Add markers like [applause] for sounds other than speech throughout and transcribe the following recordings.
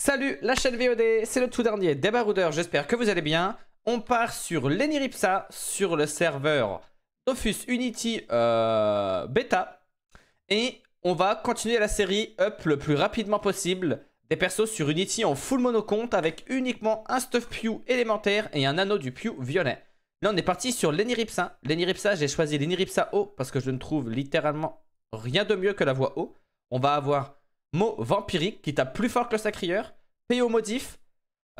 Salut la chaîne VOD, c'est le tout dernier débaroudeur, j'espère que vous allez bien. On part sur l'Eniripsa, sur le serveur Sofus Unity euh, Beta. Et on va continuer la série up le plus rapidement possible. Des persos sur Unity en full monocompte avec uniquement un stuff Pew élémentaire et un anneau du Pew violet. Là on est parti sur l'Eniripsa. L'Eniripsa, j'ai choisi l'Eniripsa O parce que je ne trouve littéralement rien de mieux que la voix O. On va avoir mot vampirique qui tape plus fort que le sacrieur, PO modif,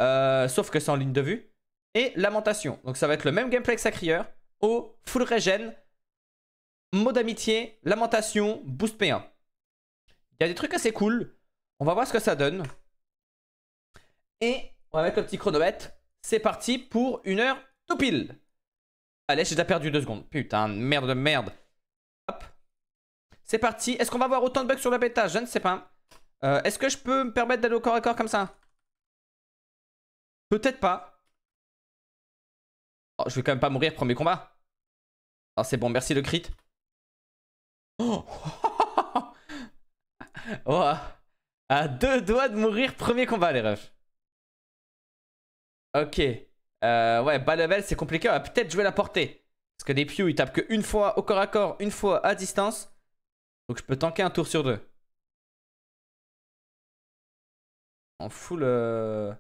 euh, sauf que c'est en ligne de vue, et lamentation. Donc ça va être le même gameplay que sacrieur, au full regen, mot d'amitié, lamentation, boost P1. Il y a des trucs assez cool, on va voir ce que ça donne. Et on va mettre le petit chronomètre, c'est parti pour une heure tout pile. Allez, j'ai déjà perdu deux secondes. Putain, merde de merde. Hop. C'est parti. Est-ce qu'on va avoir autant de bugs sur la bêta Je ne sais pas. Euh, est-ce que je peux me permettre d'aller au corps à corps comme ça Peut-être pas. Oh, je vais quand même pas mourir premier combat. Ah, c'est bon, merci le crit. Oh. [laughs] oh à deux doigts de mourir premier combat, les refs. Ok. Euh, ouais, bas level, c'est compliqué. peut-être vais la porter Parce que les Pew, ils tapent que une fois au corps à corps, une fois à distance. Donc je peux tanker un tour sur deux. En full. Euh,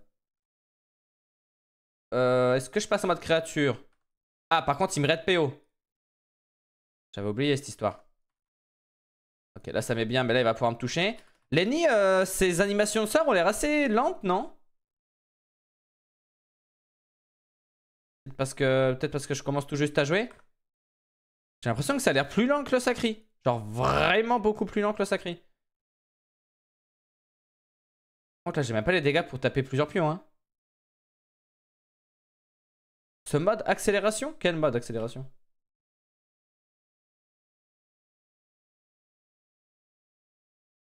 euh, est-ce que je passe en mode créature Ah, par contre, il me raid PO. J'avais oublié cette histoire. Ok, là ça met bien, mais là il va pouvoir me toucher. Lenny, euh, ses animations de sort ont l'air assez lentes, non Peut-être parce, que... Peut parce que je commence tout juste à jouer. J'ai l'impression que ça a l'air plus lent que le Sacri. Genre vraiment beaucoup plus lent que le Sacri là, j'ai même pas les dégâts pour taper plusieurs pions. Hein. Ce mode accélération Quel mode accélération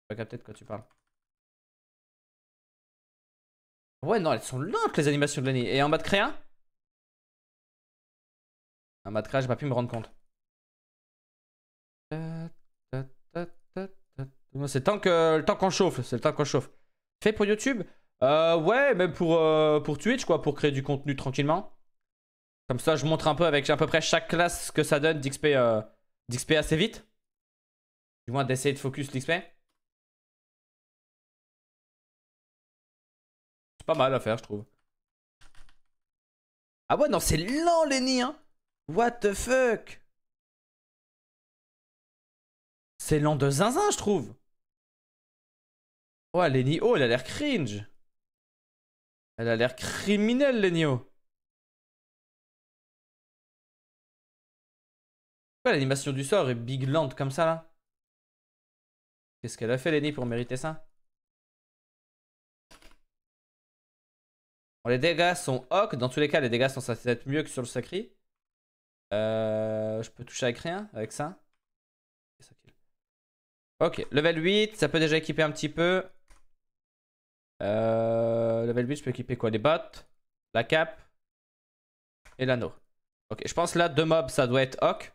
J'ai pas capter de quoi tu parles. Ouais, non, elles sont lentes les animations de l'année. Et en mode de créa En mode créa, j'ai pas pu me rendre compte. C'est tant le temps qu'on chauffe, c'est le temps qu'on chauffe. Fait pour YouTube euh, Ouais, même pour, euh, pour Twitch, quoi, pour créer du contenu tranquillement. Comme ça, je montre un peu avec à peu près chaque classe ce que ça donne d'XP euh, d'XP assez vite. Du moins, d'essayer de focus l'XP. C'est pas mal à faire, je trouve. Ah ouais, non, c'est lent, Lenny, hein What the fuck C'est lent de zinzin, je trouve Oh, Lenny elle a l'air cringe. Elle a l'air criminelle, Lenny O. Pourquoi l'animation du sort est big land comme ça, là Qu'est-ce qu'elle a fait, Lenny, pour mériter ça Bon, les dégâts sont hoc. Dans tous les cas, les dégâts sont censés être mieux que sur le sacré. Euh, je peux toucher avec rien, avec ça. Ok, level 8, ça peut déjà équiper un petit peu. Euh, level 8, je peux équiper quoi Les bottes, la cape et l'anneau. Ok, je pense là, deux mobs, ça doit être hoc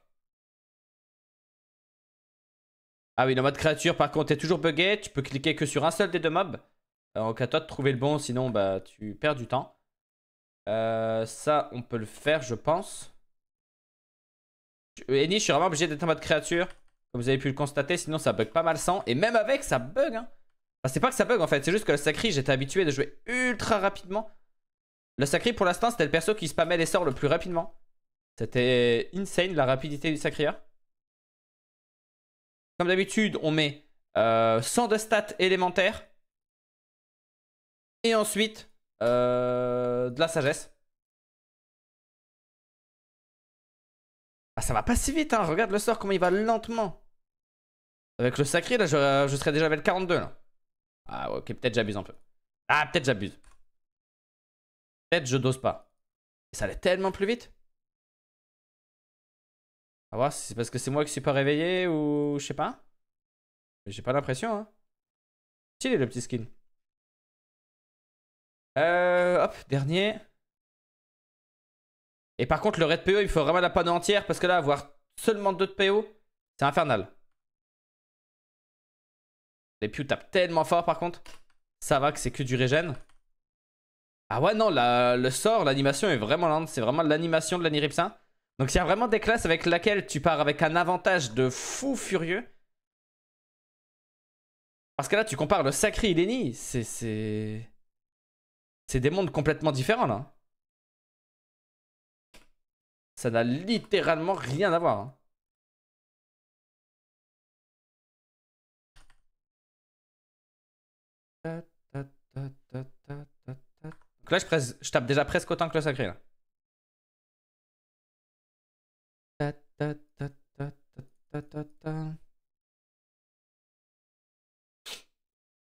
Ah oui, le mode créature, par contre, est toujours bugué. Tu peux cliquer que sur un seul des deux mobs. Euh, donc à toi de trouver le bon, sinon bah, tu perds du temps. Euh, ça, on peut le faire, je pense. Eni, je suis vraiment obligé d'être en mode créature, comme vous avez pu le constater, sinon ça bug pas mal sans. Et même avec, ça bug. Hein c'est pas que ça bug en fait, c'est juste que le sacré j'étais habitué de jouer ultra rapidement. Le sacré pour l'instant, c'était le perso qui spammait les sorts le plus rapidement. C'était insane la rapidité du Sacrieur. Hein. Comme d'habitude, on met euh, 100 de stats élémentaires. Et ensuite, euh, de la sagesse. Ah, ça va pas si vite, hein. Regarde le sort, comment il va lentement. Avec le sacré, là, je, serais déjà le 42, là. Ah, ok, peut-être j'abuse un peu. Ah, peut-être j'abuse. Peut-être je dose pas. Et ça allait tellement plus vite. À voir si c'est parce que c'est moi qui suis pas réveillé ou je sais pas. J'ai pas l'impression, hein. Stylé le petit skin. Euh, hop, dernier. Et par contre, le red PO, il faut vraiment la panne entière parce que là, avoir seulement deux de PO, c'est infernal. Les Pew tapent tellement fort par contre. Ça va que c'est que du régène. Ah ouais, non, le sort, l'animation est vraiment lente. C'est vraiment l'animation de l'aniripsin. Donc il y a vraiment des classes avec laquelle tu pars avec un avantage de fou furieux. Parce que là, tu compares le sacré et C'est. C'est des mondes complètement différents là. Ça n'a littéralement rien à voir. Hein. Donc là, je, tape déjà presque autant que le sacré. Là.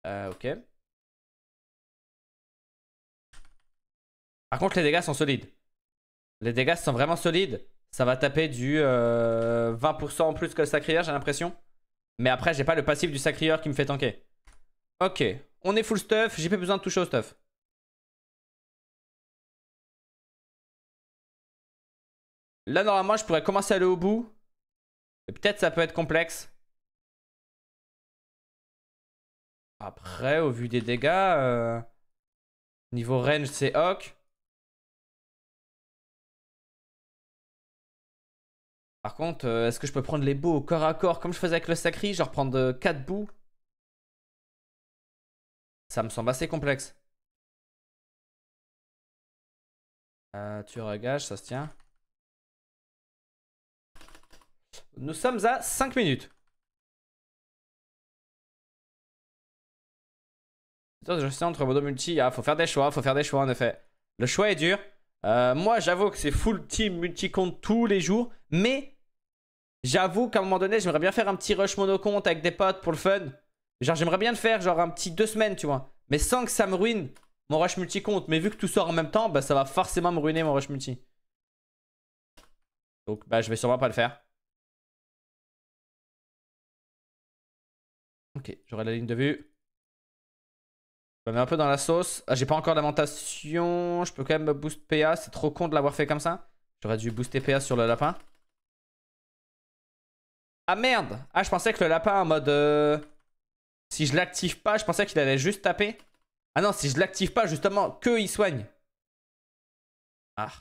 Euh, ok. Par contre, les dégâts sont solides. Les dégâts sont vraiment solides. Ça va taper du 20% euh, en plus que le sacrieur, j'ai l'impression. Mais après, j'ai pas le passif du sacrieur qui me fait tanker. Ok, on est full stuff, j'ai pas besoin de toucher au stuff. Là, normalement, je pourrais commencer à aller au bout. Peut-être ça peut être complexe. Après, au vu des dégâts, euh, niveau range, c'est ok. Par contre, euh, est-ce que je peux prendre les bouts au corps à corps comme je faisais avec le Sacri Genre prendre 4 euh, bouts ça me semble assez complexe. Euh, tu regages, ça se tient. Nous sommes à 5 minutes. Je sais entre modo multi, il faut faire des choix, faut faire des choix en effet. Le choix est dur. Euh, moi j'avoue que c'est full team multi-compte tous les jours, mais j'avoue qu'à un moment donné j'aimerais bien faire un petit rush mono-compte avec des potes pour le fun. Genre, j'aimerais bien le faire, genre un petit deux semaines, tu vois. Mais sans que ça me ruine mon rush multi compte. Mais vu que tout sort en même temps, bah, ça va forcément me ruiner mon rush multi. Donc, bah, je vais sûrement pas le faire. Ok, j'aurai la ligne de vue. Je me mets un peu dans la sauce. Ah, j'ai pas encore lamentation. Je peux quand même boost PA. C'est trop con de l'avoir fait comme ça. J'aurais dû booster PA sur le lapin. Ah merde Ah, je pensais que le lapin en mode... Euh, si je l'active pas, je pensais qu'il allait juste taper. Ah non, si je l'active pas, justement, que il soigne. Ah.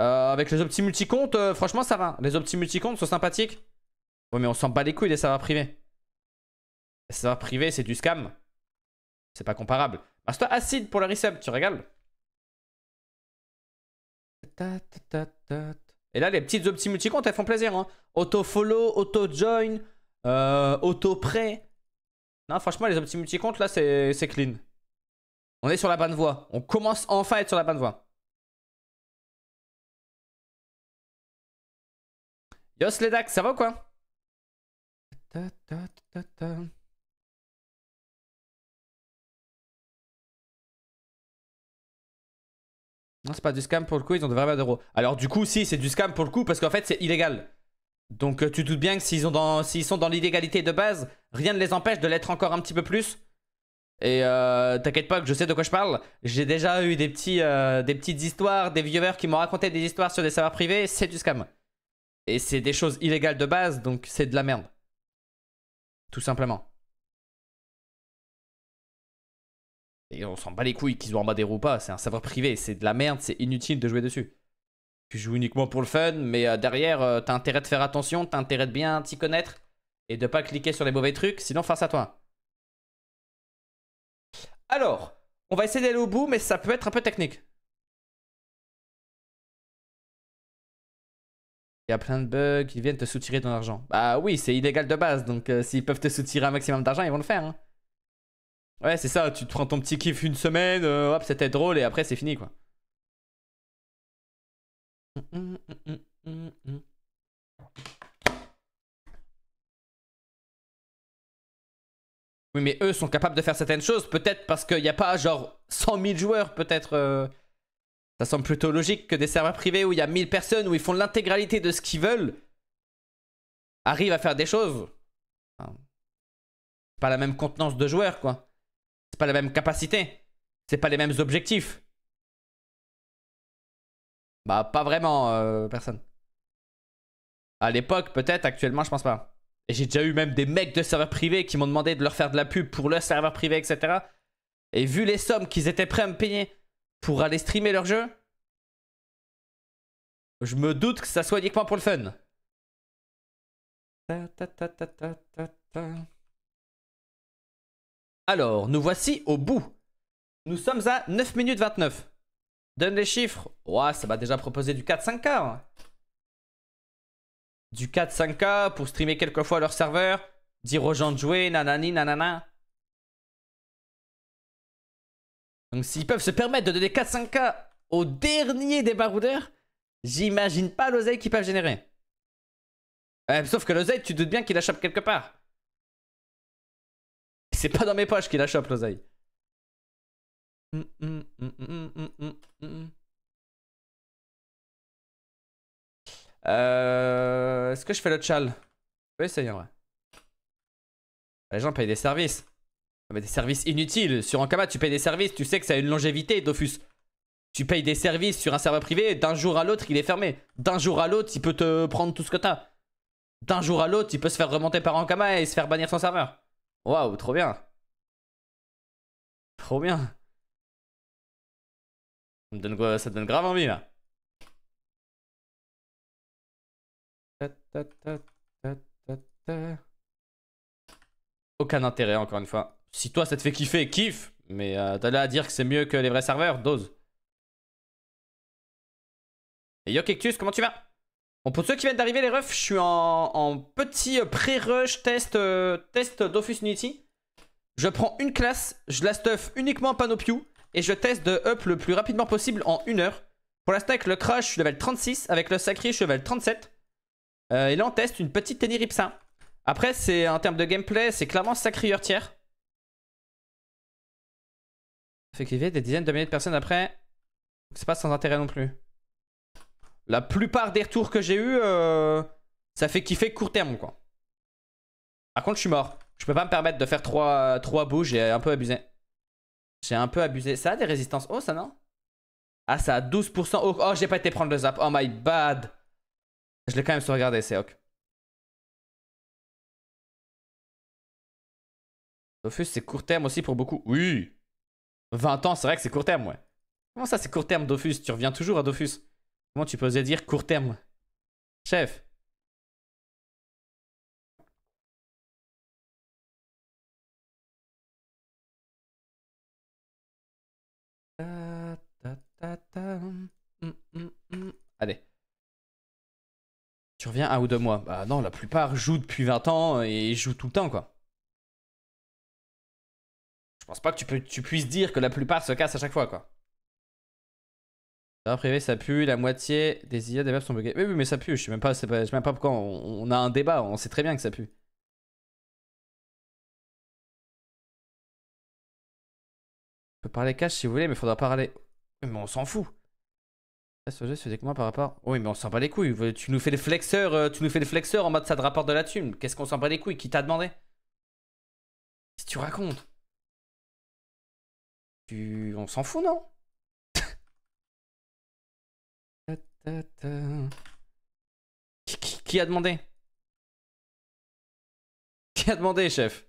Euh, avec les opti-multi-comptes, euh, franchement, ça va. Les multi multicomptes sont sympathiques. Ouais, mais on s'en bat les couilles des serveurs privés. Les serveurs privés, c'est du scam. C'est pas comparable. reste toi acide pour la resub, tu régales. ta, et là, les petites comptes elles font plaisir. Hein. Auto-follow, auto-join, euh, auto-prêt. Non, franchement, les optimuticons, là, c'est clean. On est sur la bonne voie. On commence enfin à être sur la bonne voie. Yos les ça va quoi Non, c'est pas du scam pour le coup, ils ont de 20 d'euros. Alors du coup, si, c'est du scam pour le coup, parce qu'en fait, c'est illégal. Donc euh, tu doutes bien que s'ils sont dans l'illégalité de base, rien ne les empêche de l'être encore un petit peu plus. Et euh, t'inquiète pas que je sais de quoi je parle. J'ai déjà eu des, euh, des petites histoires, des viewers qui m'ont raconté des histoires sur des serveurs privés, c'est du scam. Et c'est des choses illégales de base, donc c'est de la merde. Tout simplement. Et on s'en bat les couilles qu'ils ont en bas des ou pas, c'est un savoir privé, c'est de la merde, c'est inutile de jouer dessus. Tu joues uniquement pour le fun, mais euh, derrière, euh, t'as intérêt de faire attention, t'as intérêt de bien t'y connaître et de pas cliquer sur les mauvais trucs, sinon face à toi. Alors, on va essayer d'aller au bout, mais ça peut être un peu technique. Il y a plein de bugs, ils viennent te soutirer ton argent. Bah oui, c'est illégal de base, donc euh, s'ils peuvent te soutirer un maximum d'argent, ils vont le faire. Hein. Ouais, c'est ça, tu te prends ton petit kiff une semaine, euh, hop, c'était drôle et après c'est fini quoi. Oui, mais eux sont capables de faire certaines choses, peut-être parce qu'il n'y a pas genre 100 000 joueurs, peut-être. Euh. Ça semble plutôt logique que des serveurs privés où il y a 1000 personnes, où ils font l'intégralité de ce qu'ils veulent, arrivent à faire des choses. pas la même contenance de joueurs, quoi pas la même capacité. C'est pas les mêmes objectifs. Bah, pas vraiment, euh, personne. À l'époque, peut-être, actuellement, je pense pas. Et j'ai déjà eu même des mecs de serveurs privés qui m'ont demandé de leur faire de la pub pour leur serveur privé, etc. Et vu les sommes qu'ils étaient prêts à me payer pour aller streamer leur jeu, je me doute que ça soit uniquement pour le fun. Alors, nous voici au bout. Nous sommes à 9 minutes 29. Donne les chiffres. Ouais, ça m'a déjà proposé du 4-5K. Hein. Du 4-5K pour streamer quelquefois leur serveur. Dire aux gens de jouer, nanani, nanana. Donc s'ils peuvent se permettre de donner 4-5K au dernier des baroudeurs, j'imagine pas l'oseille qu'ils peuvent générer. sauf que l'oseille, tu doutes bien qu'il achappe quelque part c'est pas dans mes poches qu'il la chope l'oseille. Hum, hum, hum, euh, est-ce que je fais le chal Oui, c'est Les gens payent des services. Mais des services inutiles. Sur Ankama, tu payes des services, tu sais que ça a une longévité, Dofus. Tu payes des services sur un serveur privé, d'un jour à l'autre, il est fermé. D'un jour à l'autre, il peut te prendre tout ce que t'as. D'un jour à l'autre, il peut se faire remonter par Ankama et se faire bannir son serveur. Waouh, trop bien. Trop bien. Ça me donne, grave envie là. Aucun intérêt, encore une fois. Si toi ça te fait kiffer, kiffe. Mais euh, t'as là à dire que c'est mieux que les vrais serveurs, dose. Et Yo comment tu vas Bon, pour ceux qui viennent d'arriver, les refs, je suis en, petit euh, pré-rush test, euh, d'Office test Unity. Je prends une classe, je la stuff uniquement en et je teste de up le plus rapidement possible en une heure. Pour l'instant, avec le crash, je suis level 36. Avec le sacré, je suis level 37. Euh, et là, on teste une petite Teniripsa. Après, c'est en termes de gameplay, c'est clairement sacré tiers. Fait qu'il y avait des dizaines de milliers de personnes après. C'est pas sans intérêt non plus. La plupart des retours que j'ai eu, euh, ça fait kiffer court terme, quoi. Par contre, je suis mort. Je peux pas me permettre de faire 3, trois bouts, j'ai un peu abusé. J'ai un peu abusé. Ça a des résistances Oh, ça, non Ah, ça a 12%. Oh, oh j'ai pas été prendre le zap. Oh, my bad. Je l'ai quand même regardé, c'est ok. Dofus, c'est court terme aussi pour beaucoup. Oui 20 ans, c'est vrai que c'est court terme, ouais. Comment ça, c'est court terme, Dofus Tu reviens toujours à Dofus. Comment tu peux oser dire court terme Chef hum, hum, hum, Allez. Tu reviens un ou deux mois. Bah non, la plupart jouent depuis 20 ans et jouent tout le temps, quoi. Je pense pas que tu, tu puisses dire que la plupart se cassent à chaque fois, quoi. Serveur privé, ça pue, la moitié des IA des maps sont buggées. Oui, oui, mais ça pue, je sais même pas, pas pourquoi on, a un débat, on sait très bien que ça pue. On peut parler cash si vous voulez, mais faudra parler. Mais on s'en fout. Là, ce jeu que moi par rapport. Oui, mais on s'en bat les couilles. Tu nous fais le flexeur, euh, tu nous fais le flexeur en mode ça te rapporte de la thune. Qu'est-ce qu'on s'en bat les couilles Qui t'a demandé Qu'est-ce que tu racontes tu... On s'en fout, non Qui, a demandé Qui a demandé, chef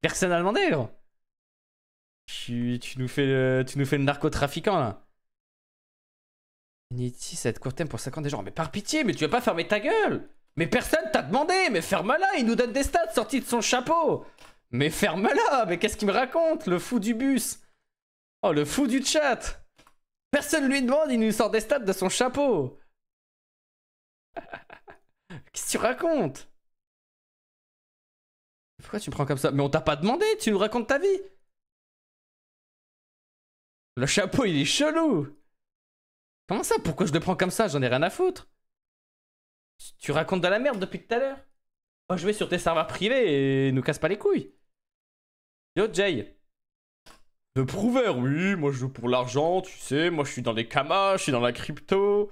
Personne a demandé, gros. Tu, nous fais le, tu nous fais le narcotrafiquant, là. Niti ça va pour 50 des gens. Mais par pitié, mais tu vas pas fermer ta gueule Mais personne t'a demandé Mais ferme-la Il nous donne des stats sortis de son chapeau Mais ferme-la Mais qu'est-ce qu'il me raconte Le fou du bus Oh, le fou du chat Personne lui demande, il nous sort des stats de son chapeau. [laughs] Qu'est-ce que tu racontes Pourquoi tu me prends comme ça Mais on t'a pas demandé, tu nous racontes ta vie. Le chapeau, il est chelou. Comment ça Pourquoi je le prends comme ça J'en ai rien à foutre. Tu racontes de la merde depuis tout à l'heure. Oh je vais sur tes serveurs privés et nous casse pas les couilles. Yo, Jay de prouver oui, moi je joue pour l'argent, tu sais, moi je suis dans les camas, je suis dans la crypto.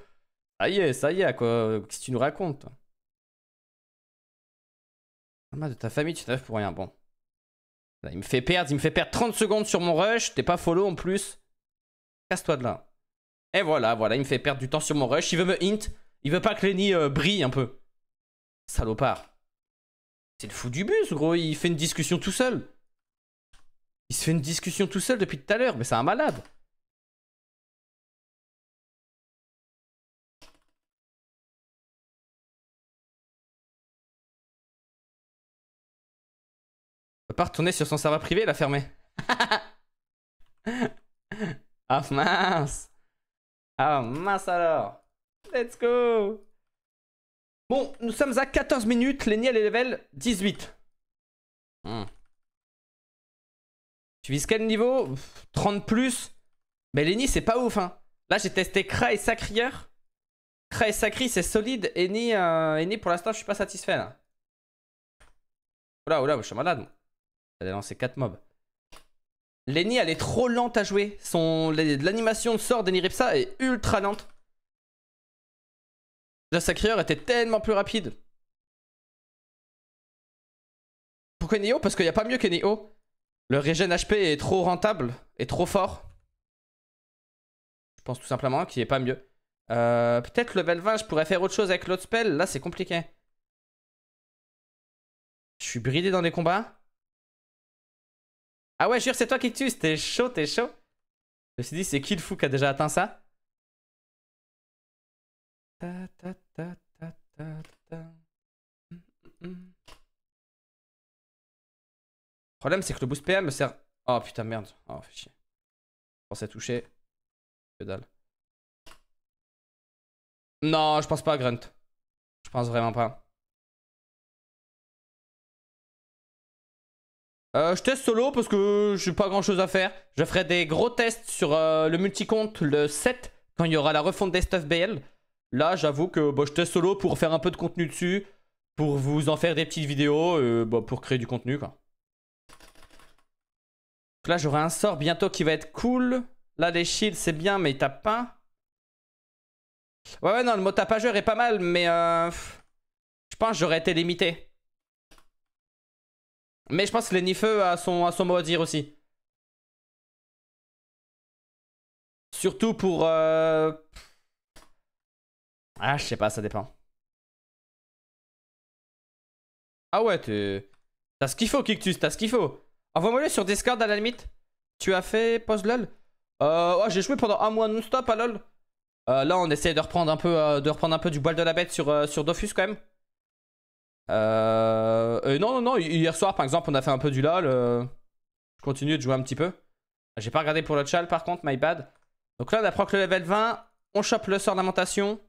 Ça y est, ça y est, quoi, qu'est-ce que tu nous racontes ah, De ta famille, tu t'arrives pour rien, bon. il me fait perdre, il me fait perdre 30 secondes sur mon rush, t'es pas follow en plus. Casse-toi de là. Et voilà, voilà, il me fait perdre du temps sur mon rush, il veut me hint, il veut pas que Lenny euh, brille un peu. Salopard. C'est le fou du bus, gros, il fait une discussion tout seul. Il se fait une discussion tout seul depuis tout à l'heure, mais c'est un malade. On peut pas retourner sur son serveur privé la fermer. [laughs] ah mince Ah mince alors Let's go Bon, nous sommes à 14 minutes, les niels et level 18. Hmm. Tu vises quel niveau 30 plus. Mais Lenny, c'est pas ouf. Hein. Là, j'ai testé Kra et Sacrieur. Kra et Sacri, c'est solide. Euh, Eni, pour l'instant, je suis pas satisfait là. Oula, oula, je suis malade. Elle a lancé 4 mobs. Lenny, elle est trop lente à jouer. Son... L'animation de sort ripsa est ultra lente. La Sacrieur était tellement plus rapide. Pourquoi Neo Parce qu'il n'y a pas mieux que Neo. Le régène HP est trop rentable et trop fort. Je pense tout simplement qu'il est pas mieux. Euh, peut-être level 20, je pourrais faire autre chose avec l'autre spell. Là, c'est compliqué. Je suis bridé dans des combats. Ah ouais, jure, c'est toi qui tues. T'es chaud, t'es chaud. Je me suis dit, c'est qui le fou qui a déjà atteint ça ta, ta, ta, Le problème, c'est que le boost PM me sert... Oh putain, merde. Oh, fait chier. Je pensais toucher. Que Non, je pense pas à Grunt. Je pense vraiment pas. Euh, je teste solo parce que je n'ai pas grand chose à faire. Je ferai des gros tests sur le euh, le multicompte le 7 quand il y aura la refonte des stuff BL. Là, j'avoue que bah, je teste solo pour faire un peu de contenu dessus, pour vous en faire des petites vidéos, euh, bah, pour créer du contenu. quoi là, j'aurai un sort bientôt qui va être cool. Là, les shields, c'est bien, mais il tape pas. Ouais, ouais, non, le mot tapageur est pas mal, mais euh, je pense que j'aurais été limité. Mais je pense que les Nifeux a son, a son mot à dire aussi. Surtout pour... Euh, ah, je sais pas, ça dépend. Ah ouais, t'as ce qu'il faut, Kictus, t'as ce qu'il faut. Envoie-moi-le sur Discord à la limite. Tu as fait pause LOL euh, J'ai joué pendant un mois non-stop à ah, LOL. Euh, là, on essaie de reprendre un peu, euh, de reprendre un peu du bol de la bête sur, sur Dofus quand même. non, non, non. Hier soir, par exemple, on a fait un peu du LOL. Je continue de jouer un petit peu. J'ai pas regardé pour le chal, par contre, my bad. Donc là, on que le level 20. On chope le sort d'amentation.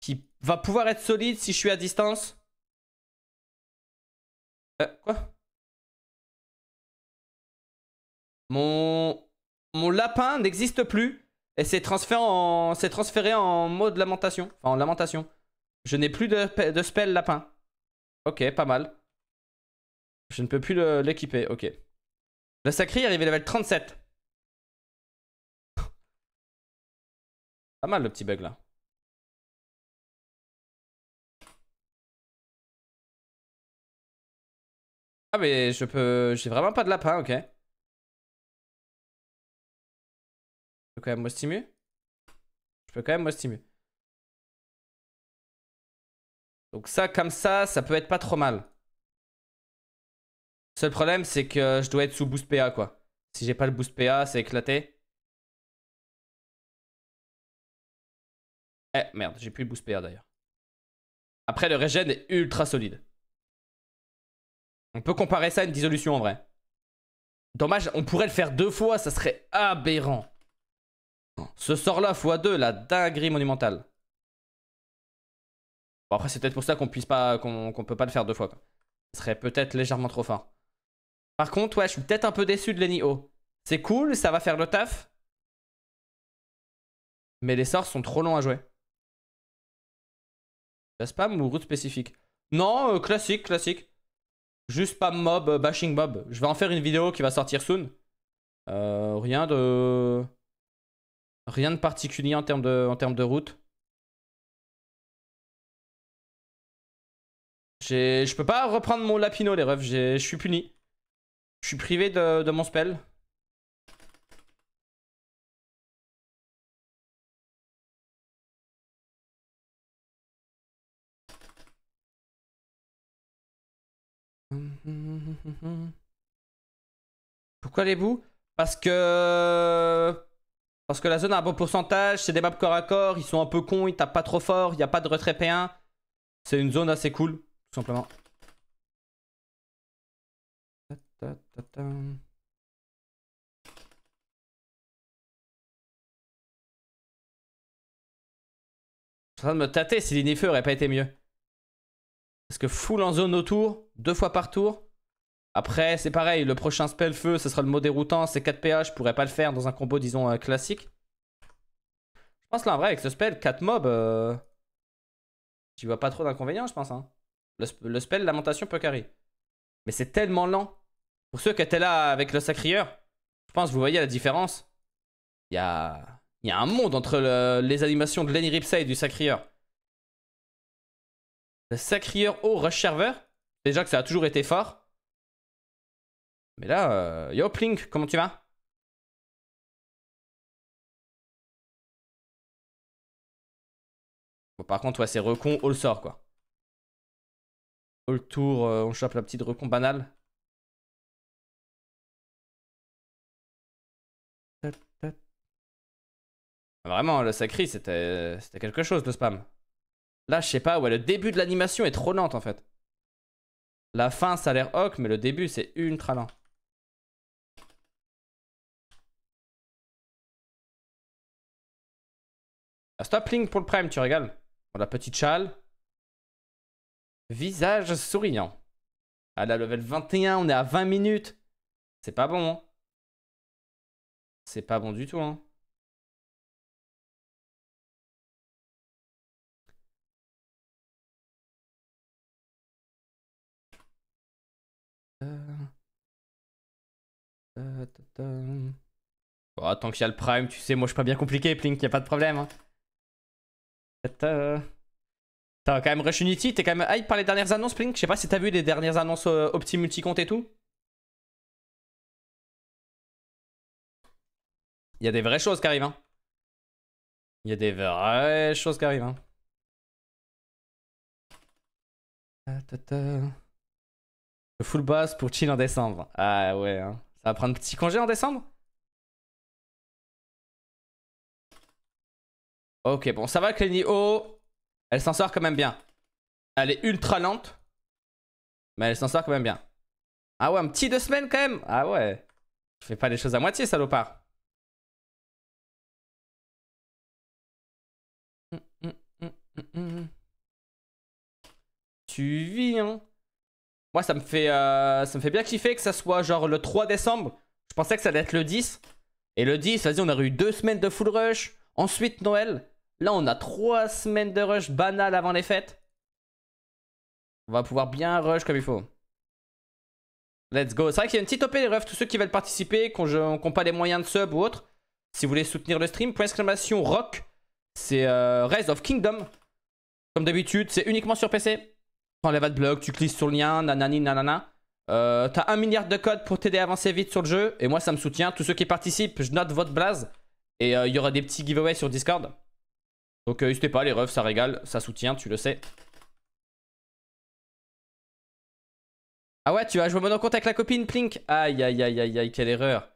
Qui va pouvoir être solide si je suis à distance. quoi Mon, mon lapin n'existe plus et c'est transféré, en... transféré en mode lamentation. Enfin, en lamentation. Je n'ai plus de, spell lapin. Ok, pas mal. Je ne peux plus l'équiper, ok. La sacrée est arrivé level 37. [laughs] pas mal le petit bug là. Ah mais je peux... J'ai vraiment pas de lapin, ok. Je peux quand même Je peux quand même stimuler. Donc ça, comme ça, ça peut être pas trop mal. Seul problème, c'est que je dois être sous boost PA, quoi. Si j'ai pas le boost PA, c'est éclaté. Eh, merde, j'ai plus le boost PA, d'ailleurs. Après, le regen est ultra solide. On peut comparer ça à une dissolution, en vrai. Dommage, on pourrait le faire deux fois, ça serait aberrant. Ce sort-là, x2, la dinguerie monumentale. Bon, après, c'est peut-être pour ça qu'on puisse pas, qu'on peut pas le faire deux fois. Ce serait peut-être légèrement trop fort. Par contre, ouais, je suis peut-être un peu déçu de Lenny O. C'est cool, ça va faire le taf. Mais les sorts sont trop longs à jouer. La spam ou route spécifique Non, euh, classique, classique. Juste pas mob, euh, bashing mob. Je vais en faire une vidéo qui va sortir soon. Euh, rien de... Rien de particulier en termes de, en termes de route. Je peux pas reprendre mon lapino, les refs. Je suis puni. Je suis privé de, de mon spell. [laughs] Pourquoi les bouts Parce que parce que la zone a un bon pourcentage, c'est des maps corps à corps, ils sont un peu cons, ils tapent pas trop fort, il n'y a pas de retrait P1. C'est une zone assez cool, tout simplement. Je suis en train de me tâter si l'inifeu aurait pas été mieux. Parce que full en zone autour, deux fois par tour. Après, c'est pareil, le prochain spell feu, ce sera le mot déroutant, c'est 4 PH, je pourrais pas le faire dans un combo, disons, euh, classique. Je pense là, en vrai, avec ce spell, 4 mobs, euh, tu j'y vois pas trop d'inconvénients, je pense. Hein. Le, spell lamentation peut carry. Mais c'est tellement lent. Pour ceux qui étaient là avec le sacrieur, je pense vous voyez la différence. Il y a... un monde entre les animations de Lenny Ripsey et du sacrieur. Le sacrieur au rush server, déjà que ça a toujours été fort. Mais là, euh, yo Plink, comment tu vas Bon, par contre, ouais, c'est recon, all sort quoi. All tour, euh, on chope la petite recon banale. Ah, vraiment, le sacré, c'était quelque chose le spam. Là, je sais pas, ouais, le début de l'animation est trop lente en fait. La fin, ça a l'air hoc, mais le début, c'est ultra lent. Ah, stop pour le prime, tu régales. la petite châle. Visage souriant. À ah, la level 21, on est à 20 minutes. C'est pas bon. Hein. C'est pas bon du tout. Hein. Euh, euh, tant qu'il y a le prime, tu sais, moi je suis pas bien compliqué, Plink, y a pas de problème. Hein. Euh, t'as quand même Rush Unity, t'es quand même hype par les dernières annonces, Plink Je sais pas si t'as vu les dernières annonces euh, Opti Multicompte et tout. Il y a des vraies choses qui arrivent, hein. Il y a des vraies choses qui arrivent, hein. Le full boss pour chill en décembre. Ah ouais, hein. Ça va prendre un petit congé en décembre Ok, bon, ça va que les elle s'en sort quand même bien. Elle est ultra lente, mais elle s'en sort quand même bien. Ah ouais, un petit deux semaines quand même Ah ouais, je fais pas les choses à moitié, salopard. Hum, hum, hum, tu vis, hein Moi, ça me fait, euh, ça me fait bien kiffer que ça soit genre le 3 décembre. Je pensais que ça allait être le 10. Et le 10, vas-y, on aurait eu deux semaines de full rush. Ensuite, Noël. Là, on a trois semaines de rush banal avant les fêtes. On va pouvoir bien rush comme il faut. Let's go. C'est vrai qu'il y a une petite OP les tous ceux qui veulent participer, qui n'ont pas les moyens de sub ou autre. Si vous voulez soutenir le stream, point exclamation rock, c'est euh, Rise of Kingdom. Comme d'habitude, c'est uniquement sur PC. Prends de blog, tu cliques sur le lien, nanani nanana. Euh, t'as un milliard de codes pour t'aider à avancer vite sur le jeu. Et moi, ça me soutient. Tous ceux qui participent, je note votre blaze. Et euh, il y aura des petits giveaways sur Discord. Donc euh, n'hésitez pas, les refs, ça régale, ça soutient, tu le sais. Ah ouais, tu vas jouer mon compte avec la copine, Plink Aïe, aïe, aïe, aïe, aïe, quelle erreur.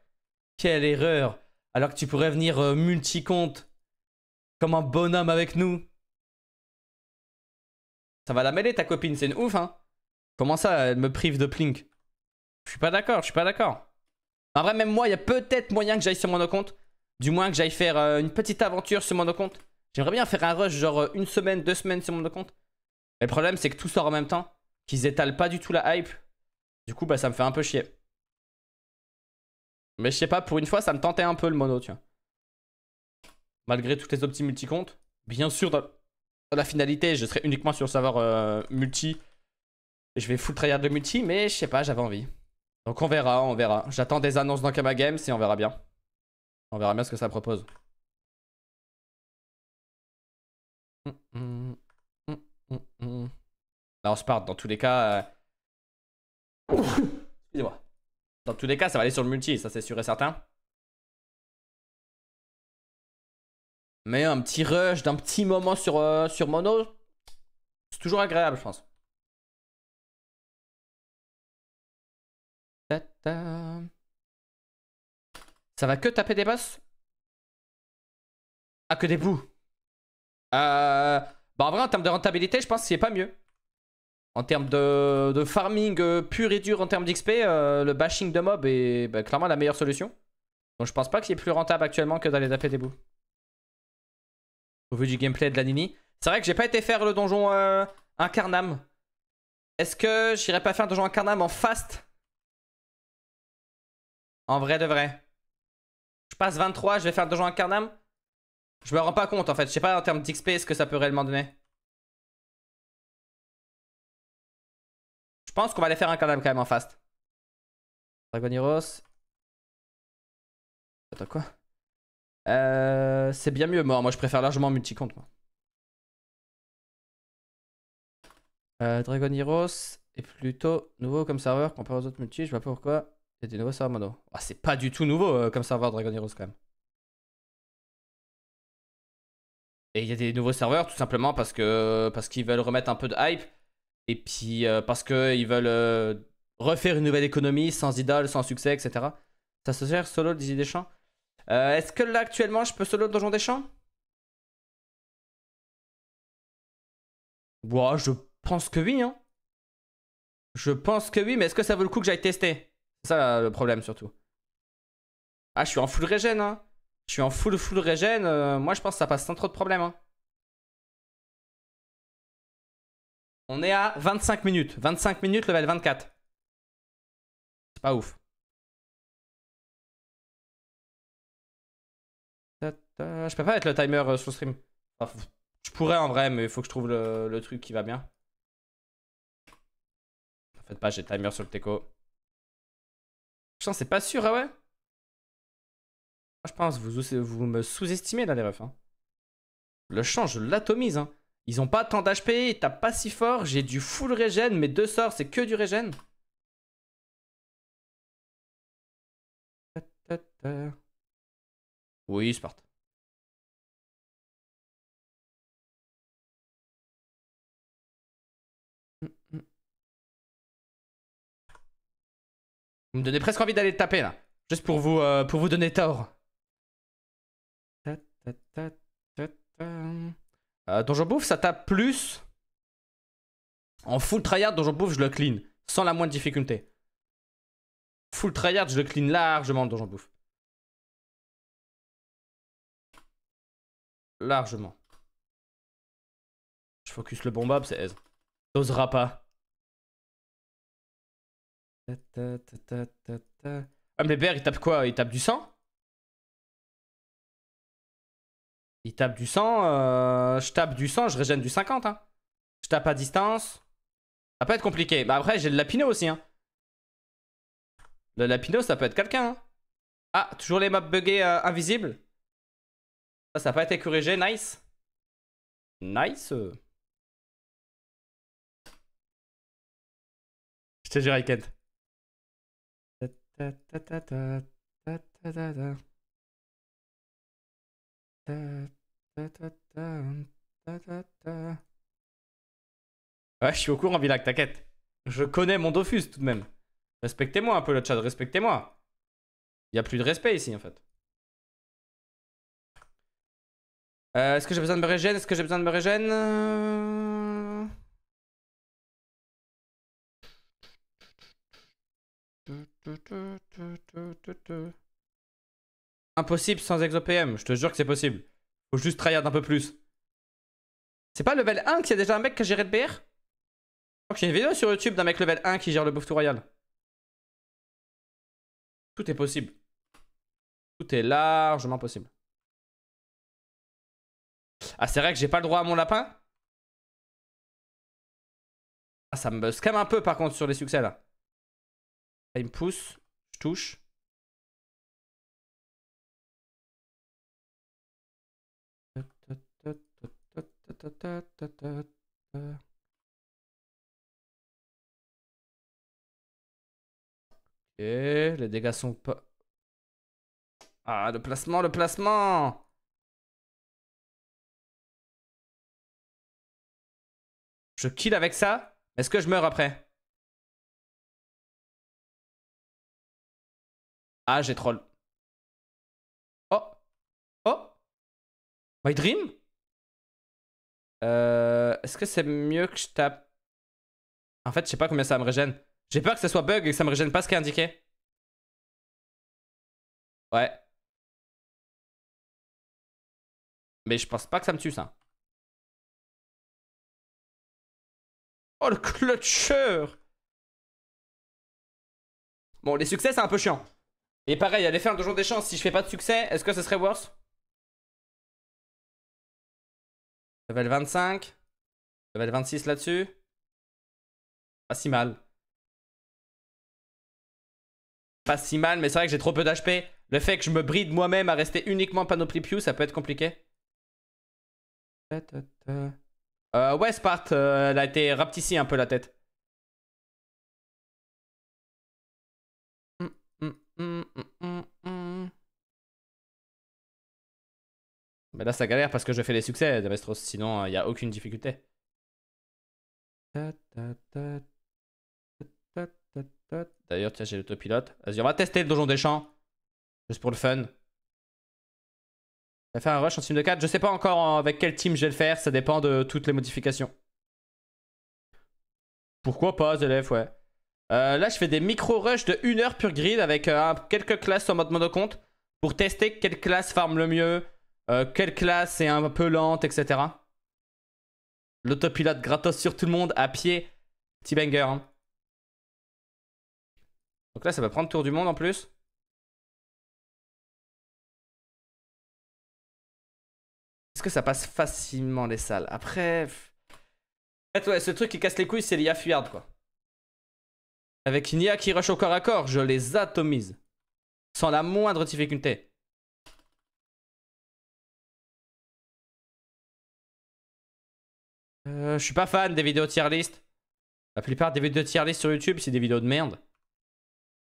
Quelle erreur. Alors que tu pourrais venir euh, multi-compte. Comme un bonhomme avec nous. Ça va la mêler, ta copine, c'est une ouf, hein. Comment ça, elle me prive de Plink Je suis pas d'accord, je suis pas d'accord. En vrai, même moi, il y a peut-être moyen que j'aille sur mon compte. Du moins que j'aille faire euh, une petite aventure sur mon compte. J'aimerais bien faire un rush, genre euh, une semaine, deux semaines sur mon compte. Mais le problème, c'est que tout sort en même temps, qu'ils étalent pas du tout la hype. Du coup, bah ça me fait un peu chier. Mais je sais pas, pour une fois, ça me tentait un peu le mono, tu vois. Malgré toutes les options multi-comptes. Bien sûr, dans la finalité, je serai uniquement sur savoir serveur euh, multi. multi. Je vais full tryhard de multi, mais je sais pas, j'avais envie. Donc on verra, on verra. J'attends des annonces dans Kama Games et on verra bien. On verra bien ce que ça propose. On se se dans tous les cas. Euh, excusez-moi. Dans tous les cas, ça va aller sur le multi, ça c'est sûr et certain. Mais un petit rush d'un petit moment sur, euh, sur mono, c'est toujours agréable, je pense. Ça va que taper des boss Ah, que des bouts euh, bah en vrai, en termes de rentabilité, je pense que c'est pas mieux. En termes de, farming euh, pur et dur en termes d'XP, euh, le bashing de mob est bah, clairement la meilleure solution. Donc je pense pas que c'est plus rentable actuellement que d'aller taper des bouts. Au vu du gameplay de la Nini. C'est vrai que j'ai pas été faire le donjon euh, incarnam. Est-ce que j'irais pas faire le donjon incarnam en fast En vrai de vrai. Je passe 23, je vais faire le donjon incarnam. Je me rends pas compte en fait. Je sais pas en termes d'XP ce que ça peut réellement donner. Je pense qu'on va aller faire un canal quand même en fast. Dragoniros. Attends quoi euh, C'est bien mieux mort. Moi je préfère largement multi-compte. Euh, Dragon est plutôt nouveau comme serveur comparé aux autres multi. Je vois pas pourquoi. C'est du nouveau serveurs mono. Ah, c'est pas du tout nouveau euh, comme serveur Dragon quand même. Et il y a des nouveaux serveurs tout simplement parce que parce qu'ils veulent remettre un peu de hype et puis euh, parce qu'ils veulent euh, refaire une nouvelle économie sans idole, sans succès, etc. Ça se sert solo Dizzy Deschamps. Euh, est-ce que là actuellement je peux solo Donjon Deschamps Bon, je pense que oui. Hein. Je pense que oui, mais est-ce que ça vaut le coup que j'aille tester C'est ça le problème surtout. Ah, je suis en full régène Hein. Je suis en full full régène. Euh, moi, je pense que ça passe sans trop de problèmes. Hein. On est à 25 minutes. 25 minutes, level 24. C'est pas ouf. Je peux pas mettre le timer euh, sur le stream. je pourrais en vrai, mais il faut que je trouve le, truc qui va bien. En faites pas, j'ai le timer sur le Teco. Putain, c'est pas sûr, ah ouais je pense vous, vous me sous-estimez là, les refs. Hein. Le change, je l'atomise. Hein. Ils ont pas tant d'HP, ils tapent pas si fort. J'ai du full regen, mes deux sorts, c'est que du regen. Oui, Sparte Vous me donnez presque envie d'aller le taper là. Juste pour vous, euh, pour vous donner tort. Euh, Donjon Bouffe, ça tape plus. En full tryhard, Donjon Bouffe, je le clean. Sans la moindre difficulté. Full tryhard, je le clean largement, Donjon Bouffe. Largement. Je focus le bombab, c'est aise. T'oseras pas. Ah, mais Bear il tape quoi Il tape du sang Il tape du sang. je tape du sang, je régène du 50. Je tape à distance. Ça peut être compliqué. Bah après, j'ai le lapino aussi. Le lapino, ça peut être quelqu'un. Ah, toujours les maps buggées invisibles. Ça, n'a pas été corrigé. Nice. Nice. Je te jure, Iken. Ouais, je suis au courant, Villac, t'inquiète. Je connais mon Dofus tout de même. Respectez-moi un peu le chat, respectez-moi. Il n'y a plus de respect ici en fait. Euh, est-ce que j'ai besoin de me régène Est-ce que j'ai besoin de me régène Impossible sans exopm, je te jure que c'est possible. Faut juste tryhard un peu plus. C'est pas level 1 qu'il y a déjà un mec qui a géré le BR Je crois que j'ai une vidéo sur YouTube d'un mec level 1 qui gère le Buff Royal. Tout est possible. Tout est largement possible. Ah, c'est vrai que j'ai pas le droit à mon lapin Ah, ça me même un peu par contre sur les succès là. Là, il me pousse, je touche. Et les dégâts sont pas... Ah, le placement, le placement Je kill avec ça Est-ce que je meurs après Ah, j'ai troll. Oh Oh My dream euh, Est-ce que c'est mieux que je tape. En fait, je sais pas combien ça me régène. J'ai peur que ça soit bug et que ça me régène pas ce qui est indiqué. Ouais. Mais je pense pas que ça me tue ça. Oh le clutcher Bon, les succès c'est un peu chiant. Et pareil, aller faire un donjon des chances, si je fais pas de succès, est-ce que ce serait worse Level 25. Level 26 là-dessus. Pas si mal. Pas si mal, mais c'est vrai que j'ai trop peu d'HP. Le fait que je me bride moi-même à rester uniquement panoply Pew, ça peut être compliqué. Euh, ouais, euh, elle a été rapetissée un peu la tête. Hum, hum, hum, Mais là, ça galère parce que je fais les succès, Sinon, euh, il n'y a aucune difficulté. D'ailleurs, tiens, j'ai l'autopilote. Vas-y, on va tester le donjon des champs. Juste pour le fun. Ça fait un rush en team de 4. Je sais pas encore euh, avec quel team je vais le faire. Ça dépend de toutes les modifications. Pourquoi pas, élèves, ouais. Euh, là, je fais des micro-rushs de 1 heure pure grid avec quelques classes en mode monocompte pour tester quelle classe farm le mieux, euh, quelle classe est un peu lente, etc. L'autopilote gratos sur tout le monde à pied. Petit banger. Hein. Donc là, ça va prendre tour du monde en plus. Est-ce que ça passe facilement les salles Après. En fait, ouais, ce truc qui casse les couilles, c'est l'IA fuyarde, quoi. Avec une IA qui rush au corps à corps, je les atomise. Sans la moindre difficulté. Euh, je suis pas fan des vidéos tier list. La plupart des vidéos tier list sur YouTube, c'est des vidéos de merde.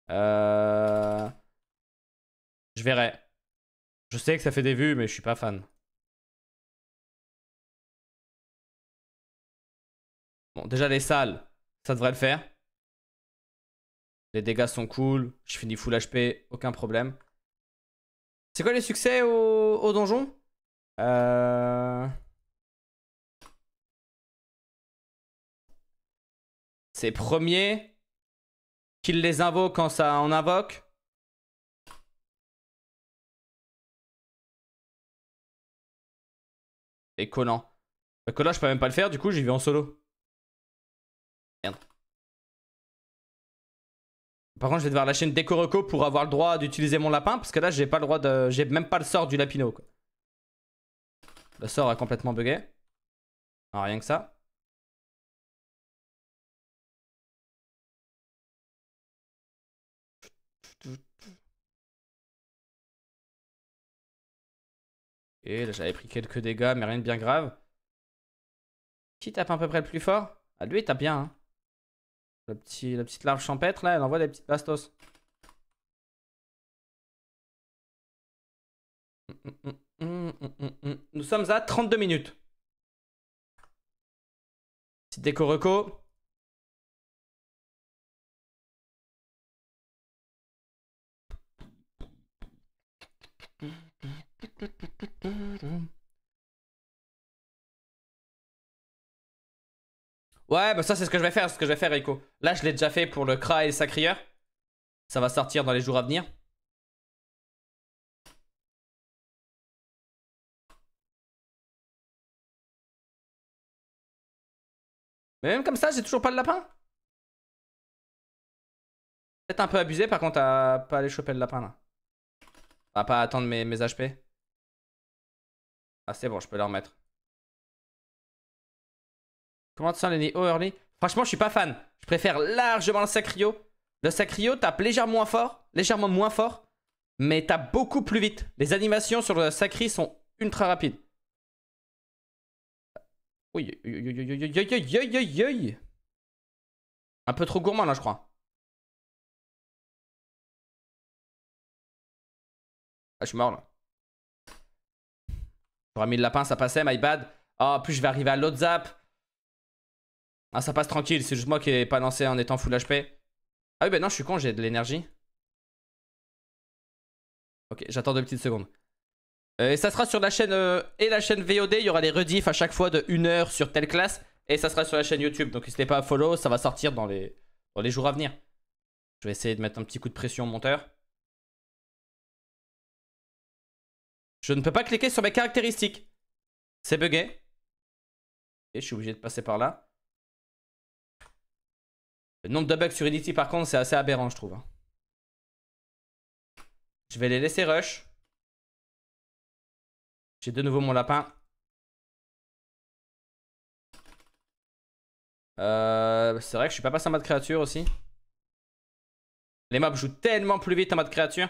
Euh... Je verrai. Je sais que ça fait des vues, mais je suis pas fan. Bon, déjà les salles, ça devrait le faire. Les dégâts sont cool. Je finis full HP, aucun problème. C'est quoi les succès au, au donjon euh... C'est premier qu'il les invoque quand ça en invoque. Et collant. que bah, collant, je peux même pas le faire, du coup, j'y vais en solo. Merde. Par contre, je vais devoir lâcher une déco pour avoir le droit d'utiliser mon lapin, parce que là, j'ai pas le droit de. J'ai même pas le sort du lapino. Le sort a complètement bugué. Ah, rien que ça. Et j'avais pris quelques dégâts, mais rien de bien grave. Qui tape à peu près le plus fort Ah, lui, il tape bien. Hein. la petite larve champêtre, là, elle envoie des petites bastos. Nous sommes à 32 minutes. Petite déco Ouais, bah ça c'est ce que je vais faire, ce que je vais faire Rico. Là je l'ai déjà fait pour le Kra et sa Ça va sortir dans les jours à venir. Mais même comme ça, j'ai toujours pas le lapin. Peut-être un peu abusé par contre à pas aller choper le lapin là. À pas attendre mes HP. Ah, c'est bon, je peux la remettre. Comment ça sens les early oh, Franchement, je suis pas fan. Je préfère largement le Sacrio. Le Sacrio tape légèrement moins fort, légèrement moins fort, mais tape beaucoup plus vite. Les animations sur le Sacri sont ultra rapides. Oui, un peu trop gourmand là, hein, je crois. Ah, je suis mort là. J'aurais mis le lapin, ça passait, my bad. Ah, oh, je vais arriver à l'autre zap. Ah, ça passe tranquille, c'est juste moi qui ai pas lancé en étant full HP. Ah oui, ben non, je suis con, j'ai de l'énergie. Ok, j'attends deux petites secondes. Euh, et ça sera sur la chaîne euh, et la chaîne VOD, il y aura les rediffs à chaque fois de 1 heure sur telle classe. Et ça sera sur la chaîne YouTube, donc n'hésitez pas à follow, ça va sortir dans les, dans les jours à venir. Je vais essayer de mettre un petit coup de pression au monteur. Je ne peux pas cliquer sur mes caractéristiques. C'est bugué. Et je suis obligé de passer par là. Le nombre de bugs sur Unity, par contre, c'est assez aberrant, je trouve. Hein. Je vais les laisser rush. J'ai de nouveau mon lapin. Euh, c'est vrai que je suis pas passé en mode créature aussi. Les mobs jouent tellement plus vite en mode créature.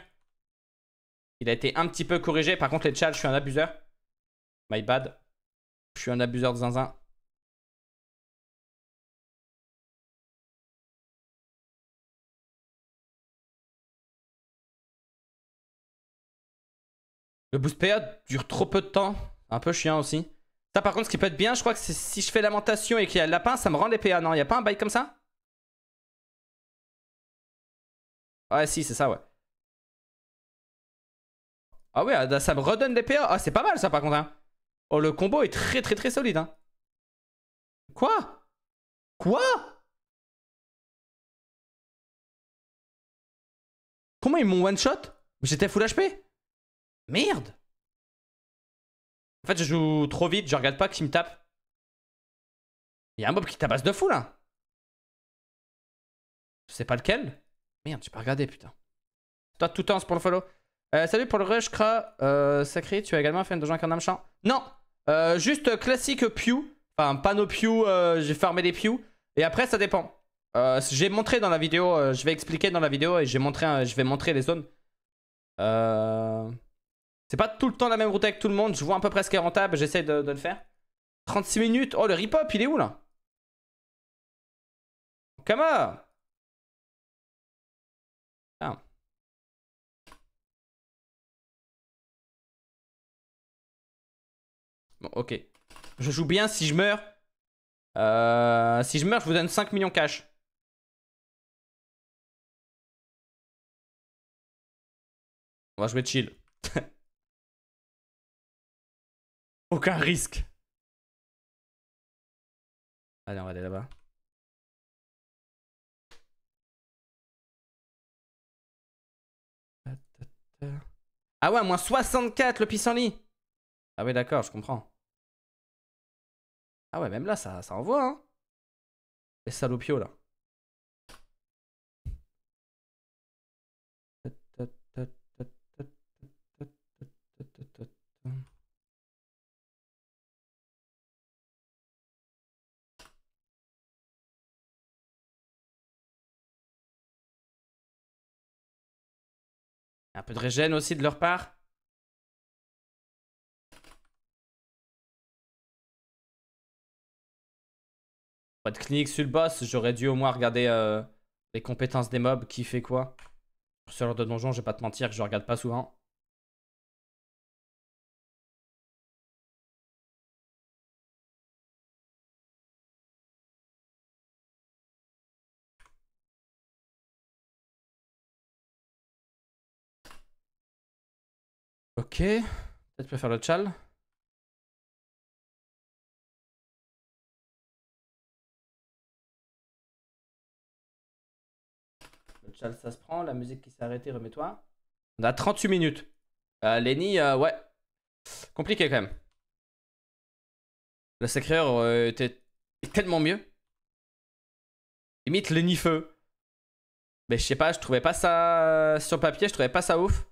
Il a été un petit peu corrigé. Par contre, les tchals, je suis un abuseur. My bad. Je suis un abuseur de zinzin. Le boost PA dure trop peu de temps. Un peu chiant aussi. Ça par contre ce qui peut être bien je crois que c'est si je fais lamentation et qu'il y a le lapin ça me rend les PA ah non il y a pas un bail comme ça Ouais si c'est ça ouais ah ouais, ah, ça me redonne des PA. Ah, c'est pas mal ça par contre. Hein. Oh, le combo est très très très solide. Hein. Quoi Quoi Comment ils m'ont one-shot J'étais full HP Merde En fait, je joue trop vite, je regarde pas qui me tape. Il y a un mob qui tabasse de fou là. Je sais pas lequel. Merde, j'ai pas regardé putain. Toi, tout temps pour le follow. Euh, salut pour le rush, Kra. Euh, sacré, tu as également fait un donjon en champ Non euh, Juste classique Pew. Enfin, panneau Pew, j'ai farmé des Pew. Et après, ça dépend. j'ai montré dans la vidéo, je vais expliquer dans la vidéo et j'ai montré, je vais montrer les zones. C'est pas tout le temps la même route avec tout le monde. Je vois un peu presque est rentable, j'essaie de, le faire. 36 minutes. Oh, le rip-up, il est où là Kama ah. ok. Je joue bien si je meurs. Euh, si je meurs, je vous donne 5 millions cash. On va jouer chill. [laughs] Aucun risque. Allez, on va aller là-bas. Ah ouais, moins 64 le pissenlit. Ah oui, d'accord, je comprends. Ah ouais, même là, ça, ça envoie, hein. Les salopios, là. Un peu de régène aussi de leur part. Pas de clinique sur le boss, j'aurais dû au moins regarder euh, les compétences des mobs, qui fait quoi. Sur ce de donjon, je vais pas te mentir je regarde pas souvent. Ok, peut-être préfère le chal. ça se prend. La musique qui s'est arrêtée, remets-toi. On a 38 minutes. Euh, Lenny, euh, ouais. Compliqué quand même. Le secret euh, était tellement mieux. Limite Lenny Feu. Mais je sais pas, je trouvais pas ça sur papier, je trouvais pas ça ouf.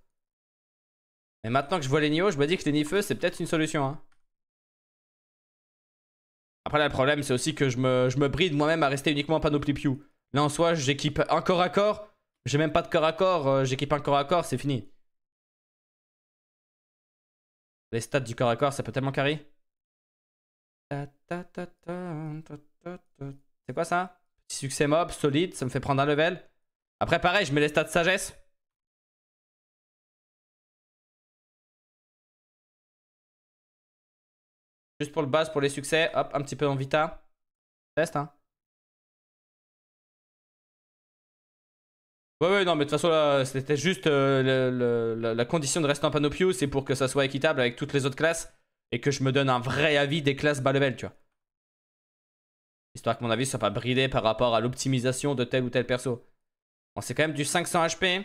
Mais maintenant que je vois les haut, je me dis que les nids-feu, c'est peut-être une solution. Hein. Après, là, le problème, c'est aussi que je me, bride moi-même à rester uniquement en panoplie Pew. Là, en soi, j'équipe un corps à corps, j'ai même pas de corps à corps, euh, j'équipe un corps à corps, c'est fini. Les stats du corps à corps, ça peut tellement carry. C'est quoi ça Petit succès mob, solide, ça me fait prendre un level. Après, pareil, je mets les stats de sagesse. Juste pour le base, pour les succès. Hop, un petit peu en vita. Test, hein. Ouais, ouais, non, mais de toute façon, là, c'était juste euh, la, condition de rester en Panopio, c'est pour que ça soit équitable avec toutes les autres classes et que je me donne un vrai avis des classes bas level, tu vois. Histoire que mon avis soit pas bridé par rapport à l'optimisation de tel ou tel perso. Bon, c'est quand même du 500 HP. Hein.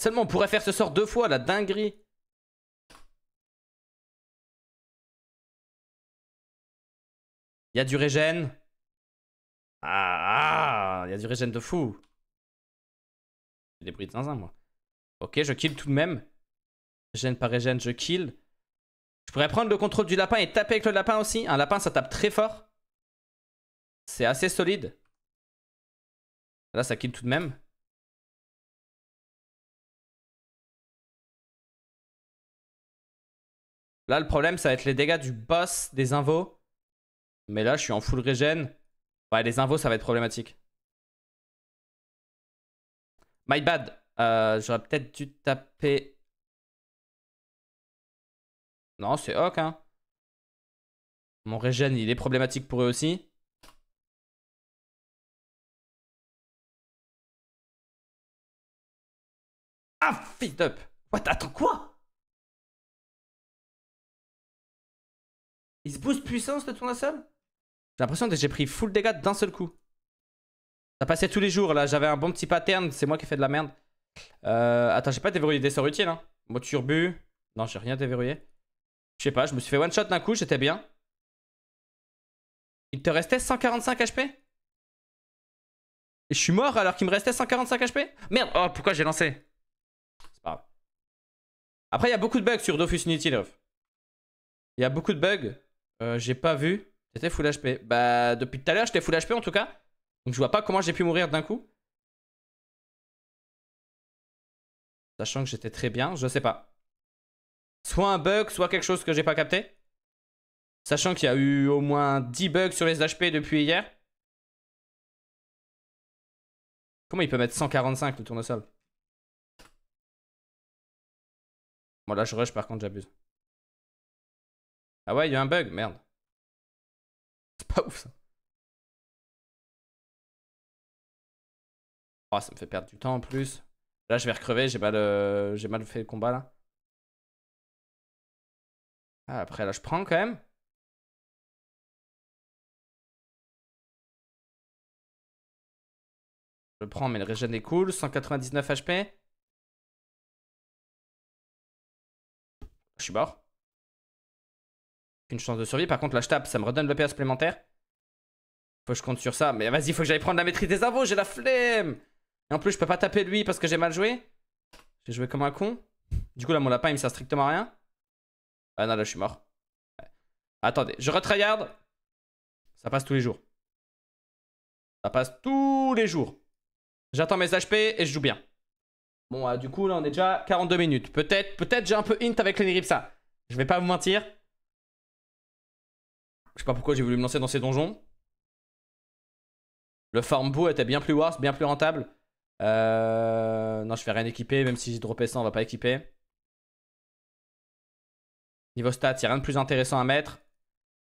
Seulement, on pourrait faire ce sort deux fois, la dinguerie. Il y a du régène. Ah, ah, il y a du régène de fou. J'ai des bruits de zinzin, moi. Ok, je kill tout de même. Régène par régène, je kill. Je pourrais prendre le contrôle du lapin et taper avec le lapin aussi. Un lapin, ça tape très fort. C'est assez solide. Là, ça kill tout de même. Là, le problème, ça va être les dégâts du boss des invos. Mais là, je suis en full régène. Ouais, les invos, ça va être problématique. My bad. Euh, j'aurais peut-être dû taper... Non, c'est ok. hein. Mon régène il est problématique pour eux aussi. Ah, fit up What Attends, quoi Il se booste puissance, le seul j'ai l'impression que j'ai pris full dégâts d'un seul coup. Ça passait tous les jours là, j'avais un bon petit pattern, c'est moi qui fais de la merde. Euh, attends, j'ai pas déverrouillé des sorts utiles. Hein. Mot turbu. Non, j'ai rien déverrouillé. Je sais pas, je me suis fait one shot d'un coup, j'étais bien. Il te restait 145 HP Et je suis mort alors qu'il me restait 145 HP Merde, oh pourquoi j'ai lancé C'est pas grave. Après, il y a beaucoup de bugs sur Dofus Unity, Il y a beaucoup de bugs. Euh, j'ai pas vu. J'étais full HP. Bah, depuis tout à l'heure, j'étais full HP en tout cas. Donc je vois pas comment j'ai pu mourir d'un coup. Sachant que j'étais très bien, je sais pas. Soit un bug, soit quelque chose que j'ai pas capté. Sachant qu'il y a eu au moins 10 bugs sur les HP depuis hier. Comment il peut mettre 145 le tournesol Bon là je rush par contre j'abuse. Ah ouais il y a un bug, merde. C'est pas ouf ça. Oh, ça me fait perdre du temps en plus. Là, je vais recrever, j'ai mal, euh, j'ai mal fait le combat là. Ah, après, là, je prends quand même. Je prends, mais le régène est cool. 199 HP. Je suis mort. Une chance de survie. Par contre, là, je tape. Ça me redonne le PA supplémentaire. Faut que je compte sur ça. Mais vas-y, faut que j'aille prendre la maîtrise des avos. J'ai la flemme. Et en plus, je peux pas taper lui parce que j'ai mal joué. J'ai joué comme un con. Du coup, là, mon lapin, il me sert strictement à rien. Ah non, là, je suis mort. Attendez, je retryhard. Ça passe tous les jours. Ça passe tous les jours. J'attends mes HP et je joue bien. Bon, euh, du coup, là, on est déjà 42 minutes. Peut-être, peut-être j'ai un peu int avec ça Je vais pas vous mentir. Je sais pas pourquoi j'ai voulu me lancer dans ces donjons. Le farmbo était bien plus worse, bien plus rentable. Euh... Non, je fais rien équiper, même si j'ai droppé ça, on va pas équiper. Niveau stats, y a rien de plus intéressant à mettre.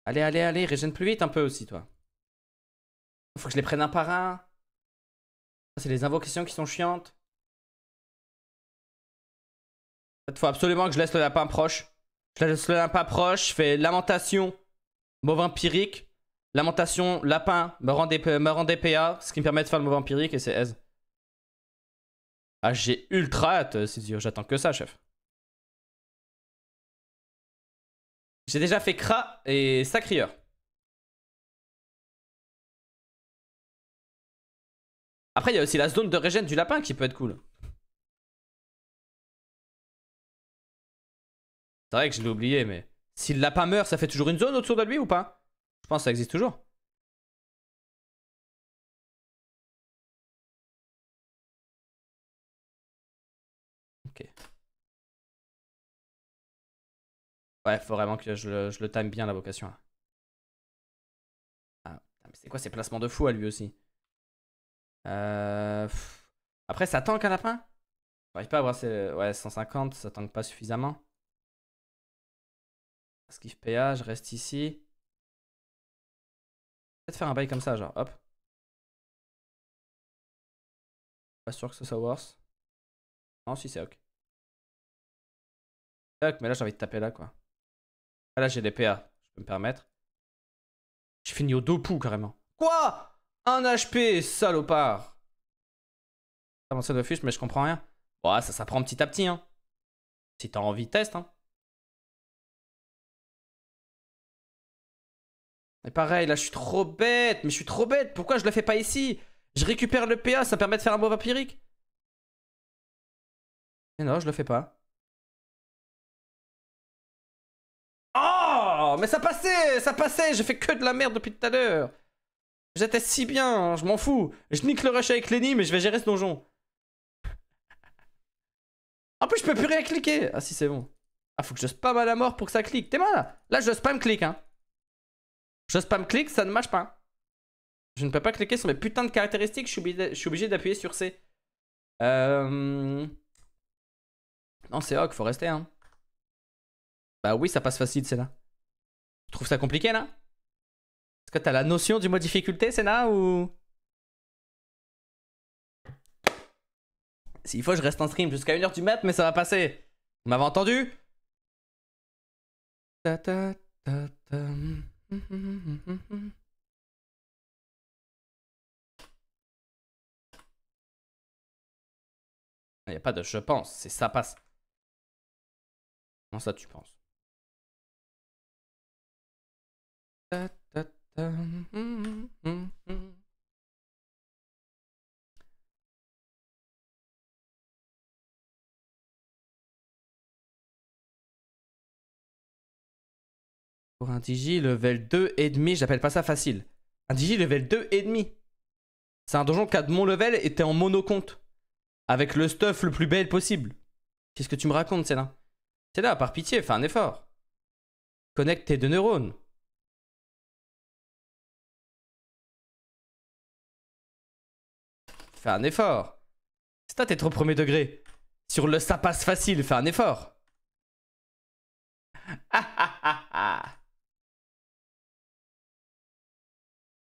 Allez, allez, allez, régène plus vite un peu aussi, toi. Faut que je les prenne un par un. C'est les invocations qui sont chiantes. Faut absolument que je laisse le lapin proche. Je laisse le lapin proche, je fais lamentation. Mauvais empirique, lamentation, lapin, me rend, des, me rend PA, ce qui me permet de faire le mauvais empirique et c'est aise. Ah, j'ai ultra hâte, euh, c'est j'attends que ça, chef. J'ai déjà fait Kra et Sacrieur. Après, il y a aussi la zone de régène du lapin qui peut être cool. C'est vrai que je l'ai oublié, mais... Si le lapin meurt, ça fait toujours une zone autour de lui ou pas Je pense que ça existe toujours. Ok. Ouais, faut vraiment que je le, time bien la vocation. Ah, c'est quoi ces placements de fou à lui aussi euh... Après, ça tank un lapin J'arrive pas à Ouais, 150, ça tank pas suffisamment skiff PA, je reste ici. Peut-être faire un bail comme ça, genre, hop. Pas sûr que ce soit worse. Non, si c'est ok. ok, mais là j'ai envie de taper là, quoi. Ah, là j'ai des PA, je peux me permettre. J'ai fini au deux carrément. Quoi Un HP, salopard Avancé de fiche, mais je comprends rien. bon, bah, ça s'apprend petit à petit, hein. Si t'as envie, teste, hein. Mais pareil, là, je suis trop bête. Mais je suis trop bête. Pourquoi je le fais pas ici Je récupère le PA, ça permet de faire un bon vampirique. Mais non, je le fais pas. Oh Mais ça passait Ça passait Je fais que de la merde depuis tout à l'heure. J'étais si bien, hein, je m'en fous. Je nique le rush avec Lenny, mais je vais gérer ce donjon. En plus, je peux plus rien cliquer. Ah si, c'est bon. Ah, faut que je spam à la mort pour que ça clique. T'es mal là Là, je spam clique, hein. Je spam clic ça ne marche pas. Je ne peux pas cliquer sur mes putains de caractéristiques, je suis obligé d'appuyer sur C. Euh... Non, c'est ok, faut rester. Hein. Bah oui, ça passe facile, là. Tu trouves ça compliqué, là Est-ce que t'as la notion du mot difficulté, là ou... S'il faut, je reste en stream jusqu'à 1h du mat, mais ça va passer. Vous m'avez entendu ta, ta, ta, il n'y a pas de je pense, c'est ça passe. Comment ça tu penses Pour un DJ level je j'appelle pas ça facile. Un DJ level demi C'est un donjon qui a de mon level et t'es en monocompte. Avec le stuff le plus bel possible. Qu'est-ce que tu me racontes, c'est là C'est là, par pitié, fais un effort. Connecte tes deux neurones. Fais un effort. C'est toi, t'es trop premier degré. Sur le ça passe facile, fais un effort. [laughs]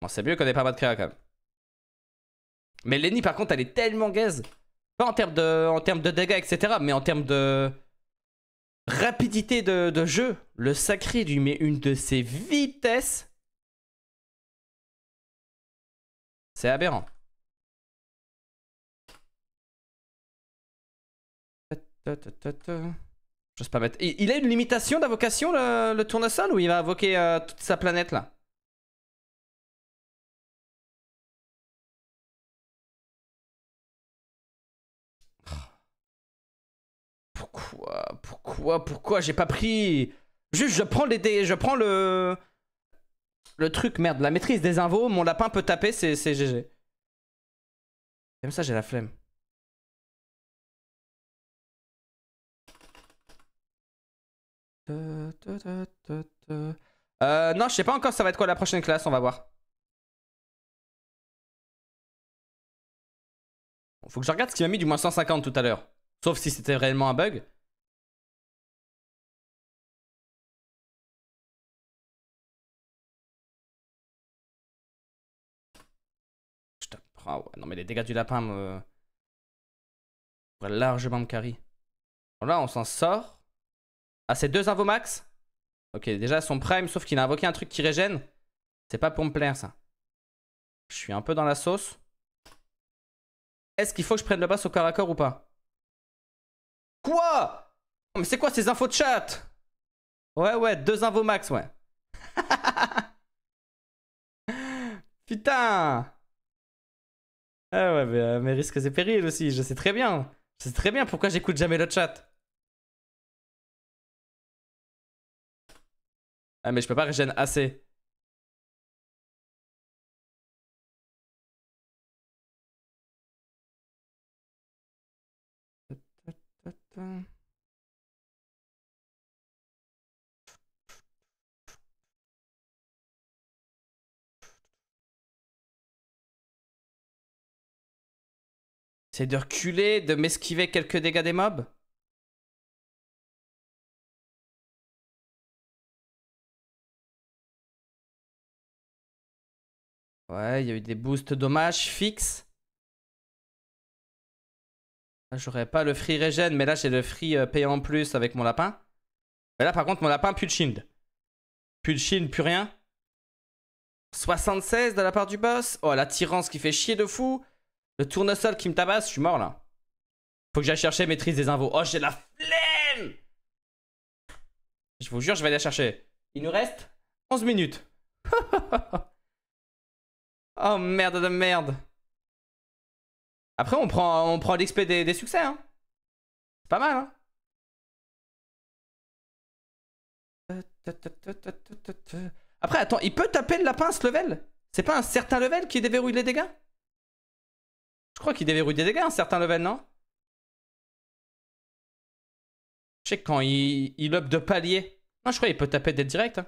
Bon, c'est mieux qu'on n'ait pas mal de créa quand même. Mais Lenny, par contre, elle est tellement gaze. Pas en termes de, dégâts, etc. Mais en termes de rapidité de, jeu. Le sacré lui met une de ses vitesses. C'est aberrant. Je pas mettre. Il a une limitation d'invocation le, tournesol ou il va invoquer euh, toute sa planète là Pourquoi j'ai pas pris Juste, je prends les je prends le... Le truc, merde, la maîtrise des invos, mon lapin peut taper, c'est GG. Même ça, j'ai la flemme. Euh, non, je sais pas encore ça va être quoi la prochaine classe, on va voir. Faut que je regarde ce qu'il m'a mis du moins 150 tout à l'heure. Sauf si c'était réellement un bug. Ah ouais, non mais les dégâts du lapin me... largement me carry. Bon, là, on s'en sort. Ah, c'est deux invo max Ok, déjà, son prime, sauf qu'il a invoqué un truc qui régène. C'est pas pour me plaire, ça. Je suis un peu dans la sauce. Est-ce qu'il faut que je prenne le basse au corps à corps ou pas Quoi Mais c'est quoi ces infos de chat Ouais, ouais, deux invo max, ouais. [laughs] Putain ah ouais, mais, euh, risque risques et périls aussi, je sais très bien. Je sais très bien pourquoi j'écoute jamais le chat. Ah mais je peux pas régénérer assez. C'est de reculer, de m'esquiver quelques dégâts des mobs Ouais, il y a eu des boosts dommages fixes. Ah, j'aurais pas le free regen, mais là j'ai le free euh, payant en plus avec mon lapin. Mais là par contre, mon lapin, plus de shield. Plus de shield, plus rien. 76 de la part du boss. Oh, la tyrance qui fait chier de fou. Le tournesol qui me tabasse, je suis mort là. Faut que j'aille chercher maîtrise des invos. Oh, j'ai la flemme Je vous jure, je vais aller chercher. Il nous reste 11 minutes. [laughs] oh merde de merde. Après, on prend, on prend l'XP des, succès. Hein. C'est pas mal. Hein. Après, attends, il peut taper le lapin ce level C'est pas un certain level qui déverrouille les dégâts je crois qu'il déverrouille des dégâts un certain level, non Je sais que quand il, up de palier. Non, je crois qu'il peut taper des direct. Hein.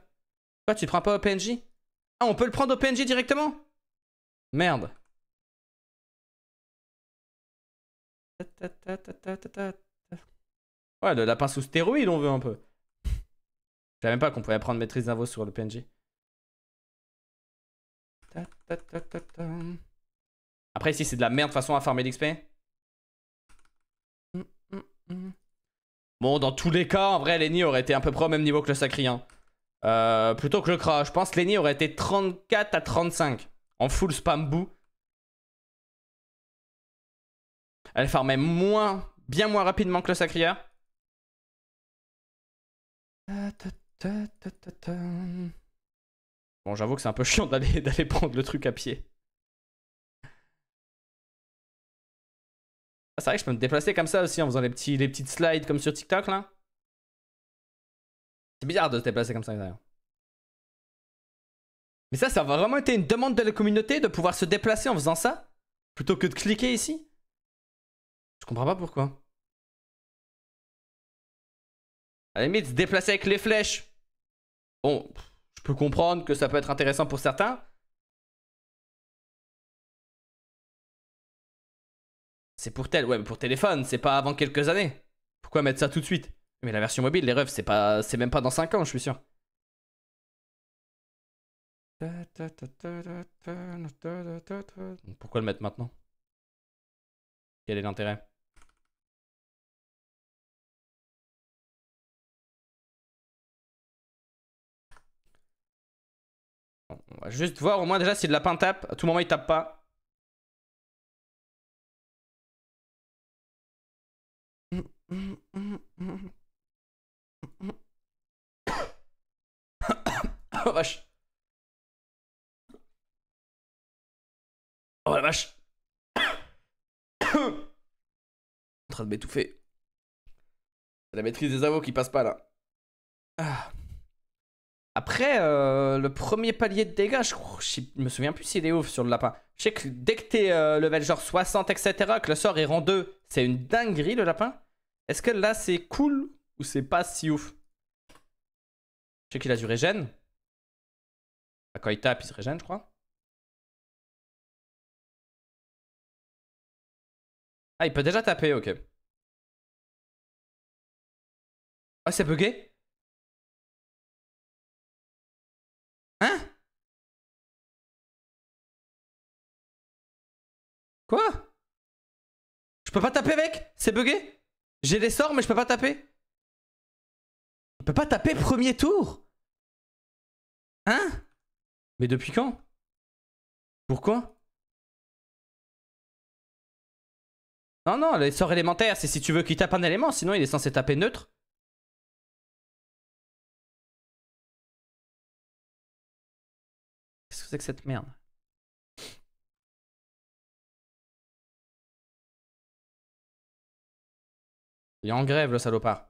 Quoi, tu prends pas au PNJ Ah, on peut le prendre au PNJ directement Merde. Ouais, le lapin sous stéroïde, on veut un peu. Je savais même pas qu'on pouvait prendre maîtrise d'invo sur le PNJ. Après, ici, c'est de la merde façon à farmer l'XP. Mm, mm, mm. Bon, dans tous les cas, en vrai, Lenny aurait été à peu près au même niveau que le Sacrien. Hein. Euh, plutôt que le Crash, je pense que Lenny aurait été 34 à 35 en full spam boo. Elle farmait moins, bien moins rapidement que le Sakria. Hein. Bon, j'avoue que c'est un peu chiant d'aller [laughs] prendre le truc à pied. Ah, c'est vrai que je peux me déplacer comme ça aussi en faisant les, les petites slides comme sur TikTok là. C'est bizarre de se déplacer comme ça d'ailleurs. Mais ça, ça a vraiment été une demande de la communauté de pouvoir se déplacer en faisant ça plutôt que de cliquer ici. Je comprends pas pourquoi. À la limite, se déplacer avec les flèches. Bon, je peux comprendre que ça peut être intéressant pour certains. C'est pour tel, ouais, mais pour téléphone, c'est pas avant quelques années. Pourquoi mettre ça tout de suite Mais la version mobile, les refs, c'est pas, c'est même pas dans 5 ans, je suis sûr. Pourquoi le mettre maintenant Quel est l'intérêt On va juste voir au moins déjà si le lapin tape. À tout moment il tape pas. Oh la vache. Oh la vache. en train de m'étouffer. la maîtrise des avos qui passe pas là. Après, le premier palier de dégâts, je, me souviens plus s'il il est ouf sur le lapin. Je sais que dès que t'es level genre 60, etc., que le sort est rang 2, c'est une dinguerie le lapin. Est-ce que là c'est cool ou c'est pas si ouf Je sais qu'il a du régène. Quand il tape, il se régène, je crois. Ah, il peut déjà taper, ok. oh, c'est bugué Hein Quoi Je peux pas taper avec C'est bugué j'ai des sorts mais je peux pas taper Je peux pas taper premier tour Hein Mais depuis quand Pourquoi Non, non, les sorts élémentaires, c'est si tu veux qu'il tape un élément, sinon il est censé taper neutre. Qu'est-ce que c'est que cette merde Il est en grève, le salopard.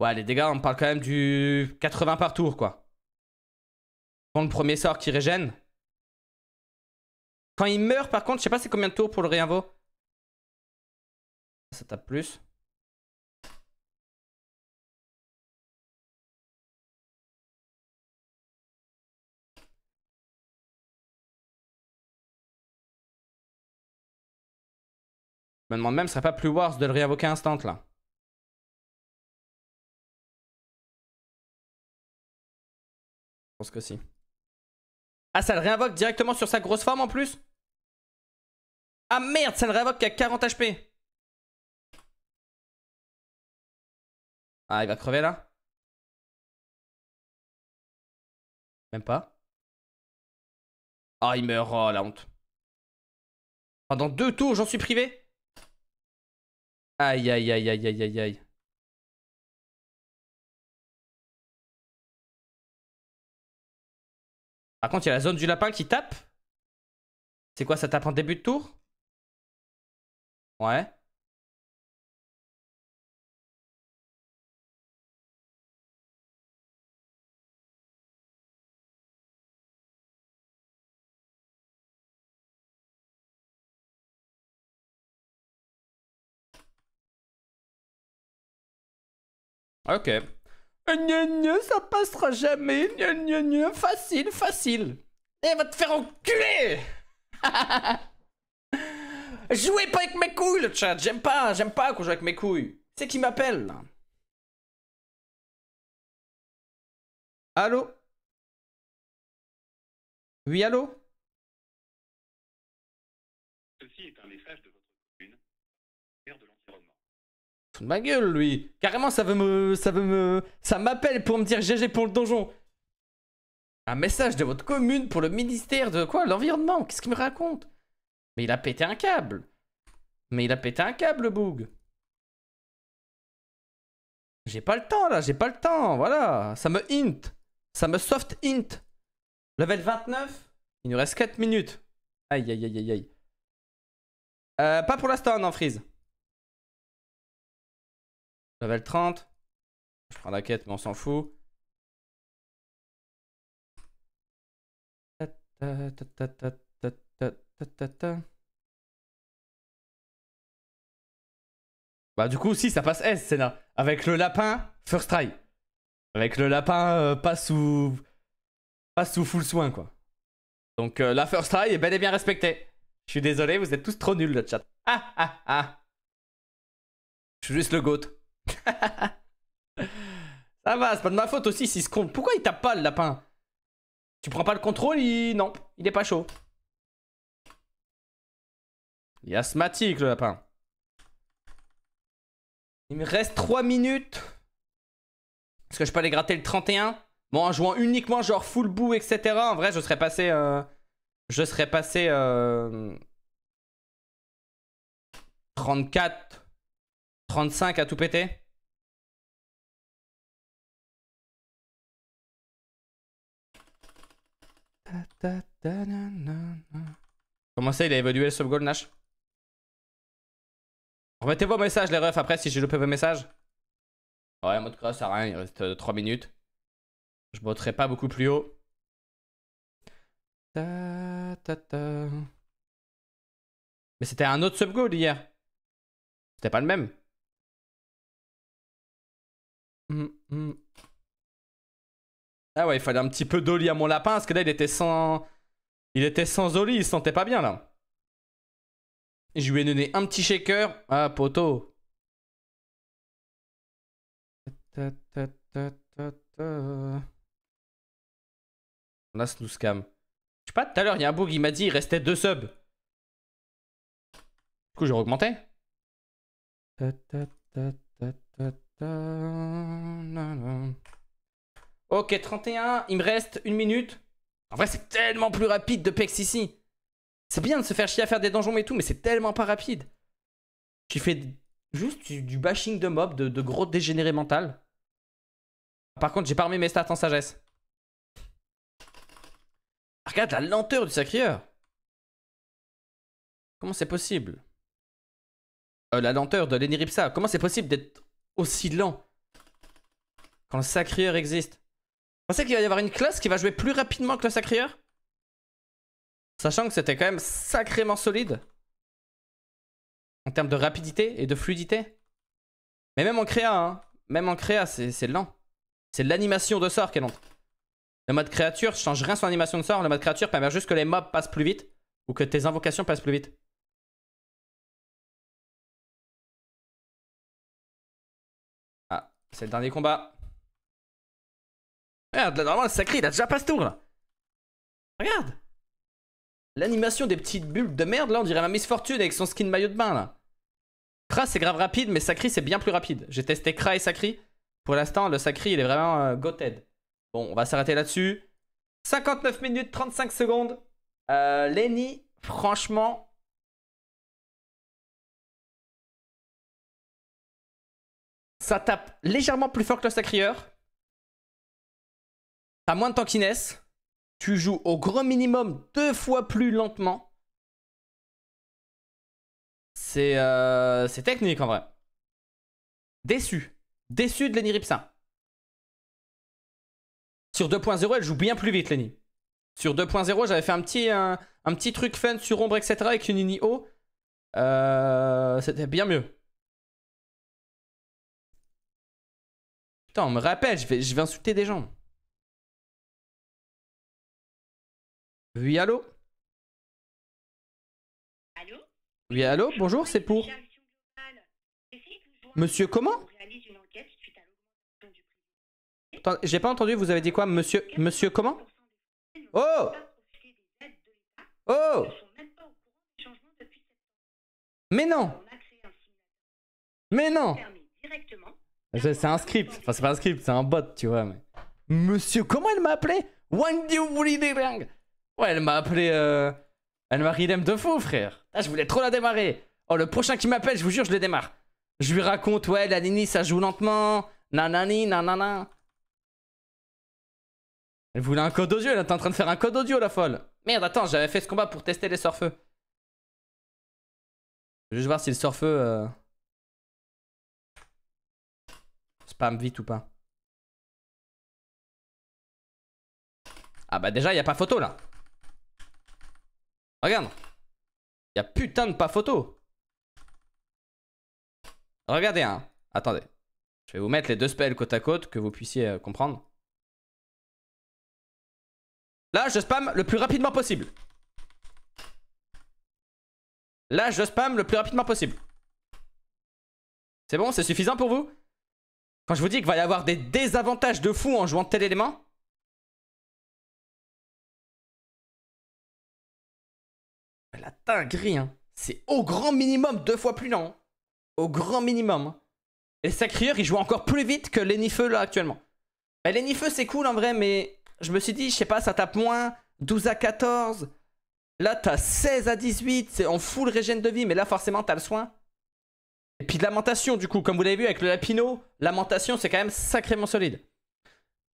Ouais, les dégâts, on parle quand même du 80 par tour, quoi. Quand le premier sort qui régène. Quand il meurt, par contre, je sais pas c'est combien de tours pour le réinvo. Ça tape plus. me demande même, ce serait pas plus worse de le réinvoquer instant là Je pense que si. Ah, ça le réinvoque directement sur sa grosse forme en plus Ah merde, ça le réinvoque qu'à 40 HP Ah, il va crever là Même pas. Ah, il meurt, oh, la honte. Pendant deux tours, j'en suis privé Aïe, aïe, aïe, aïe, aïe, aïe, aïe. Par contre, il y a la zone du lapin qui tape. C'est quoi, ça tape en début de tour Ouais. Ah, ok. Gna ça passera jamais. Gna gna facile, facile. Et eh, va te faire enculer [laughs] Jouez pas avec mes couilles, le chat. J'aime pas, j'aime pas qu'on joue avec mes couilles. C'est qui m'appelle Allô Oui, allô ma gueule, lui. Carrément, ça veut me... Ça veut me... Ça m'appelle pour me dire GG pour le donjon. Un message de votre commune pour le ministère de quoi L'environnement. Qu'est-ce qu'il me raconte Mais il a pété un câble. Mais il a pété un câble, boug. J'ai pas le temps, là. J'ai pas le temps. Voilà. Ça me hint. Ça me soft hint. Level 29. Il nous reste 4 minutes. Aïe, aïe, aïe, aïe, aïe. Euh, pas pour l'instant, non, Freeze. Level 30. Je prends la quête, mais on s'en fout. Bah du coup si ça passe S là. Avec le lapin, first try. Avec le lapin euh, pas sous. pas sous full soin quoi. Donc euh, la first try est bel et bien respectée. Je suis désolé, vous êtes tous trop nuls le chat. Ah ah ah. Je suis juste le goat. Ça va, c'est pas de ma faute aussi s'il se compte. Pourquoi il tape pas le lapin Tu prends pas le contrôle, il. Non, il est pas chaud. Il est asthmatique le lapin. Il me reste 3 minutes. Est-ce que je peux aller gratter le 31 Bon, en jouant uniquement genre full bout, etc. En vrai, je serais passé. Euh, je serais passé. 34. Euh, 35 à tout péter Comment ça, il a évolué le subgoal, Nash Remettez vos messages, les refs, après, si j'ai loupé vos messages. Ouais, mode cross, ça rien, il reste 3 euh, minutes. Je botterai pas beaucoup plus haut. Mais c'était un autre subgoal hier. C'était pas le même. Mmh, mmh. Ah ouais, il fallait un petit peu d'oli à mon lapin, parce que là, il était sans... Il était sans oli, il se sentait pas bien, là. Je lui ai donné un petit shaker. Ah, poteau. Là, ce nous scam. Je sais pas, tout à l'heure, il y a un bug, il m'a dit il restait deux subs. Du coup, j'ai augmenté. Ok, 31, il me reste une minute. En vrai, c'est tellement plus rapide de Pex ici. C'est bien de se faire chier à faire des donjons et tout, mais c'est tellement pas rapide. Tu fais juste du, bashing de mob, de, gros dégénéré mental. Par contre, j'ai pas remis mes stats en sagesse. Regarde la lenteur du sacrieur. Comment c'est possible euh, La lenteur de l'Eniripsa. Comment c'est possible d'être aussi lent quand le sacrieur existe. Vous pensez qu'il va y avoir une classe qui va jouer plus rapidement que le sacrieur Sachant que c'était quand même sacrément solide. En termes de rapidité et de fluidité. Mais même en créa, hein. même en créa, c'est lent. C'est l'animation de sort qui est lente. Le mode créature change rien sur l'animation de sort. Le mode créature permet juste que les mobs passent plus vite ou que tes invocations passent plus vite. C'est le dernier combat. Regarde, là, normalement, le Sakri il a déjà pas ce tour, là. Regarde. L'animation des petites bulles de merde, là, on dirait ma misfortune Fortune avec son skin maillot de bain, là. Kra, c'est grave rapide, mais Sacri, c'est bien plus rapide. J'ai testé Kra et Sacri. Pour l'instant, le Sakri, il est vraiment go euh, goted. Bon, on va s'arrêter là-dessus. 59 minutes, 35 secondes. Euh, Lenny, franchement, Ça tape légèrement plus fort que le sacrieur. T'as moins de tankiness. Tu joues au grand minimum deux fois plus lentement. C'est euh, technique en vrai. Déçu. Déçu de Lenny Ripsa. Sur 2.0, elle joue bien plus vite, Lenny. Sur 2.0, j'avais fait un petit, truc fun sur ombre, etc. avec une Nini O. Euh, c'était bien mieux. Attends, me rappelle, je vais, je vais insulter des gens. Oui, allô Allô Oui, allô, bonjour, c'est pour... Monsieur comment J'ai pas entendu, vous avez dit quoi Monsieur Monsieur comment Oh Oh Mais non Mais non c'est un script. Enfin, c'est pas un script, c'est un bot, tu vois. Mais... Monsieur, comment elle m'a appelé Wendy bang Ouais, elle m'a appelé. Euh, elle m'a rilem de fou, frère. Ah, je voulais trop la démarrer. Oh, le prochain qui m'appelle, je vous jure, je le démarre. Je lui raconte, ouais, la Nini, ça joue lentement. Nanani, nanana. Elle voulait un code audio, elle était en train de faire un code audio, la folle. Merde, attends, j'avais fait ce combat pour tester les surfeux. Je vais juste voir si le surfeux... Euh, Spam vite ou pas Ah bah déjà, il a pas photo là. Regarde. Il a putain de pas photo. Regardez, hein. Attendez. Je vais vous mettre les deux spells côte à côte que vous puissiez euh, comprendre. Là, je spam le plus rapidement possible. Là, je spam le plus rapidement possible. C'est bon C'est suffisant pour vous quand je vous dis qu'il va y avoir des désavantages de fou en jouant tel élément, La dinguerie, hein. C'est au grand minimum deux fois plus lent. Hein. Au grand minimum. Hein. Et sa il joue encore plus vite que l'Enifeu là actuellement. Bah, L'Enifeu c'est cool en vrai, mais je me suis dit, je sais pas, ça tape moins. 12 à 14. Là, t'as 16 à 18. C'est en full régène de vie, mais là, forcément, t'as le soin. Et puis de lamentation du coup, comme vous l'avez vu avec le Lapino, lamentation c'est quand même sacrément solide.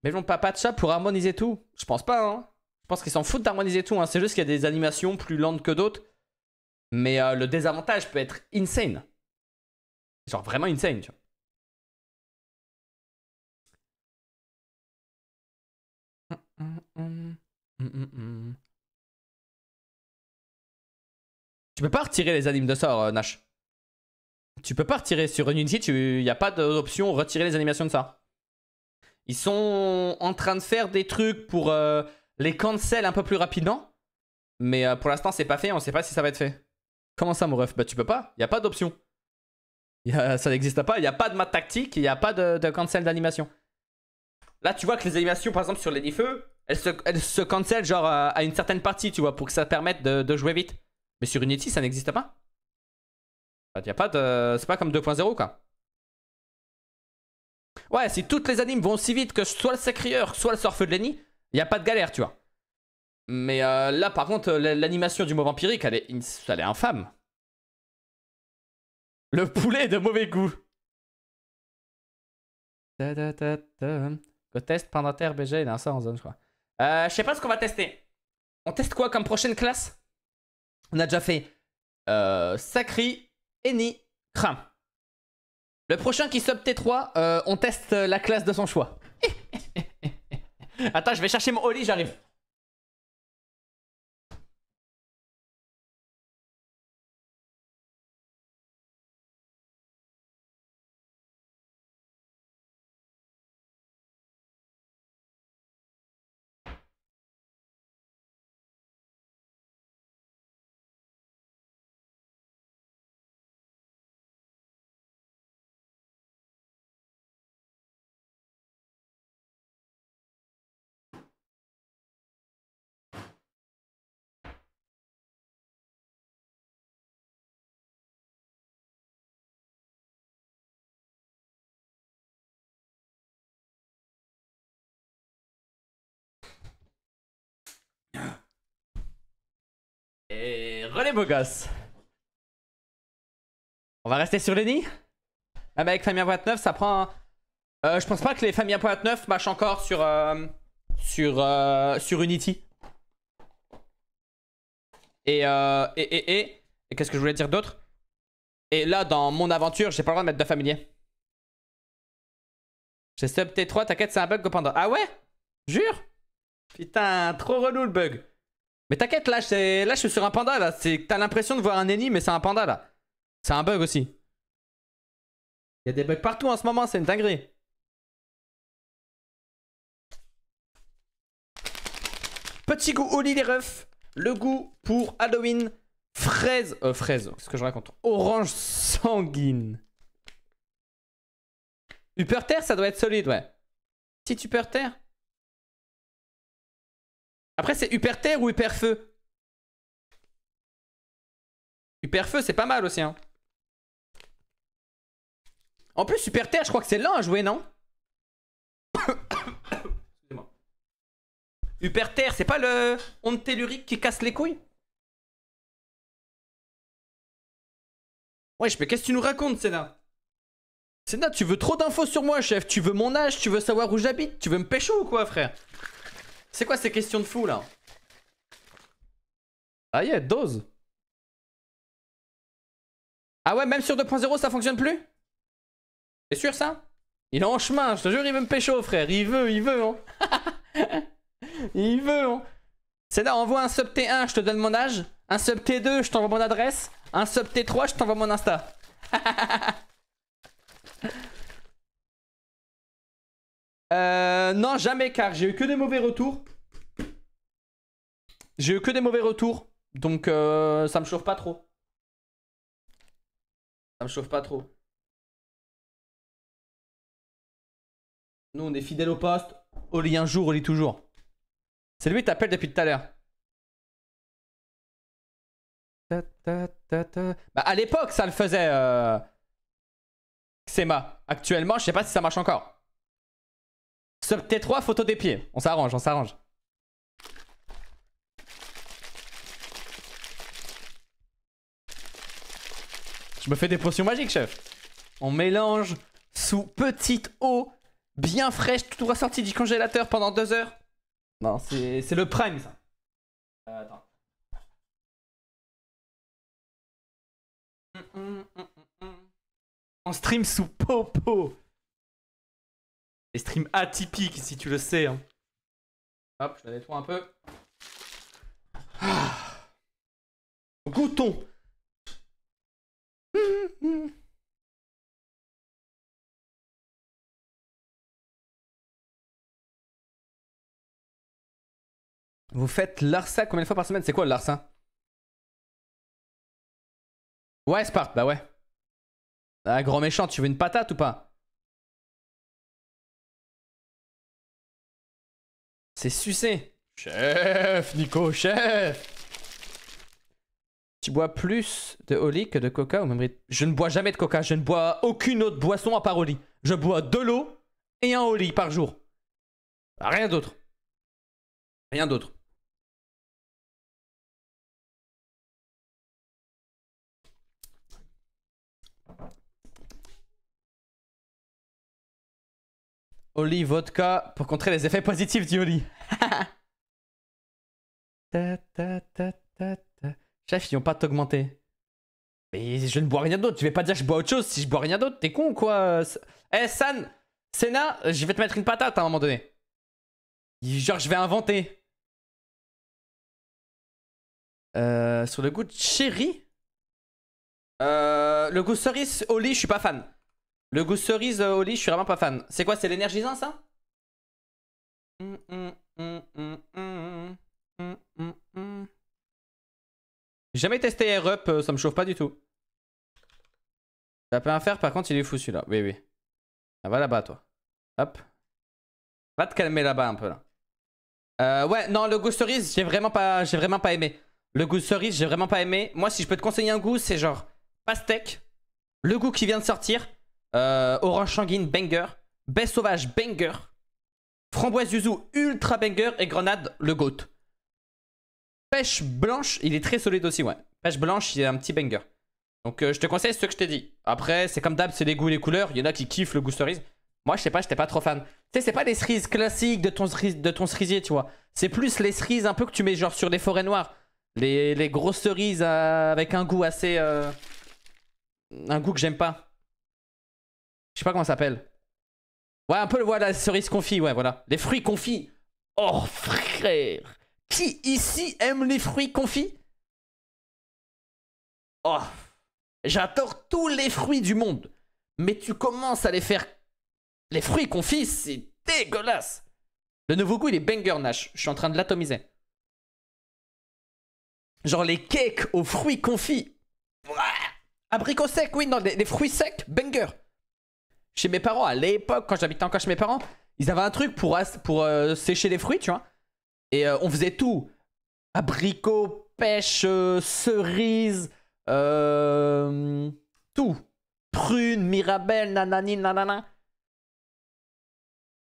Mais bon, pas de chat pour harmoniser tout Je pense pas, hein. Je pense qu'ils s'en foutent d'harmoniser tout, hein. C'est juste qu'il y a des animations plus lentes que d'autres. Mais euh, le désavantage peut être insane. Genre vraiment insane, tu vois. peux pas retirer les animes de sort, euh, Nash. Tu peux pas retirer sur Unity, il n'y a pas d'option retirer les animations de ça. Ils sont en train de faire des trucs pour euh, les cancel un peu plus rapidement. Mais euh, pour l'instant, c'est pas fait, on sait pas si ça va être fait. Comment ça, mon ref Bah, tu peux pas, il n'y a pas d'option. Ça n'existe pas, il n'y a pas de maths tactique, il n'y a pas de, cancel d'animation. Là, tu vois que les animations, par exemple, sur les feu, elles se, elles genre euh, à, une certaine partie, tu vois, pour que ça permette de jouer vite. Mais sur Unity, ça n'existe pas. Bah, pas de... C'est pas comme 2.0 quoi. Ouais, si toutes les animes vont aussi vite que soit le Sacrieur, soit le Surfeu de il y a pas de galère, tu vois. Mais euh, là, par contre, euh, l'animation du mauvais vampirique, elle est, infâme. Le poulet de mauvais goût. Le test pendant BG, il a ça en zone, je crois. Euh, je sais pas ce qu'on va tester. On teste quoi comme prochaine classe On a déjà fait euh, Sacri, Eni crame Le prochain qui sub T3, euh, on teste la classe de son choix. [laughs] Attends, je vais chercher mon holly, j'arrive. Et relais beau gosse. On va rester sur Lenny ah bah avec Famia.9 ça prend... Euh, je pense pas que les Famia.9 mâchent encore sur... Euh, sur, euh, sur Unity. Et, et, et, qu'est-ce que je voulais dire d'autre Et là dans mon aventure j'ai pas le droit de mettre de familier. J'ai sub T3, t'inquiète c'est un bug pendant. Ah ouais Jure Putain trop relou le bug. Mais t'inquiète, là, je suis sur un panda, là. T'as l'impression de voir un ennemi, mais c'est un panda, là. C'est un bug aussi. Il y a des bugs partout en ce moment, c'est une dinguerie. Petit goût au lit, des refs. Le goût pour Halloween. Fraise. Euh, fraise. ce que je raconte Orange sanguine. Super Terre, ça doit être solide, ouais. Petit Upper Terre. Après, c'est Hyper Terre ou Hyper Feu Hyper Feu, c'est pas mal aussi. Hein. En plus, Hyper Terre, je crois que c'est lent à jouer, non Hyper Terre, c'est pas le onde tellurique qui casse les couilles Wesh, mais qu'est-ce que tu nous racontes, Senna Senna, tu veux trop d'infos sur moi, chef Tu veux mon âge Tu veux savoir où j'habite Tu veux me pécho ou quoi, frère c'est quoi ces questions de fou là Ah yeah, dose Ah ouais, même sur 2.0 ça fonctionne plus C'est sûr ça Il est en chemin, je te jure, il veut me pécho frère, il veut, il veut hein [laughs] Il veut hein. C'est là, envoie un sub T1, je te donne mon âge, un sub T2, je t'envoie mon adresse, un sub T3, je t'envoie mon Insta [laughs] Euh, non, jamais, car j'ai eu que des mauvais retours. J'ai eu que des mauvais retours. Donc, euh, ça me chauffe pas trop. Ça me chauffe pas trop. Nous, on est fidèles au poste. Au lit un jour, au lit toujours. C'est lui qui t'appelle depuis tout à l'heure. Bah, à l'époque, ça le faisait. Euh... Xema. Actuellement, je sais pas si ça marche encore. T3, photo des pieds. On s'arrange, on s'arrange. Je me fais des potions magiques, chef. On mélange sous petite eau, bien fraîche, tout ressorti du congélateur pendant deux heures. Non, c'est le prime, ça. Euh, mm, mm, mm, on stream sous Popo. Les streams atypiques, si tu le sais. Hein. Hop, je la nettoie un peu. Ah. Goûtons. Vous faites l'arsa combien de fois par semaine C'est quoi l'arsa Ouais, Spart, bah ouais. Ah, grand méchant, tu veux une patate ou pas C'est sucé. Chef, Nico, chef. Tu bois plus de Oli que de coca ou même Je ne bois jamais de coca. Je ne bois aucune autre boisson à part Oli. Je bois de l'eau et un Oli par jour. Rien d'autre. Rien d'autre. Oli vodka pour contrer les effets positifs du Oli. [laughs] Chef, ils n'ont pas t'augmenté. Mais je ne bois rien d'autre. Tu vais pas dire que je bois autre chose si je bois rien d'autre. T'es con ou quoi Eh San, Senna, je vais te mettre une patate à un moment donné. Genre, je vais inventer. Euh, sur le goût de chéri euh, Le goût cerise Oli, je suis pas fan. Le goût cerise euh, au lit, je suis vraiment pas fan. C'est quoi, c'est l'énergisant ça hum, hum, hum, Jamais testé air up, euh, ça me chauffe pas du tout. Ça pas un faire, par contre il est fou celui-là. Oui, oui. va là-bas toi. Hop. Va te calmer là-bas un peu là. Euh, ouais, non, le goût cerise, j'ai vraiment, pas, j'ai vraiment pas aimé. Le goût cerise, j'ai vraiment pas aimé. Moi, si je peux te conseiller un goût, c'est genre pastèque, le goût qui vient de sortir, Orange euh, Sanguine, banger. Baie Sauvage, banger. Framboise Yuzu, ultra banger. Et Grenade, le goat. Pêche blanche, il est très solide aussi, ouais. Pêche blanche, il a un petit banger. Donc euh, je te conseille ce que je t'ai dit. Après, c'est comme d'hab, c'est les goûts et les couleurs. Il y en a qui kiffent le goût cerise. Moi, je sais pas, j'étais pas trop fan. Tu sais, c'est pas les cerises classiques de ton, de cerisier, tu vois. C'est plus les cerises un peu que tu mets genre sur les forêts noires. Les, les grosses cerises euh, avec un goût assez... un goût que j'aime pas. Je sais pas comment ça s'appelle. Ouais, un peu le voilà, la cerise confit, ouais, voilà. Les fruits confits. Oh frère Qui ici aime les fruits confits Oh J'adore tous les fruits du monde. Mais tu commences à les faire. Les fruits confits, c'est dégueulasse Le nouveau goût, il est banger, Nash. Je suis en train de l'atomiser. Genre les cakes aux fruits confits. Abricots sec, oui, non, les, les fruits secs, banger chez mes parents, à l'époque, quand j'habitais encore chez mes parents, ils avaient un truc pour, pour euh, sécher les fruits, tu vois. Et euh, on faisait tout. Abricots, pêches, euh, cerises, tout. Prunes, mirabelles, nanani, nanana.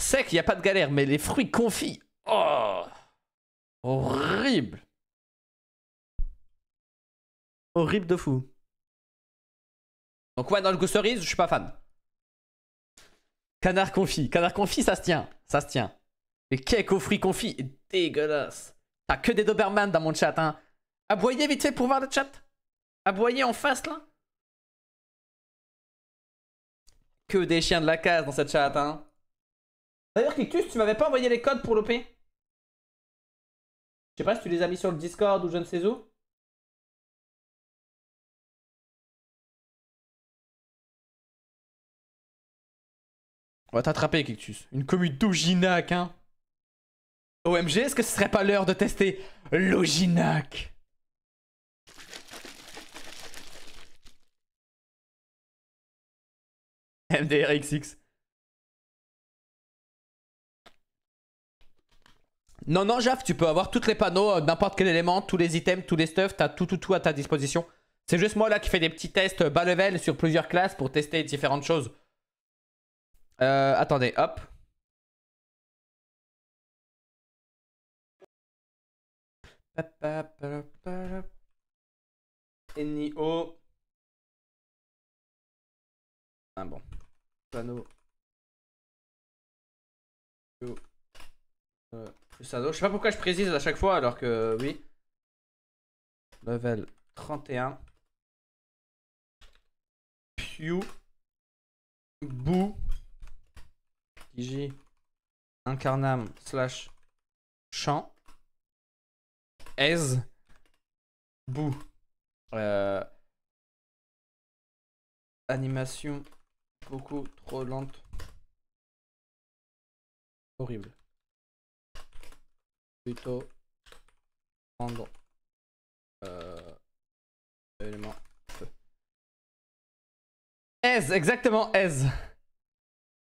Sec, y a pas de galère, mais les fruits confits, oh Horrible Horrible de fou. Donc ouais, dans le goût cerise, je suis pas fan. Canard confit. Canard confit, ça se tient. Ça se tient. Et cake aux fruits est dégueulasse. T'as que des Doberman dans mon chat, hein. Aboyez vite fait pour voir le chat. Aboyez en face, là. Que des chiens de la case dans cette chat, hein. D'ailleurs, Cictus, tu m'avais pas envoyé les codes pour l'OP Je sais pas si tu les as mis sur le Discord ou je ne sais où. On va t'attraper, Cactus. Une commune d'Oginac, hein OMG, est-ce que ce serait pas l'heure de tester l'Oginac MDRXX. Non, non, Jaf, tu peux avoir tous les panneaux, euh, n'importe quel élément, tous les items, tous les stuffs, t'as tout, tout, tout à ta disposition. C'est juste moi là qui fais des petits tests euh, bas level sur plusieurs classes pour tester différentes choses. Euh, attendez, hop. Nio. Ah bon. Panneau. Euh, Sano. Je sais pas pourquoi je précise à chaque fois alors que oui. Level 31. Pew. Boo j incarnam slash champ as bou euh, animation beaucoup trop lente horrible plutôt prendre euh, élément exactement as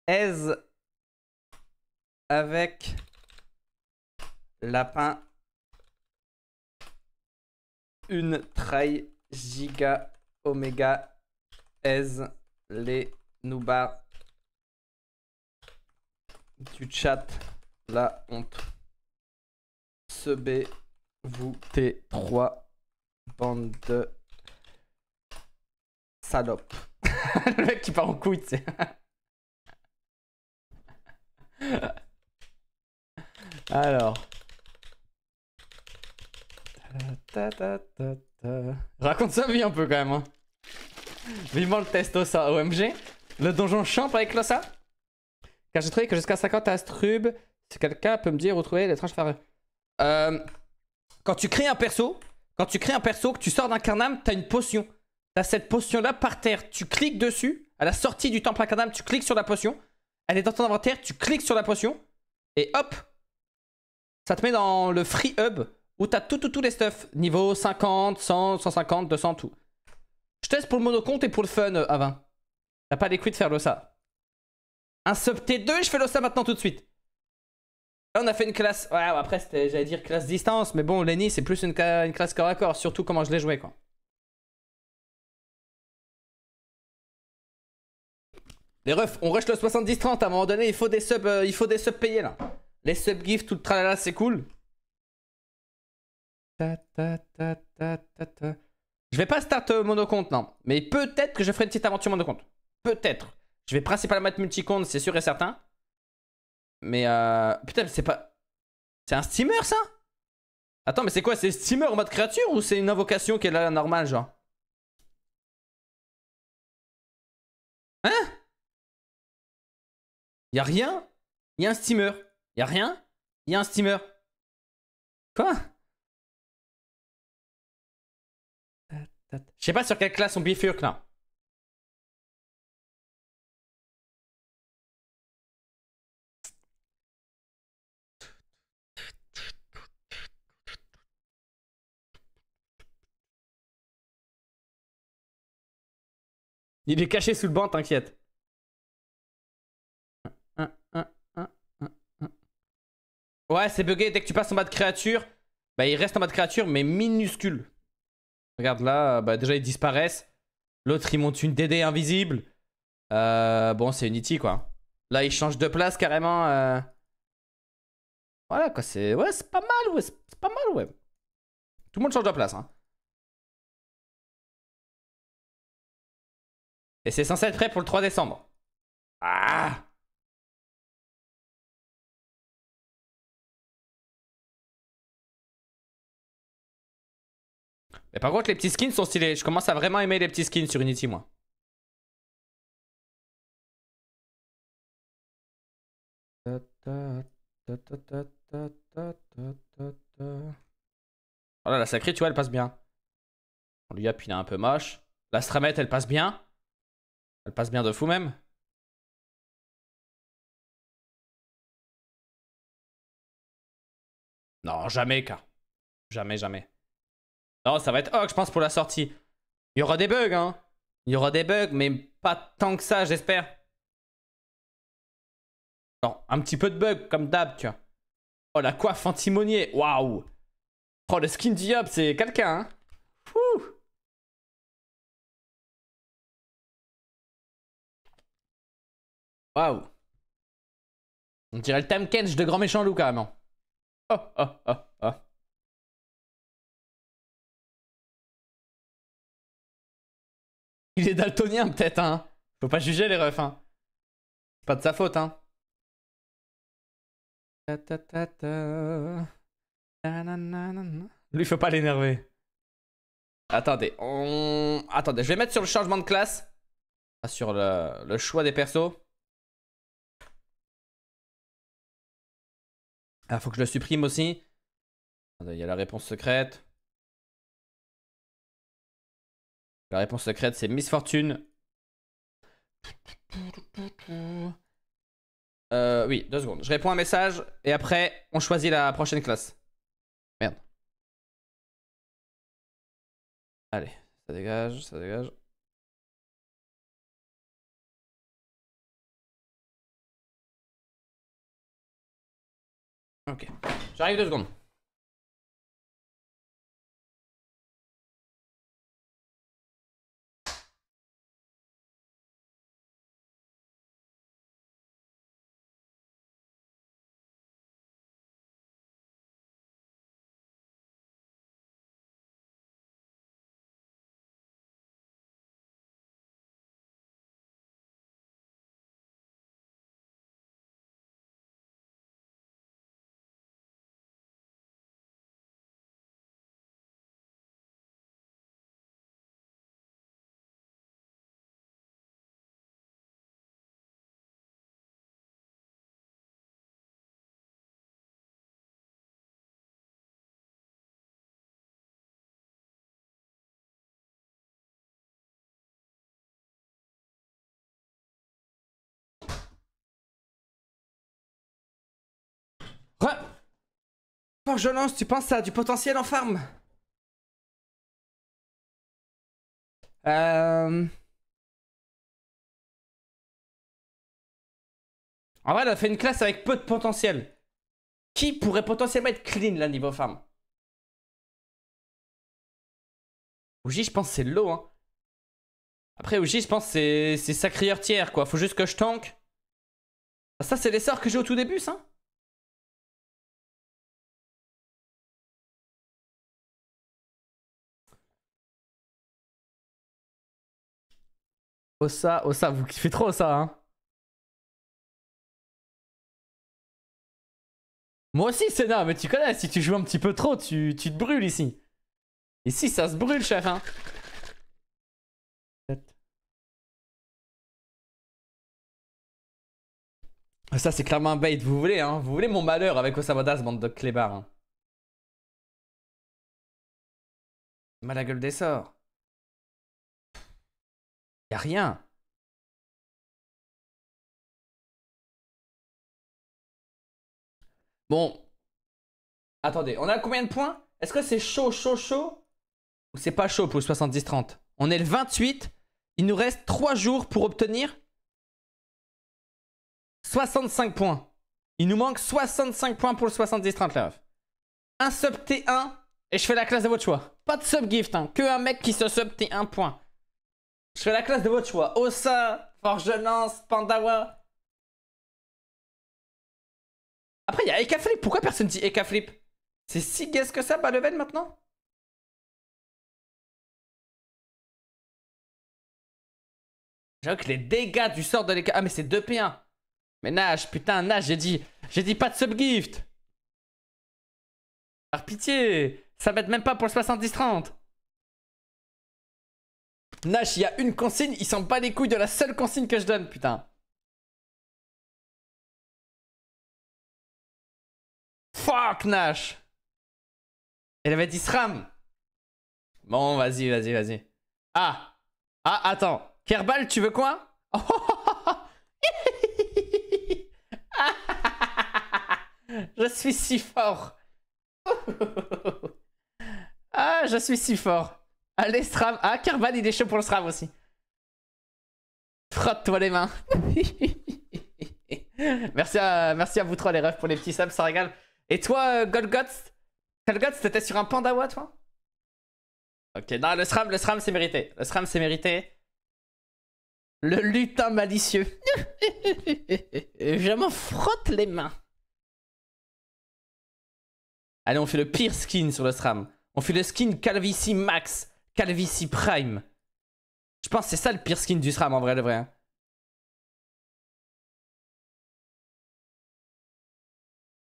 as avec lapin une traille, giga oméga aise les noobars du chat la honte ce b vous T3 bande de salopes [laughs] le mec qui part en couille c'est [laughs] Alors. Raconte sa vie un peu quand même. Hein. Vivement le testo ça, OMG. Le donjon champ avec Lossa. Car j'ai trouvé que jusqu'à 50 astrubes, si quelqu'un peut me dire où trouver l'étrange tranches euh, quand tu crées un perso, quand tu crées un perso, que tu sors d'un carnam, t'as une potion. T'as cette potion-là par terre. Tu cliques dessus. À la sortie du temple Carnam, tu cliques sur la potion. Elle est dans ton inventaire, tu cliques sur la potion. Et hop, ça te met dans le free hub où t'as tout, tout, tout les stuff. Niveau 50, 100, 150, 200, tout. Je teste pour le monocompte et pour le fun, euh, Avin. T'as pas les couilles de faire ça. Un sub T2, je fais le ça maintenant tout de suite. Là, on a fait une classe. Ouais, après, j'allais dire classe distance, mais bon, Lenny, c'est plus une, classe corps à corps, surtout comment je l'ai joué, quoi. Les refs, on rush le 70-30, à un moment donné, il faut des sub euh, il faut des subs payés, là. Les subgifts, tout le tralala, c'est cool. je vais pas start euh, non. Mais peut-être que je ferai une petite aventure compte. Peut-être. Je vais principalement mettre multicompte, c'est sûr et certain. Mais euh... Putain, c'est pas... C'est un steamer, ça Attends, mais c'est quoi C'est steamer en mode créature ou c'est une invocation qui est là, normale, genre Hein Y'a rien Y'a un steamer. Y a rien Y a un steamer. Quoi Je sais pas sur quelle classe on bifurque là. Il est caché sous le banc, t'inquiète. Ouais, c'est bugué. Dès que tu passes en bas de créature, bah, il reste en bas de créature, mais minuscule. Regarde là, bah, déjà, ils disparaissent. L'autre, il monte une DD invisible. Euh, bon, c'est Unity, quoi. Là, il change de place carrément. Euh. Voilà, quoi. C'est ouais, pas mal, ouais. C'est pas mal, ouais. Tout le monde change de place, hein. Et c'est censé être prêt pour le 3 décembre. Ah Mais par contre, les petits skins sont stylés. Je commence à vraiment aimer les petits skins sur Unity, moi. Voilà, la sacrée, tu vois, elle passe bien. On lui appuie, il est un peu moche. La stramette, elle passe bien. Elle passe bien de fou même. Non, jamais, K. Jamais, jamais. Non, ça va être ok, je pense, pour la sortie. Il y aura des bugs, hein. Il y aura des bugs, mais pas tant que ça, j'espère. Non, un petit peu de bugs, comme d'hab, tu vois. Oh, la coiffe antimonier, waouh. Oh, le skin Diop, c'est quelqu'un, hein. Waouh. On dirait le Tamkench de Grand Méchant Loup, carrément. Oh, oh, oh, oh. Il est daltonien peut-être, hein. Faut pas juger les refs, hein. C'est pas de sa faute, hein. Lui, faut pas l'énerver. Attendez, on... Attendez, je vais mettre sur le changement de classe. Ah, sur le, le choix des persos. Ah, faut que je le supprime aussi. Il y a la réponse secrète. La réponse secrète, c'est Miss Fortune. Euh, oui, deux secondes. Je réponds un message et après, on choisit la prochaine classe. Merde. Allez, ça dégage, ça dégage. Ok. J'arrive deux secondes. Quoi lance, tu penses à du potentiel en farm Euh... En vrai, elle a fait une classe avec peu de potentiel. Qui pourrait potentiellement être clean là niveau farm Ouji, je pense c'est l'eau. Hein. Après, Ouji, je pense c'est sa tiers quoi. Faut juste que je tank. Ça, c'est les que j'ai au tout début, ça Ossa, Ossa, vous kiffez trop ça, hein Moi aussi, Senna, mais tu connais, si tu joues un petit peu trop, tu, tu te brûles ici. Ici, ça se brûle, chef, hein Ça, c'est clairement un bait, vous voulez, hein Vous voulez mon malheur avec Osamadas, bande de clébards, hein. Ma gueule des sorts. Y'a rien. Bon. Attendez, on a combien de points Est-ce que c'est chaud, chaud, chaud Ou c'est pas chaud pour le 70-30 On est le 28. Il nous reste 3 jours pour obtenir 65 points. Il nous manque 65 points pour le 70-30 Un sub T1 et je fais la classe de votre choix. Pas de sub gift, hein. que un mec qui se sub T1 point. Je fais la classe de votre choix. Ossa, Forge Lance, Pandawa. Après, il y a Eka Flip. Pourquoi personne dit Eka Flip C'est si guess que ça, Baleven, maintenant J'avoue que les dégâts du sort de l'Eka... Ah, mais c'est 2p1. Mais Nage, putain, Nage, j'ai dit... J'ai dit pas de subgift. Par pitié, ça m'aide même pas pour le 70-30. Nash, il y a une consigne, il s'en pas les couilles de la seule consigne que je donne, putain. Fuck Nash Elle avait dit SRAM Bon, vas-y, vas-y, vas-y. Ah Ah, attends. Kerbal, tu veux quoi [laughs] Je suis si fort [laughs] Ah, je suis si fort Allez, SRAM. Ah, Carvan, il est chaud pour le SRAM aussi. Frotte-toi les mains. [laughs] merci, à, merci à vous trois, les refs, pour les petits subs, ça régale. Et toi, Golgoth euh, Golgoth, t'étais sur un pandawa, toi Ok, non, le SRAM, le SRAM, c'est mérité. Le SRAM, c'est mérité. Le lutin malicieux. [laughs] Je m'en frotte les mains. Allez, on fait le pire skin sur le SRAM. On fait le skin Calvici Max. Calvici Prime. Je pense que c'est ça le pire skin du SRAM en vrai, le vrai. Hein.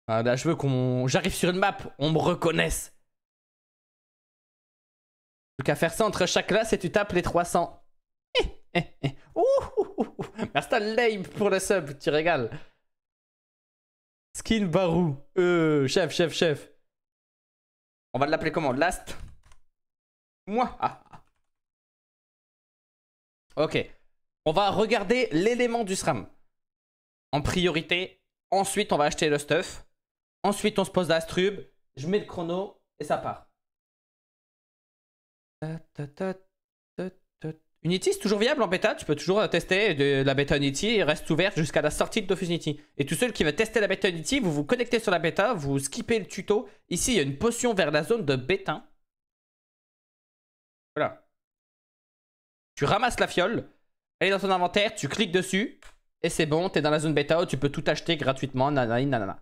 Ah, là, je veux qu'on. J'arrive sur une map, on me reconnaisse. Donc à faire ça entre chaque classe et tu tapes les 300. [laughs] Merci à Lame pour le sub, tu régales. Skin Barou. Euh, chef, chef, chef. On va l'appeler comment Last moi. [laughs] ok. On va regarder l'élément du SRAM. En priorité. Ensuite, on va acheter le stuff. Ensuite, on se pose la Je mets le chrono et ça part. Unity, c'est toujours viable en bêta. Tu peux toujours euh, tester la bêta Unity e Il reste ouvert jusqu'à la sortie de Dofus Unity. E et tout ceux qui veulent tester la bêta Unity, e vous vous connectez sur la bêta, vous skippez le tuto. Ici, il y a une potion vers la zone de bêta. Voilà. Tu ramasses la fiole, elle est dans ton inventaire, tu cliques dessus, et c'est bon, t'es dans la zone bêta où tu peux tout acheter gratuitement, nanana, nanana.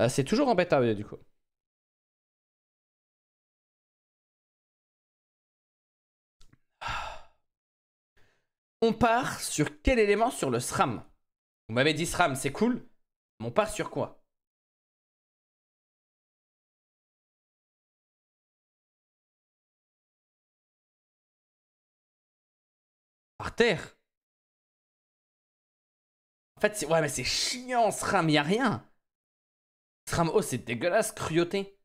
Euh, c'est toujours en bêta euh, du coup. On part sur quel élément sur le SRAM Vous m'avez dit SRAM, c'est cool, on part sur quoi terre. En fait, ouais, mais c'est chiant, SRAM, y'a a rien. SRAM oh c'est dégueulasse, cruauté.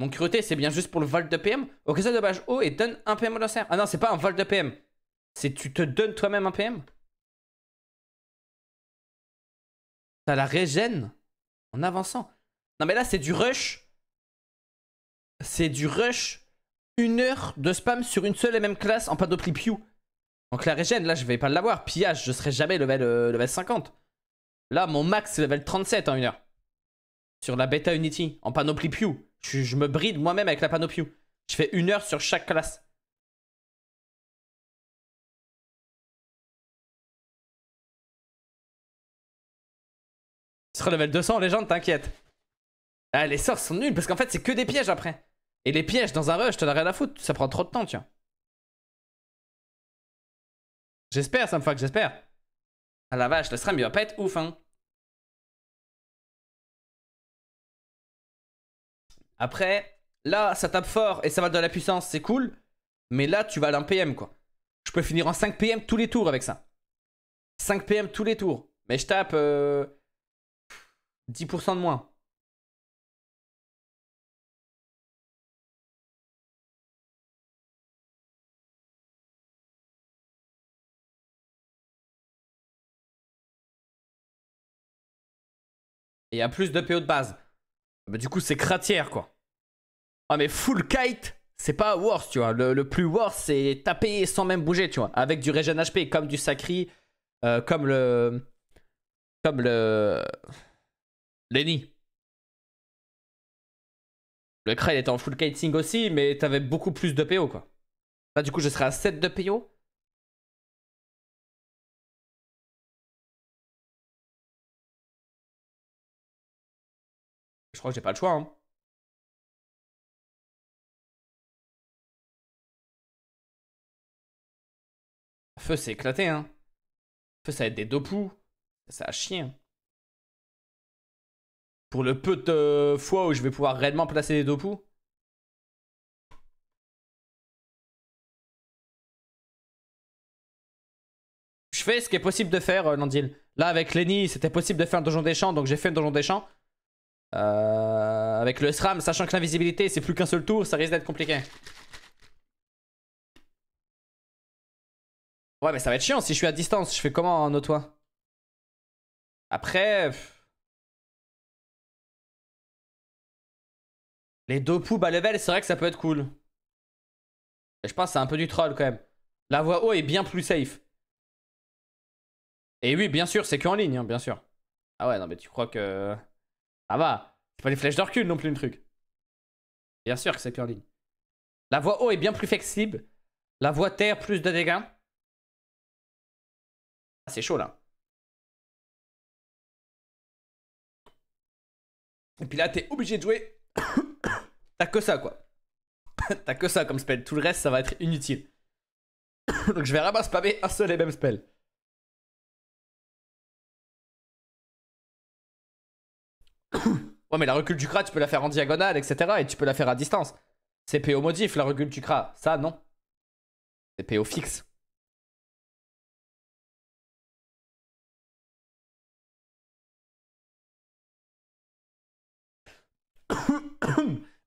Mon cruauté, c'est bien juste pour le vol de PM. ça de dommage Oh et donne un PM au lancer. Ah non, c'est pas un vol de PM. C'est tu te donnes toi-même un PM. T'as la régène en avançant. Non, mais là, c'est du rush. C'est du rush. Une heure de spam sur une seule et même classe en panoplie Pew. Donc la régène, là, je vais pas l'avoir. Pillage, je serai jamais level, euh, level 50. Là, mon max, c'est level 37 en une heure. Sur la Beta Unity, en panoplie Pew. Je, me bride moi-même avec la panoplie Pew. Je fais une heure sur chaque classe. Tu seras level 200 légende, t'inquiète. Ah, les sorts sont nuls parce qu'en fait, c'est que des pièges après. Et les pièges dans un rush, t'en as rien à foutre. Ça prend trop de temps, tiens. J'espère, ça me que j'espère. Ah la vache, le stream il va pas être ouf, hein. Après, là, ça tape fort et ça va de la puissance, c'est cool. Mais là, tu vas à PM, quoi. Je peux finir en 5 PM tous les tours avec ça. 5 PM tous les tours. Mais je tape 10% euh, de moins. il y a plus de PO de base. Ah bah, du coup, c'est cratière, quoi. Ah, mais full kite, c'est pas worse, tu vois. Le, plus worse, c'est taper sans même bouger, tu vois. Avec du regen HP, comme du Sacri, euh, comme le. Comme le. Lenny. Le krail était en full kiting aussi, mais t'avais beaucoup plus de PO, quoi. Là, du coup, je serais à 7 de PO. Je crois que j'ai pas le choix. Hein. Feu, c'est éclaté, hein. Feu, ça va être des dopous. Ça a chien. Hein. Pour le peu de fois où je vais pouvoir réellement placer des dopous. Je fais ce qui est possible de faire, Landil. Euh, Là, avec Lenny, c'était possible de faire un donjon des champs, donc j'ai fait un donjon des champs. Euh, avec le SRAM, sachant que l'invisibilité c'est plus qu'un seul tour, ça risque d'être compliqué. Ouais, mais ça va être chiant si je suis à distance. Je fais comment en auto Après. Les deux poubes à level, c'est vrai que ça peut être cool. je pense que c'est un peu du troll quand même. La voie haut est bien plus safe. Et oui, bien sûr, c'est que en ligne, hein, bien sûr. Ah ouais, non, mais tu crois que. Ah bah, C'est pas des flèches de non plus le truc. Bien sûr que c'est ligne. La voie haut est bien plus flexible. La voie terre, plus de dégâts. Ah, c'est chaud là. Et puis là, t'es obligé de jouer. T'as que ça quoi. T'as que ça comme spell. Tout le reste, ça va être inutile. [coughs] Donc je vais vraiment spammer un seul et même spell. ouais, mais la recul du crat, tu peux la faire en diagonale, etc. Et tu peux la faire à distance. C'est PO modif, la recul du crat. Ça, non. C'est PO fixe.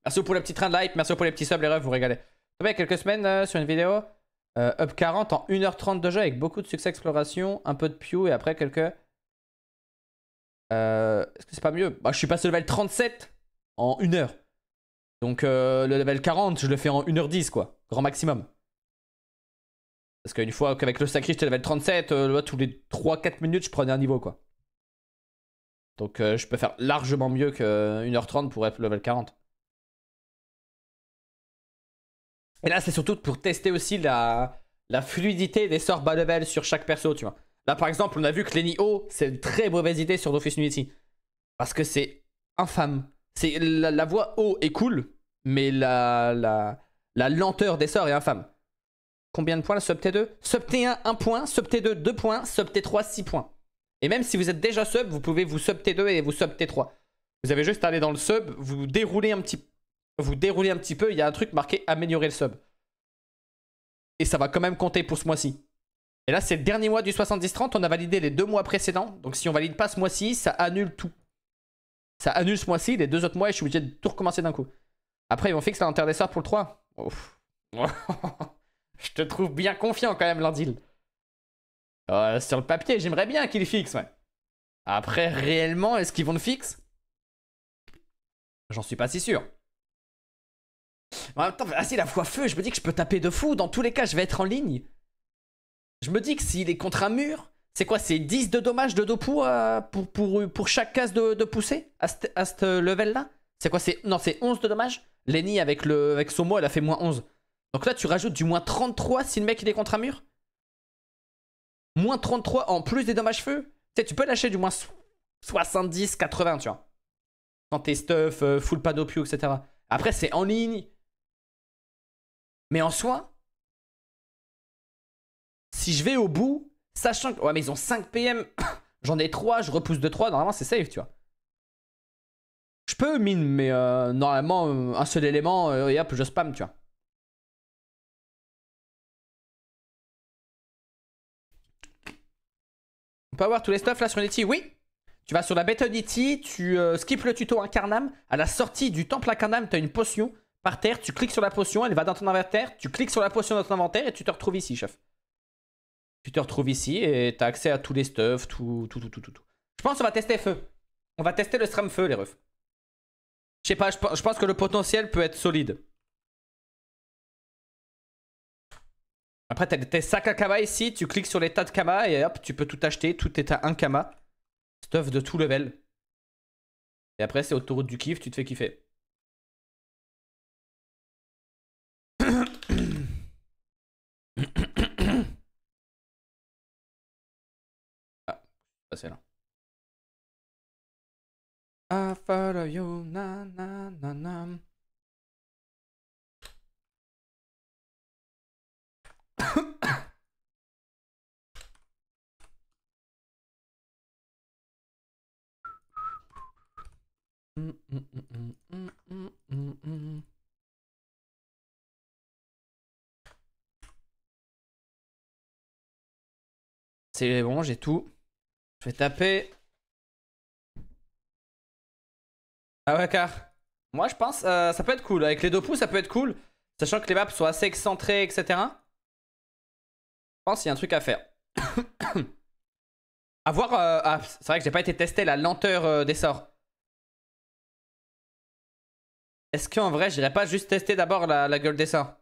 merci pour le petit train de like, merci pour les petits subs, les refs, vous régalez. Il y quelques semaines euh, sur une vidéo, euh, up 40 en 1h30 de jeu avec beaucoup de succès exploration, un peu de pew et après quelques euh, est-ce que c'est pas mieux bah, Je suis passé level 37 en 1 heure. Donc euh, le level 40, je le fais en 1h10, quoi. Grand maximum. Parce qu'une fois qu'avec le sacré, j'étais level 37, euh, tous les 3-4 minutes, je prenais un niveau, quoi. Donc je peux faire largement mieux que 1h30 pour être level 40. Et là, c'est surtout pour tester aussi la fluidité des sorts bas level sur chaque perso, tu vois. Là, par exemple, on a vu que Lenny O, c'est une très mauvaise idée sur Dofus Unity. Parce que c'est infâme. C'est la, voix O est cool, mais la, la, lenteur des sorts est infâme. Combien de points le sub T2 Sub T1, 1 point. Sub T2, 2 points. Sub T3, 6 points. Et même si vous êtes déjà sub, vous pouvez vous sub T2 et vous sub T3. Vous avez juste à aller dans le sub, vous déroulez un petit, vous déroulez un petit peu, il y a un truc marqué améliorer le sub. Et ça va quand même compter pour ce mois-ci. Et là, c'est le dernier mois du 70-30. On a validé les deux mois précédents. Donc si on valide pas ce mois-ci, ça annule tout. Ça annule ce mois-ci, les deux autres mois, et je suis obligé de tout recommencer d'un coup. Après, ils vont fixer l'interdesseur pour le 3. [laughs] je te trouve bien confiant quand même, Landil. Euh, sur le papier, j'aimerais bien qu'ils fixent, ouais. Après, réellement, est-ce qu'ils vont le fixer J'en suis pas si sûr. en ah si, la voix feu, je me dis que je peux taper de fou. Dans tous les cas, je vais être en ligne. Je me dis que s'il est contre un mur, c'est quoi C'est 10 de dommages de Dopou euh, pour, pour, chaque case de, de poussée à ce euh, level-là C'est quoi Non, c'est 11 de dommages Lenny avec, le, avec elle a fait moins 11. Donc là, tu rajoutes du moins 33 si le mec il est contre un mur Moins 33 en plus des dommages feu Tu sais, tu peux lâcher du moins 70, 80, tu vois. Quand t'es stuff, euh, full pas etc. Après, c'est en ligne. Mais en soi, si je vais au bout, sachant que. Ouais, mais ils ont 5 PM. [coughs] J'en ai 3, je repousse de 3. Normalement, c'est safe, tu vois. Je peux mine, mais euh, normalement, euh, un seul élément, euh, et hop, je spam, tu vois. On peut avoir tous les stuff là sur Unity Oui Tu vas sur la bête Unity, tu skips le tuto Incarnam. À la sortie du temple Incarnam, tu as une potion par terre. Tu cliques sur la potion, elle va dans ton inventaire. Tu cliques sur la potion dans ton inventaire et tu te retrouves ici, chef tu te retrouves ici et t'as accès à tous les stuffs, tout, tout, tout, tout, tout. Je pense qu'on va tester feu. On va tester le stram feu, les refs. Je sais pas, je pense que le potentiel peut être solide. Après, t'as tes sacs à kama ici, tu cliques sur les tas de kama et hop, tu peux tout acheter. Tout est à un kama. Stuff de tout level. Et après, c'est autoroute du kiff, tu te fais kiffer. Ça, c'est là. I follow you, na na na na. C'est bon, j'ai tout. Je vais taper. Ah ouais, car. Moi, je pense euh, ça peut être cool. Avec les deux pouces, ça peut être cool. Sachant que les maps sont assez excentrées, etc. Je pense qu'il y a un truc à faire. A [coughs] voir. Euh, ah, c'est vrai que j'ai pas été testé la lenteur euh, des sorts. Est-ce qu'en vrai, j'irais pas juste tester d'abord la, gueule des sorts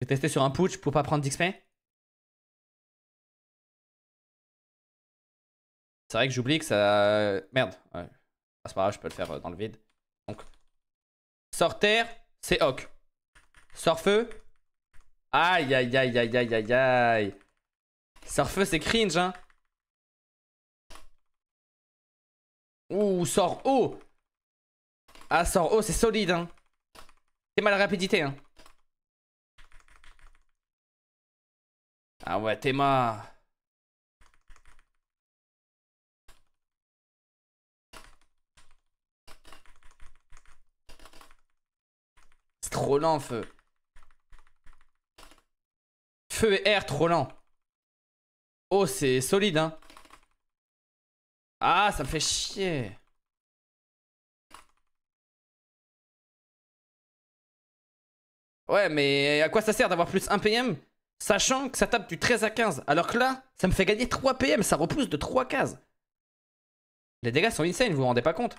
vais testé sur un putsch pour pas prendre d'XP C'est vrai que j'oublie que ça... Merde. Ouais. Ah, c'est pas grave, je peux le faire euh, dans le vide. Donc. terre, c'est Hoc. Sort-feu. Aïe, aïe, aïe, aïe, aïe, aïe, aïe. Sort-feu, c'est cringe, hein. Ouh, sort haut. Ah, sort haut, c'est solide, hein. T'es mal la rapidité, hein. Ah ouais, mal. trop lent, feu. Feu et air, trop lent. Oh, c'est solide, hein. Ah, ça me fait chier. Ouais, mais à quoi ça sert d'avoir plus 1 PM Sachant que ça tape du 13 à 15. Alors que là, ça me fait gagner 3 PM, ça repousse de 3 cases. Les dégâts sont insane, vous vous rendez pas compte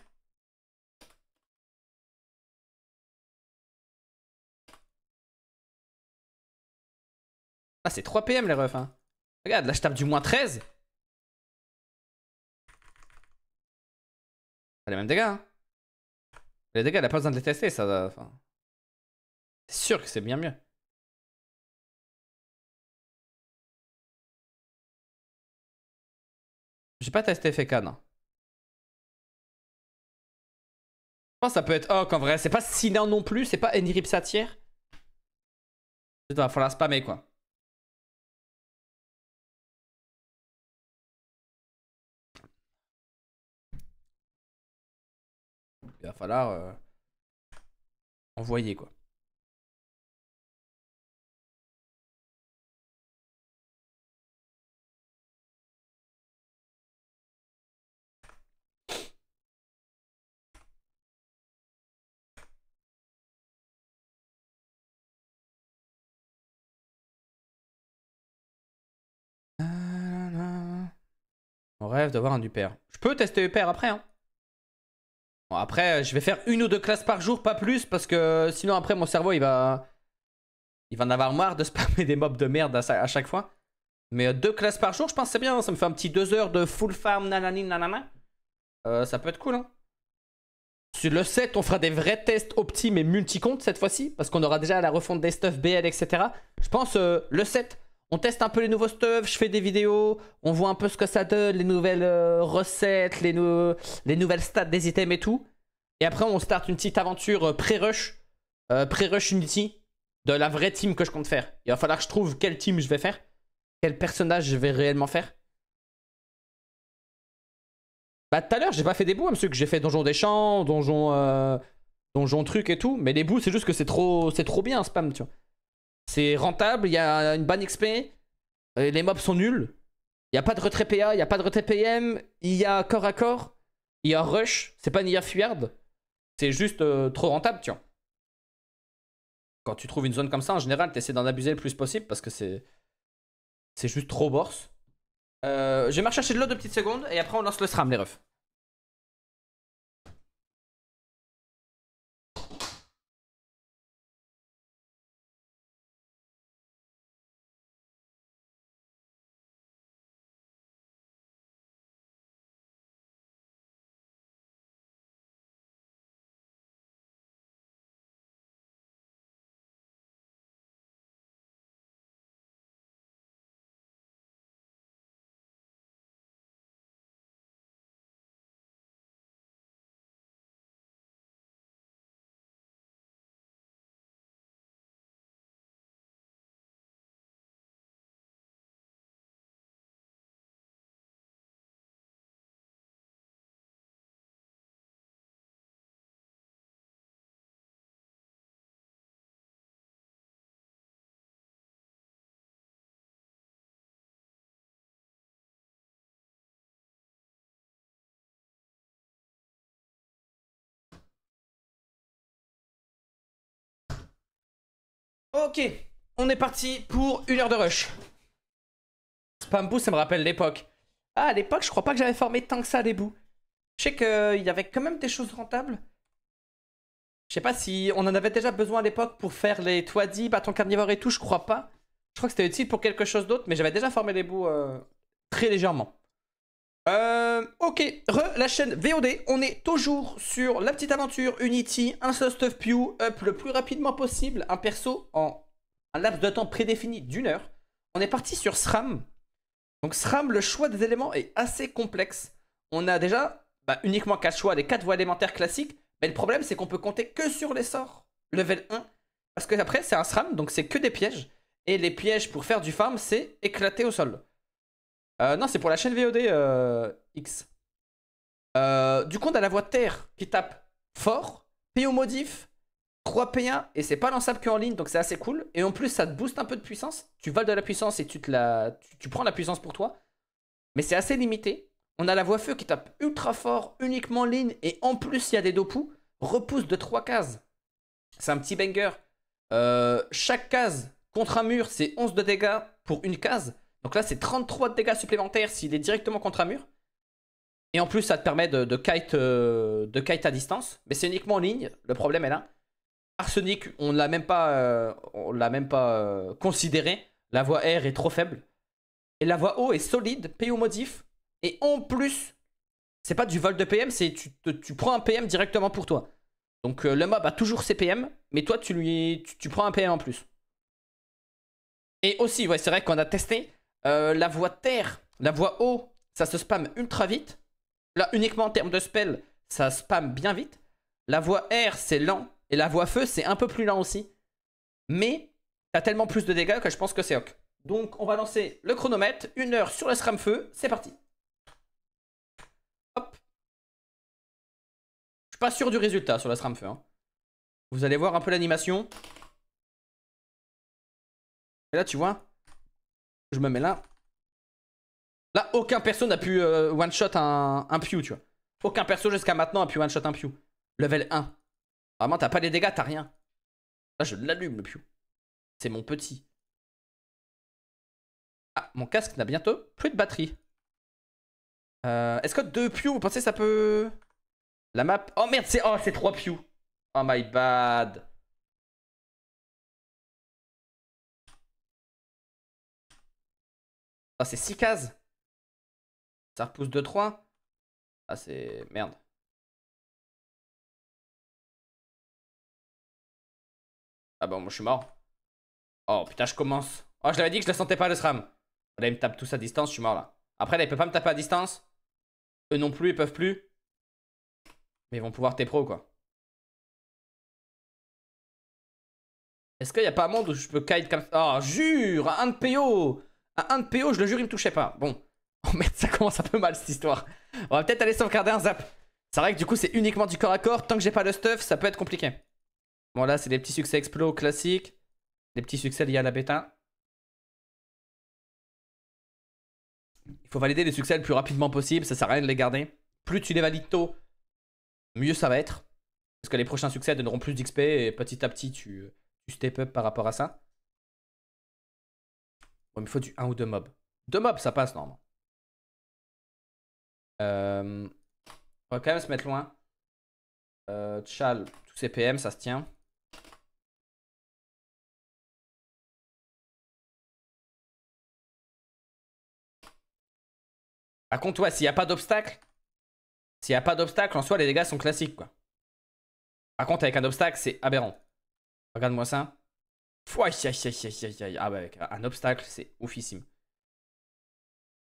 Ah, c'est 3 PM les refs. Hein. Regarde, là je tape du moins 13. les mêmes dégâts. Hein. Les dégâts, elle a pas besoin de les tester, ça. C'est sûr que c'est bien mieux. J'ai pas testé FK, non. Je pense ça peut être Hawk en vrai. C'est pas Sinan non plus, c'est pas Enirip Satyr. Il va falloir spammer quoi. va falloir euh, envoyer quoi. On rêve d'avoir un du père. Je peux tester père après, hein. Bon, après, euh, je vais faire une ou deux classes par jour, pas plus, parce que euh, sinon après, mon cerveau, il va... Il va en avoir marre de [laughs] spammer des mobs de merde à, chaque fois. Mais euh, deux classes par jour, je pense c'est bien. Hein. Ça me fait un petit deux heures de full farm, nanani, nanana. ça peut être cool, hein. Sur le 7, on fera des vrais tests optimes et multi cette fois-ci, parce qu'on aura déjà la refonte des stuff BL, etc. Je pense le 7, on teste un peu les nouveaux stuff, je fais des vidéos, on voit un peu ce que ça donne, les nouvelles euh, recettes, les, nouvelles stats des items et tout. Et après, on start une petite aventure euh, pré-rush, euh, pré-rush Unity, de la vraie team que je compte faire. Il va falloir que je trouve quelle team je vais faire, quel personnage je vais réellement faire. Bah, tout à l'heure, j'ai pas fait des bouts, hein, monsieur, que j'ai fait Donjon des Champs, Donjon, Donjon truc et tout. Mais les bouts, c'est juste que c'est trop, trop bien, spam, tu vois. C'est rentable, il y a une bonne XP, euh, les mobs sont nuls, il n'y a pas de retrait PA, il n'y a pas de retrait PM, il y a corps à corps, il y a rush, c'est pas une IA fuyarde, c'est juste euh, trop rentable, Tiens, Quand tu trouves une zone comme ça, en général, tu essaies d'en abuser le plus possible parce que c'est. C'est juste trop bourse. Euh, je vais marcher chercher de l'eau deux petites secondes et après on lance le SRAM, les refs. Ok, on est parti pour une heure de rush. Spam ça me rappelle l'époque. Ah, à l'époque, je crois pas que j'avais formé tant que ça des bouts. Je sais qu'il y avait quand même des choses rentables. Je sais pas si on en avait déjà besoin à l'époque pour faire les toadies, bâtons carnivores et tout, je crois pas. Je crois que c'était utile pour quelque chose d'autre, mais j'avais déjà formé les bouts euh, très légèrement. Euh, ok, re la chaîne VOD, on est toujours sur la petite aventure Unity, un seul stuff pew, up le plus rapidement possible, un perso en un laps de temps prédéfini d'une heure. On est parti sur SRAM. Donc SRAM, le choix des éléments est assez complexe. On a déjà bah, uniquement 4 choix, les 4 voies élémentaires classiques, mais le problème c'est qu'on peut compter que sur les sorts, level 1, parce que après c'est un SRAM, donc c'est que des pièges, et les pièges pour faire du farm c'est éclater au sol. Euh, non, c'est pour la chaîne VOD euh, X. Euh, du coup, on a la voix terre qui tape fort, PO modif, 3 P1, et c'est pas lançable en ligne, donc c'est assez cool. Et en plus, ça te booste un peu de puissance. Tu vales de la puissance et tu, prends la puissance pour toi. Mais c'est assez limité. On a la voix feu qui tape ultra fort, uniquement ligne, et en plus, il y a des dopous. Repousse de 3 cases. C'est un petit banger. chaque case contre un mur, c'est 11 de dégâts pour une case. Donc là, c'est 33 de dégâts supplémentaires s'il est directement contre un mur. Et en plus, ça te permet de, kite, euh, de à distance. Mais c'est uniquement en ligne, le problème est là. Arsenic, on ne l'a même pas, euh, on l'a même pas euh, considéré. La voie R est trop faible. Et la voie O est solide, PO modif. Et en plus, c'est pas du vol de PM, c'est tu, tu prends un PM directement pour toi. Donc le mob a toujours ses PM, mais toi, tu, lui, tu prends un PM en plus. Et aussi, ouais, c'est vrai qu'on a testé, euh, la voie terre, la voie eau, ça se spam ultra vite. Là, uniquement en termes de spell, ça spam bien vite. La voie air, c'est lent. Et la voie feu, c'est un peu plus lent aussi. Mais t'as tellement plus de dégâts que je pense que c'est ok. Donc on va lancer le chronomètre, une heure sur la SRAM feu, c'est parti. Hop. Je suis pas sûr du résultat sur la SRAM feu. Hein. Vous allez voir un peu l'animation. Et là tu vois, je me mets là. Là, aucun perso n'a pu euh, one-shot un, Pew, tu vois. Aucun perso jusqu'à maintenant a pu one-shot un Pew. Level 1. Vraiment, t'as pas les dégâts, t'as rien. Là, je l'allume, le Pew. C'est mon petit. Ah, mon casque n'a bientôt plus de batterie. Euh, est-ce que deux Pew, vous pensez que ça peut... La map... Oh merde, c'est... Oh, c'est trois Pew. Oh my bad. Ah, c'est 6 cases. Ça repousse 2 3. Ah, c'est. Merde. Ah, bah, moi, je suis mort. Oh putain, je commence. Oh, je l'avais dit que je le sentais pas le SRAM. Là, ils me tape tous à distance, je suis mort là. Après, là, il peut pas me taper à distance. Eux non plus, ils peuvent plus. Mais ils vont pouvoir tes pro quoi. Est-ce qu'il y a pas un monde où je peux kite comme ça Oh, jure Un de PO un de PO, je le jure, il me touchait pas. Bon. [laughs] Oh merde, ça commence un peu mal cette histoire. On va peut-être aller sauvegarder un zap. C'est vrai que du coup, c'est uniquement du corps à corps. Tant que j'ai pas le stuff, ça peut être compliqué. Bon, là, c'est des petits succès explos classiques. Des petits succès liés à la bêta. Il faut valider les succès le plus rapidement possible. Ça sert à rien de les garder. Plus tu les valides tôt, mieux ça va être. Parce que les prochains succès donneront plus d'XP et petit à petit, tu, tu step up par rapport à ça il faut du 1 ou 2 mobs. deux mobs, ça passe normalement. Euh, on va quand même se mettre loin. Euh, Tchal, tous ces PM, ça se tient. Par contre, s'il n'y a pas d'obstacle, s'il n'y a pas d'obstacle, en soi, les dégâts sont classiques, quoi. Par contre, avec un obstacle, c'est aberrant. Regarde-moi ça. Ah bah un obstacle, c'est oufissime.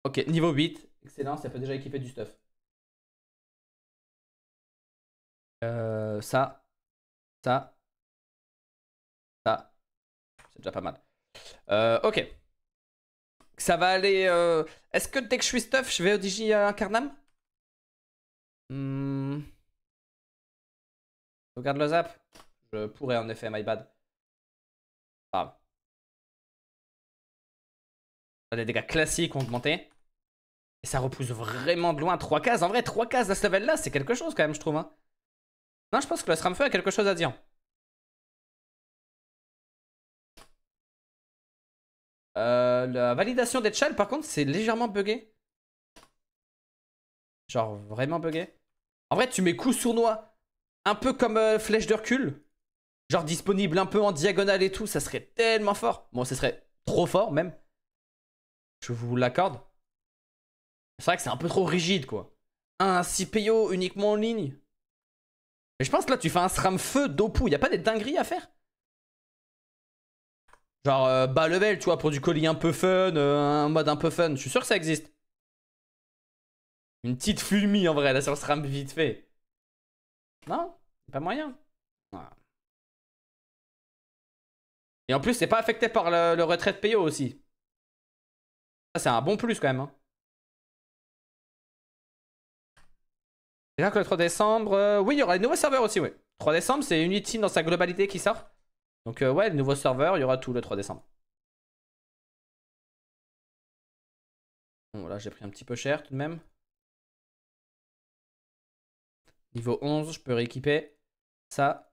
Ok, niveau 8. Excellent, ça peut déjà équiper du stuff. Euh, ça. Ça. Ça. C'est déjà pas mal. Euh, ok. Ça va aller... Euh... Est-ce que dès que je suis stuff, je vais au Digi Incarnam euh, hmm. Regarde le zap. Je pourrais en effet, my bad. Les ah. dégâts classiques ont augmenté. Et ça repousse vraiment de loin. 3 cases. En vrai, 3 cases à ce level-là, c'est quelque chose quand même, je trouve. Hein. Non, je pense que le SRAMFEU a quelque chose à dire. Euh, la validation des par contre, c'est légèrement buggé. Genre vraiment buggé. En vrai, tu mets coup sournois. Un peu comme euh, flèche de recul genre disponible un peu en diagonale et tout, ça serait tellement fort. Bon, ce serait trop fort même. Je vous l'accorde. C'est vrai que c'est un peu trop rigide, quoi. Un CPO uniquement en ligne. Mais je pense que là, tu fais un SRAM feu d'Opu. Y a pas des dingueries à faire Genre euh, bas level, tu vois, pour du colis un peu fun, euh, un mode un peu fun. Je suis sûr que ça existe. Une petite fumée en vrai, là, sur le SRAM vite fait. Non Pas moyen. Ah. Et en plus, c'est pas affecté par le, retrait de Payo aussi. Ça, c'est un bon plus quand même. Hein. là que le 3 décembre... Euh, oui, il y aura les nouveaux serveurs aussi, oui. 3 décembre, c'est Unity dans sa globalité qui sort. Donc euh, ouais, les nouveaux serveurs, il y aura tout le 3 décembre. Bon, là, j'ai pris un petit peu cher tout de même. Niveau 11, je peux rééquiper ça.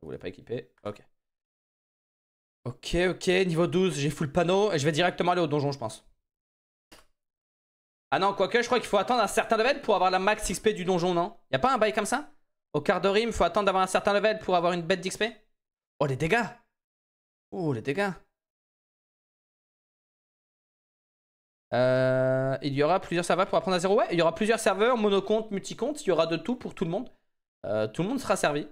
Vous voulais pas équiper Ok. Ok, ok, niveau 12, j'ai full panneau et je vais directement aller au donjon, je pense. Ah non, quoique, je crois qu'il faut attendre un certain level pour avoir la max XP du donjon, non y a pas un bail comme ça Au quart de rime, faut attendre d'avoir un certain level pour avoir une bête d'XP Oh, les dégâts Oh, les dégâts euh, il y aura plusieurs serveurs pour apprendre à zéro. Ouais, il y aura plusieurs serveurs, monocompte, multicompte. Il y aura de tout pour tout le monde. Euh, tout le monde sera servi.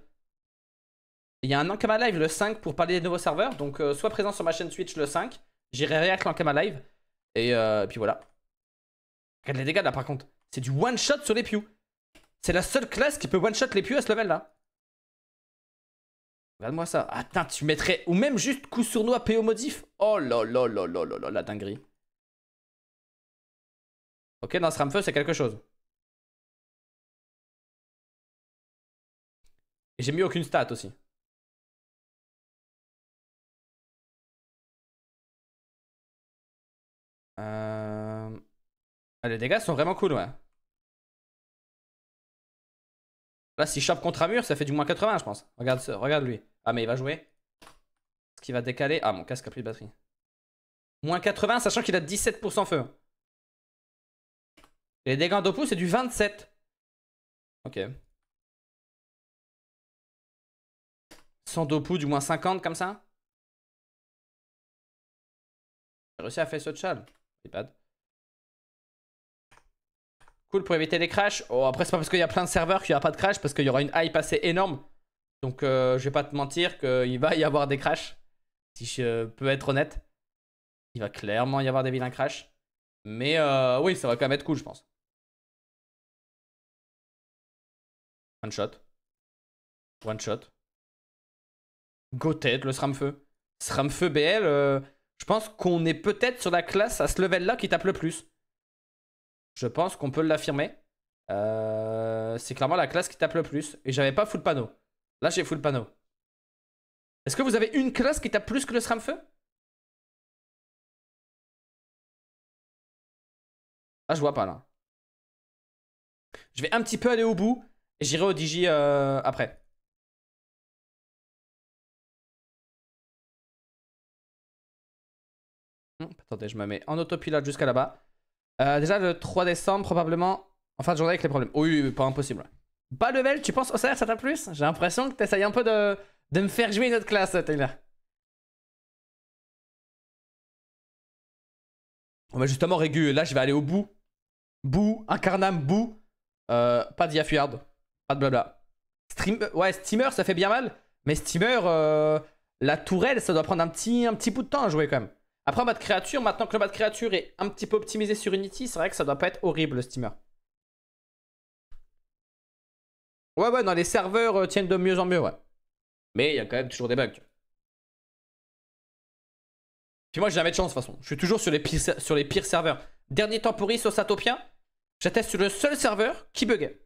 Il y a un Ankama Live le 5 pour parler des nouveaux serveurs. Donc, euh, sois présent sur ma chaîne Twitch le 5. J'irai réact l'Ankama Live. Euh, et, puis voilà. Regarde les dégâts là par contre. C'est du one shot sur les pews. C'est la seule classe qui peut one shot les pews à ce level là. Regarde-moi ça. Attends, tu mettrais. Ou même juste coup sournois PO modif. Oh là là là là là là, la dinguerie. Ok, dans ce ramfeu, c'est quelque chose. Et j'ai mis aucune stat aussi. Ah, les dégâts sont vraiment cool, ouais. Là, s'il chope contre un mur, ça fait du moins 80, je pense. Regarde, regarde lui. Ah, mais il va jouer. ce qu'il va décaler Ah, mon casque a pris de batterie. Moins 80, sachant qu'il a 17% feu. les dégâts en dopu, c'est du 27. Ok. Sans dopu, du moins 50, comme ça J'ai réussi à faire ce challenge. C'est pas... Cool pour éviter les crashs. Oh, après, c'est pas parce qu'il y a plein de serveurs qu'il n'y aura pas de crash, parce qu'il y aura une hype assez énorme. Donc, euh, je vais pas te mentir qu'il va y avoir des crashs. Si je peux être honnête, il va clairement y avoir des vilains crashs. Mais euh, oui, ça va quand même être cool, je pense. One shot. One shot. Go tête, le SRAMFeu. SRAMFeu BL, euh, je pense qu'on est peut-être sur la classe à ce level-là qui tape le plus je pense qu'on peut l'affirmer. Euh, c'est clairement la classe qui tape le plus. Et j'avais pas full panneau. Là, j'ai full panneau. Est-ce que vous avez une classe qui tape plus que le SRAMFEU Ah, je vois pas, là. Je vais un petit peu aller au bout. Et j'irai au Digi euh, après. Hum, attendez, je me mets en autopilote jusqu'à là-bas. Euh, déjà le 3 décembre, probablement en fin de journée avec les problèmes. oui, pas impossible. Pas Bas level, tu penses au salaire, ça t'a plus J'ai l'impression que t'essayes un peu de, me faire jouer une autre classe, Taylor. On va justement, réguler. là je vais aller au bout. Bou, incarnam, bou. Euh, pas Yafuard, Pas de blabla. Euh, ouais, steamer, ça fait bien mal. Mais steamer, euh, la tourelle, ça doit prendre un petit, un petit bout de temps à jouer quand même. Après, en de créature, maintenant que le mode créature est un petit peu optimisé sur Unity, c'est vrai que ça doit pas être horrible, le steamer. Ouais, ouais, non, les serveurs euh, tiennent de mieux en mieux, ouais. Mais il y a quand même toujours des bugs. Puis moi, j'ai jamais de chance, de toute façon. Je suis toujours sur les pires, serveurs. Dernier temporis sur Satopia, J'atteste sur le seul serveur qui buguait.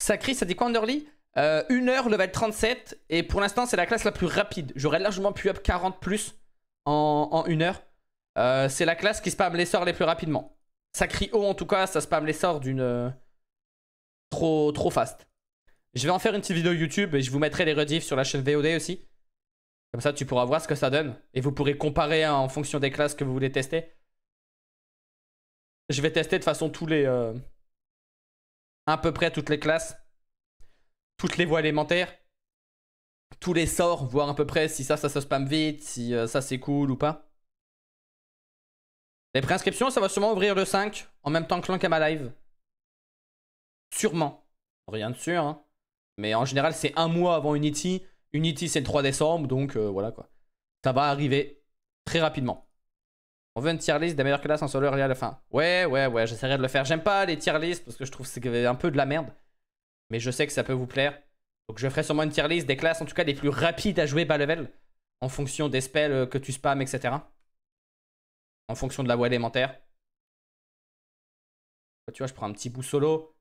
Sacri, ça dit quoi, Underly euh, heure, level 37, et pour l'instant, c'est la classe la plus rapide. J'aurais largement pu up 40 plus en, une heure. Euh, c'est la classe qui spam les sorts les plus rapidement. Ça crie haut en tout cas, ça spam les sorts d'une. Euh, trop, trop fast. Je vais en faire une petite vidéo YouTube et je vous mettrai les redifs sur la chaîne VOD aussi. Comme ça, tu pourras voir ce que ça donne. Et vous pourrez comparer en fonction des classes que vous voulez tester. Je vais tester de façon tous les. Euh, à peu près toutes les classes. Toutes les voies élémentaires tous les sorts, voir à peu près si ça, ça se spam vite, si euh, ça c'est cool ou pas. Les préinscriptions, ça va sûrement ouvrir le 5 en même temps que l'Ankama Live. Sûrement. Rien de sûr, hein. Mais en général, c'est un mois avant Unity. Unity, c'est le 3 décembre, donc euh, voilà quoi. Ça va arriver très rapidement. On veut une tier list des meilleures classes en solo early à la fin. Ouais, ouais, ouais, j'essaierai de le faire. J'aime pas les tier lists parce que je trouve que c'est un peu de la merde. Mais je sais que ça peut vous plaire. Donc je ferai sûrement une tier list des classes, en tout cas des plus rapides à jouer bas level, en fonction des spells euh, que tu spams, etc. En fonction de la voie élémentaire. Tu vois, je prends un petit bout solo.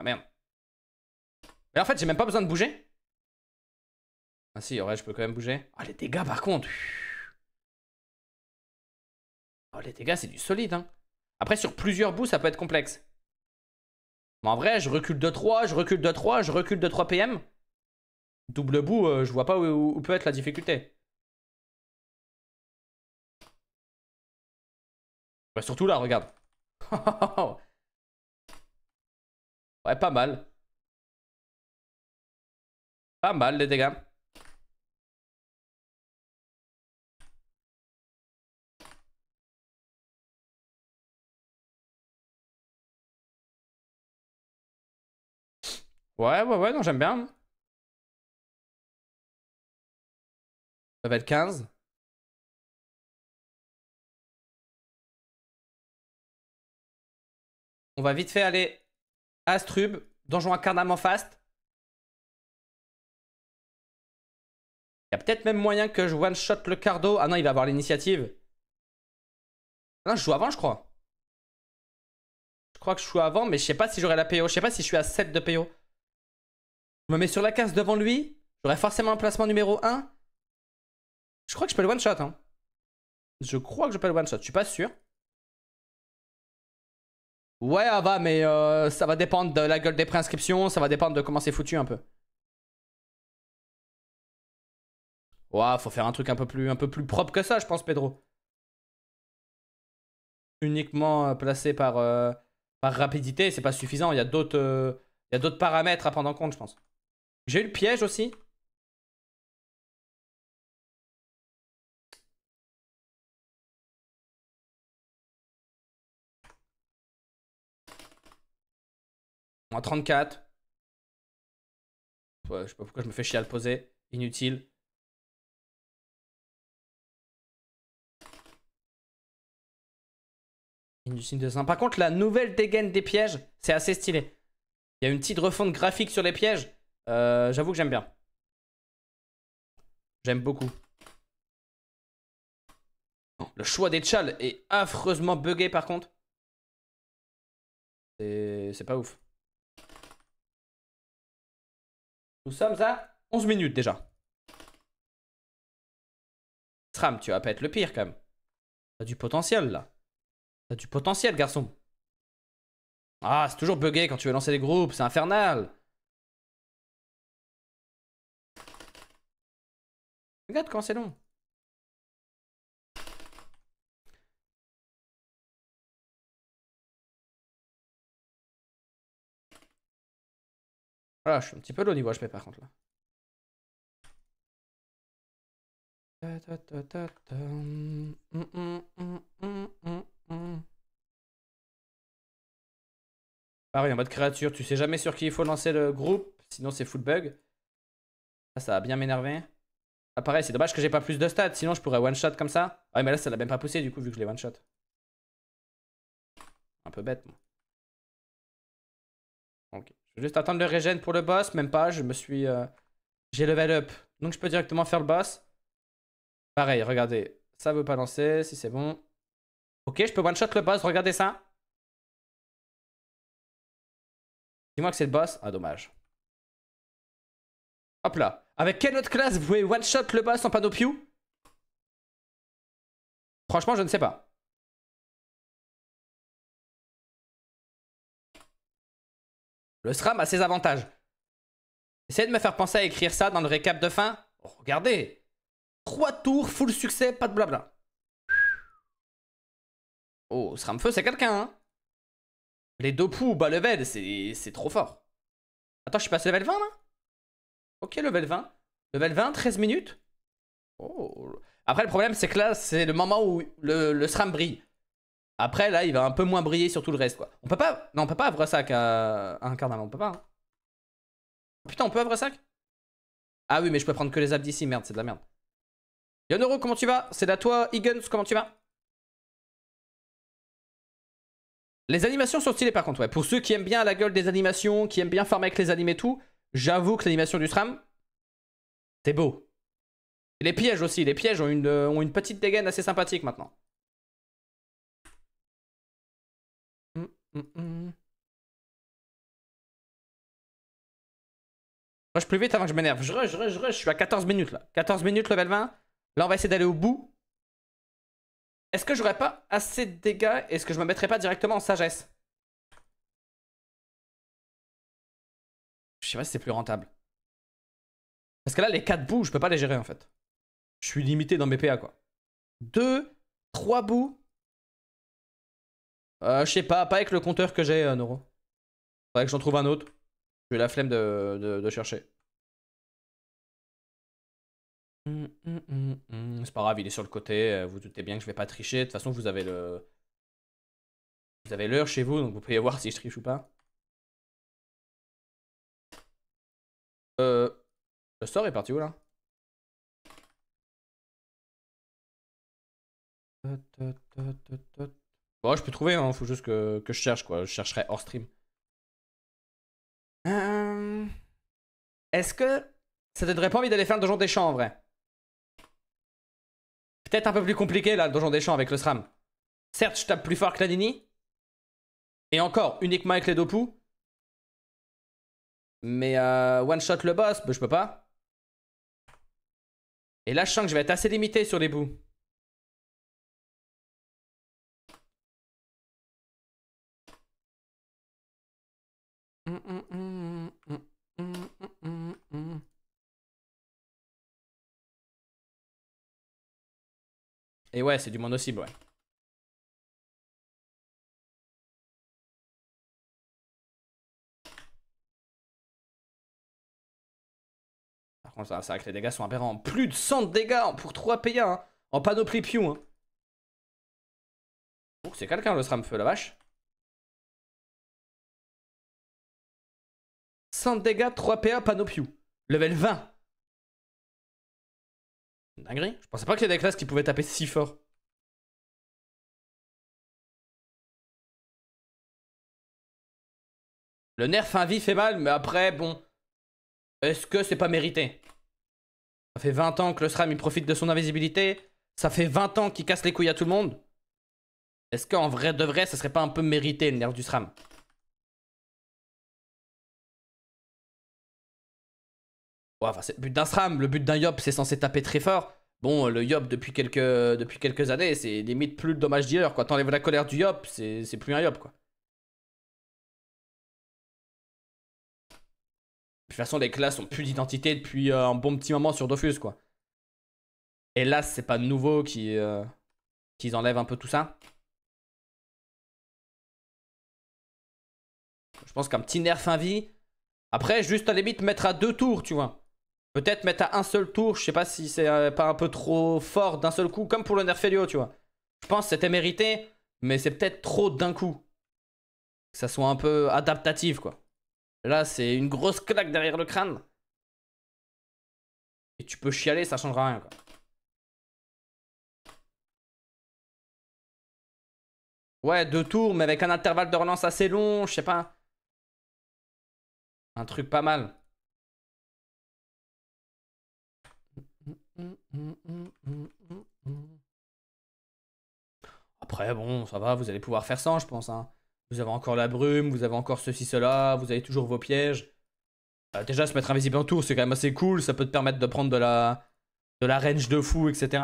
Ah merde. Mais en fait, j'ai même pas besoin de bouger. Ah si, ouais, je peux quand même bouger. Ah, les dégâts par contre. Oh, les dégâts, c'est du solide. Hein. Après, sur plusieurs bouts, ça peut être complexe. Mais en vrai, je recule de 3, je recule de 3, je recule de 3 PM. Double bout, euh, je vois pas où, peut être la difficulté. surtout là, regarde. [laughs] ouais, pas mal. Pas mal les dégâts. Ouais, ouais, ouais, non, j'aime bien. Level 15. On va vite fait aller à Astrub, donjon incarnament fast. Il y a peut-être même moyen que je one-shot le cardo. Ah non, il va avoir l'initiative. Ah non, je joue avant, je crois. Je crois que je joue avant, mais je sais pas si j'aurai la PO. Je sais pas si je suis à 7 de PO. Je me mets sur la case devant lui. J'aurai forcément un placement numéro 1. Je crois que je peux le one shot. Hein. Je crois que je peux le one shot. Je suis pas sûr. Ouais, va, mais euh, ça va dépendre de la gueule des préinscriptions. Ça va dépendre de comment c'est foutu un peu. Ouais, faut faire un truc un peu plus, un peu plus propre que ça, je pense, Pedro. Uniquement euh, placé par, euh, par rapidité, c'est pas suffisant. Il y a d'autres paramètres à prendre en compte, je pense. J'ai eu le piège aussi 34. je sais pas pourquoi je me fais chier à le poser. Inutile. Par contre, la nouvelle dégaine des pièges, c'est assez stylé. Il y a une petite refonte graphique sur les pièges. Euh, j'avoue que j'aime bien. J'aime beaucoup. Le choix des tchals est affreusement buggé par contre. C'est pas ouf. Nous sommes à 11 minutes déjà. Tram, tu vas pas être le pire quand même. T'as du potentiel là. T'as du potentiel, garçon. Ah, c'est toujours buggé quand tu veux lancer des groupes, c'est infernal. Regarde quand c'est long. Voilà, ah, je suis un petit peu low niveau HP par contre là. Pareil en mode créature, tu sais jamais sur qui il faut lancer le groupe, sinon c'est full bug. Ça, ça a bien m'énerver. Ah, pareil, c'est dommage que j'ai pas plus de stats, sinon je pourrais one-shot comme ça. Ah mais là ça l'a même pas poussé du coup vu que je l'ai one-shot. Un peu bête moi. Ok. Je vais juste attendre le regen pour le boss, même pas, je me suis... Euh, j'ai level up, donc je peux directement faire le boss. Pareil, regardez, ça veut pas lancer, si c'est bon. Ok, je peux one-shot le boss, regardez ça. Dis-moi que c'est le boss. Ah, dommage. Hop là. Avec quelle autre classe vous pouvez one-shot le boss en Panopiou Franchement, je ne sais pas. Le SRAM a ses avantages. Essayez de me faire penser à écrire ça dans le récap de fin. Oh, regardez Trois tours, full succès, pas de blabla. Oh, SRAM Feu, c'est quelqu'un, hein. Les deux poux, bas level, c'est trop fort. Attends, je suis passé level 20, là Ok, level 20. Level 20, 13 minutes. Oh. Après, le problème, c'est que là, c'est le moment où le, SRAM brille. Après, là, il va un peu moins briller sur tout le reste, quoi. On peut pas... Non, on peut pas avoir ça à un carnaval, on peut pas. Hein. Putain, on peut avoir ça Ah oui, mais je peux prendre que les apps d'ici, merde, c'est de la merde. Yonoro, comment tu vas C'est à toi, Higgins, comment tu vas Les animations sont stylées, par contre, ouais. Pour ceux qui aiment bien la gueule des animations, qui aiment bien farmer avec les animés et tout, J'avoue que l'animation du tram, c'est beau. les pièges aussi, les pièges ont une, euh, petite dégaine assez sympathique maintenant. Hum, hum, hum. Je Rush plus vite avant que je m'énerve. Je rush, je rush, je rush. Je suis à 14 minutes là. 14 minutes, level 20. Là, on va essayer d'aller au bout. Est-ce que j'aurais pas assez de dégâts Est-ce que je me mettrais pas directement en sagesse Je sais pas si c'est plus rentable. Parce que là, les 4 bouts, je peux pas les gérer en fait. Je suis limité dans mes PA quoi. 2, 3 bouts. Euh, je sais pas, pas avec le compteur que j'ai, euh, Noro. Faudrait que j'en trouve un autre. J'ai la flemme de, chercher. Hum, hum, hum, c'est pas grave, il est sur le côté. Euh, vous doutez bien que je vais pas tricher. De toute façon, vous avez le. Vous avez l'heure chez vous, donc vous pouvez voir si je triche ou pas. Euh... Le sort est parti où là Bon, je peux trouver, hein. faut juste que, je cherche quoi. Je chercherai hors stream. Euh... Est-ce que ça te donnerait pas envie d'aller faire le donjon des champs en vrai Peut-être un peu plus compliqué là, le donjon des champs avec le SRAM. Certes, je tape plus fort que la Nini. Et encore, uniquement avec les dopus. Mais euh, one shot le boss, bah, je peux pas. Et là, je sens que je vais être assez limité sur les bouts. Et ouais, c'est du monde aussi, ouais. C'est vrai que les dégâts sont aberrants. Plus de 100 de dégâts pour 3 PA hein. en panoplie Pew. Hein. c'est quelqu'un le SRAM-feu, la vache. 100 dégâts, 3 PA, Panopiou. Level 20. Dinguerie. Je pensais pas qu'il y avait des classes qui pouvaient taper si fort. Le nerf invif fait mal, mais après, bon. Est-ce que c'est pas mérité ça fait 20 ans que le SRAM il profite de son invisibilité. Ça fait 20 ans qu'il casse les couilles à tout le monde. Est-ce qu'en vrai de vrai, ça serait pas un peu mérité le nerf du SRAM Ouais, le but d'un SRAM, le but d'un Yop, c'est censé taper très fort. Bon, le Yop, depuis quelques, années, c'est limite plus le dommage Quand on T'enlèves la colère du Yop, c'est plus un Yop, quoi. toute façon, les classes ont plus d'identité depuis euh, un bon petit moment sur Dofus, quoi. Et là, c'est pas nouveau euh, qu'ils enlèvent un peu tout ça. Je pense qu'un petit nerf vie. Après, juste à limite, mettre à deux tours, tu vois. Peut-être mettre à un seul tour, je sais pas si c'est euh, pas un peu trop fort d'un seul coup, comme pour le nerf Helio, tu vois. Je pense que c'était mérité, mais c'est peut-être trop d'un coup. Que ça soit un peu adaptatif, quoi. Là, c'est une grosse claque derrière le crâne. Et tu peux chialer, ça changera rien, quoi. Ouais, deux tours, mais avec un intervalle de relance assez long, je sais pas. Un truc pas mal. Après, bon, ça va, vous allez pouvoir faire sans, je pense. Hein. Vous avez encore la brume, vous avez encore ceci, cela, vous avez toujours vos pièges. Euh, déjà, se mettre invisible en tour, c'est quand même assez cool. Ça peut te permettre de prendre de la, de la range de fou, etc.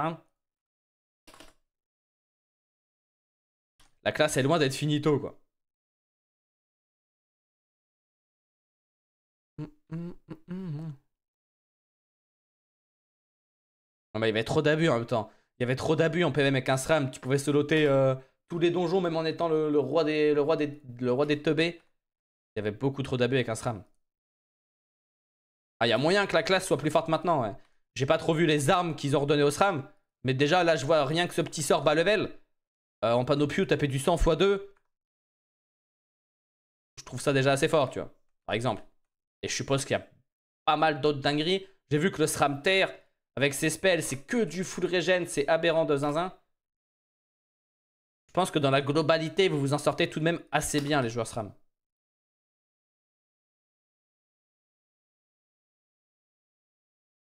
La classe est loin d'être finito, quoi. Hum, hum, hum, il y avait trop d'abus en même temps. Il y avait trop d'abus en PVM avec un SRAM. Tu pouvais se euh, les donjons, même en étant le, roi des le roi des le roi des teubés, il y avait beaucoup trop d'abus avec un SRAM. Ah, il y a moyen que la classe soit plus forte maintenant. J'ai pas trop vu les armes qu'ils ont donné au SRAM, mais déjà là, je vois rien que ce petit sort bas level. Euh, en panopio, taper du 100 x 2. Je trouve ça déjà assez fort, tu vois. Par exemple. Et je suppose qu'il y a pas mal d'autres dingueries. J'ai vu que le SRAM Terre, avec ses spells, c'est que du full regen, c'est aberrant de zinzin. Je pense que dans la globalité, vous vous en sortez tout de même assez bien, les joueurs SRAM.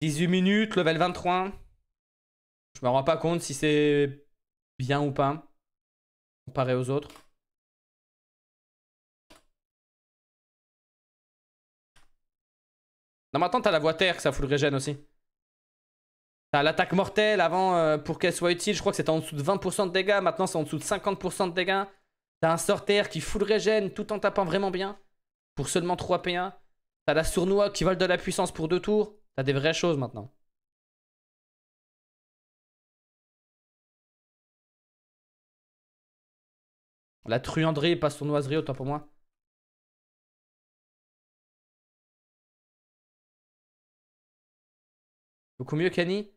« 18 minutes, level 23. » Je me rends pas compte si c'est bien ou pas, comparé aux autres. Non mais attends, t'as la voix terre, ça fout le régène aussi. T'as l'attaque mortelle avant euh, pour qu'elle soit utile, je crois que c'était en dessous de 20% de dégâts, maintenant c'est en dessous de 50% de dégâts. T'as un sorter qui full régène tout en tapant vraiment bien pour seulement 3 P1. T'as la sournois qui vole de la puissance pour 2 tours. T'as des vraies choses maintenant. La truanderie, pas sournoiserie, autant pour moi. Beaucoup mieux, Kenny.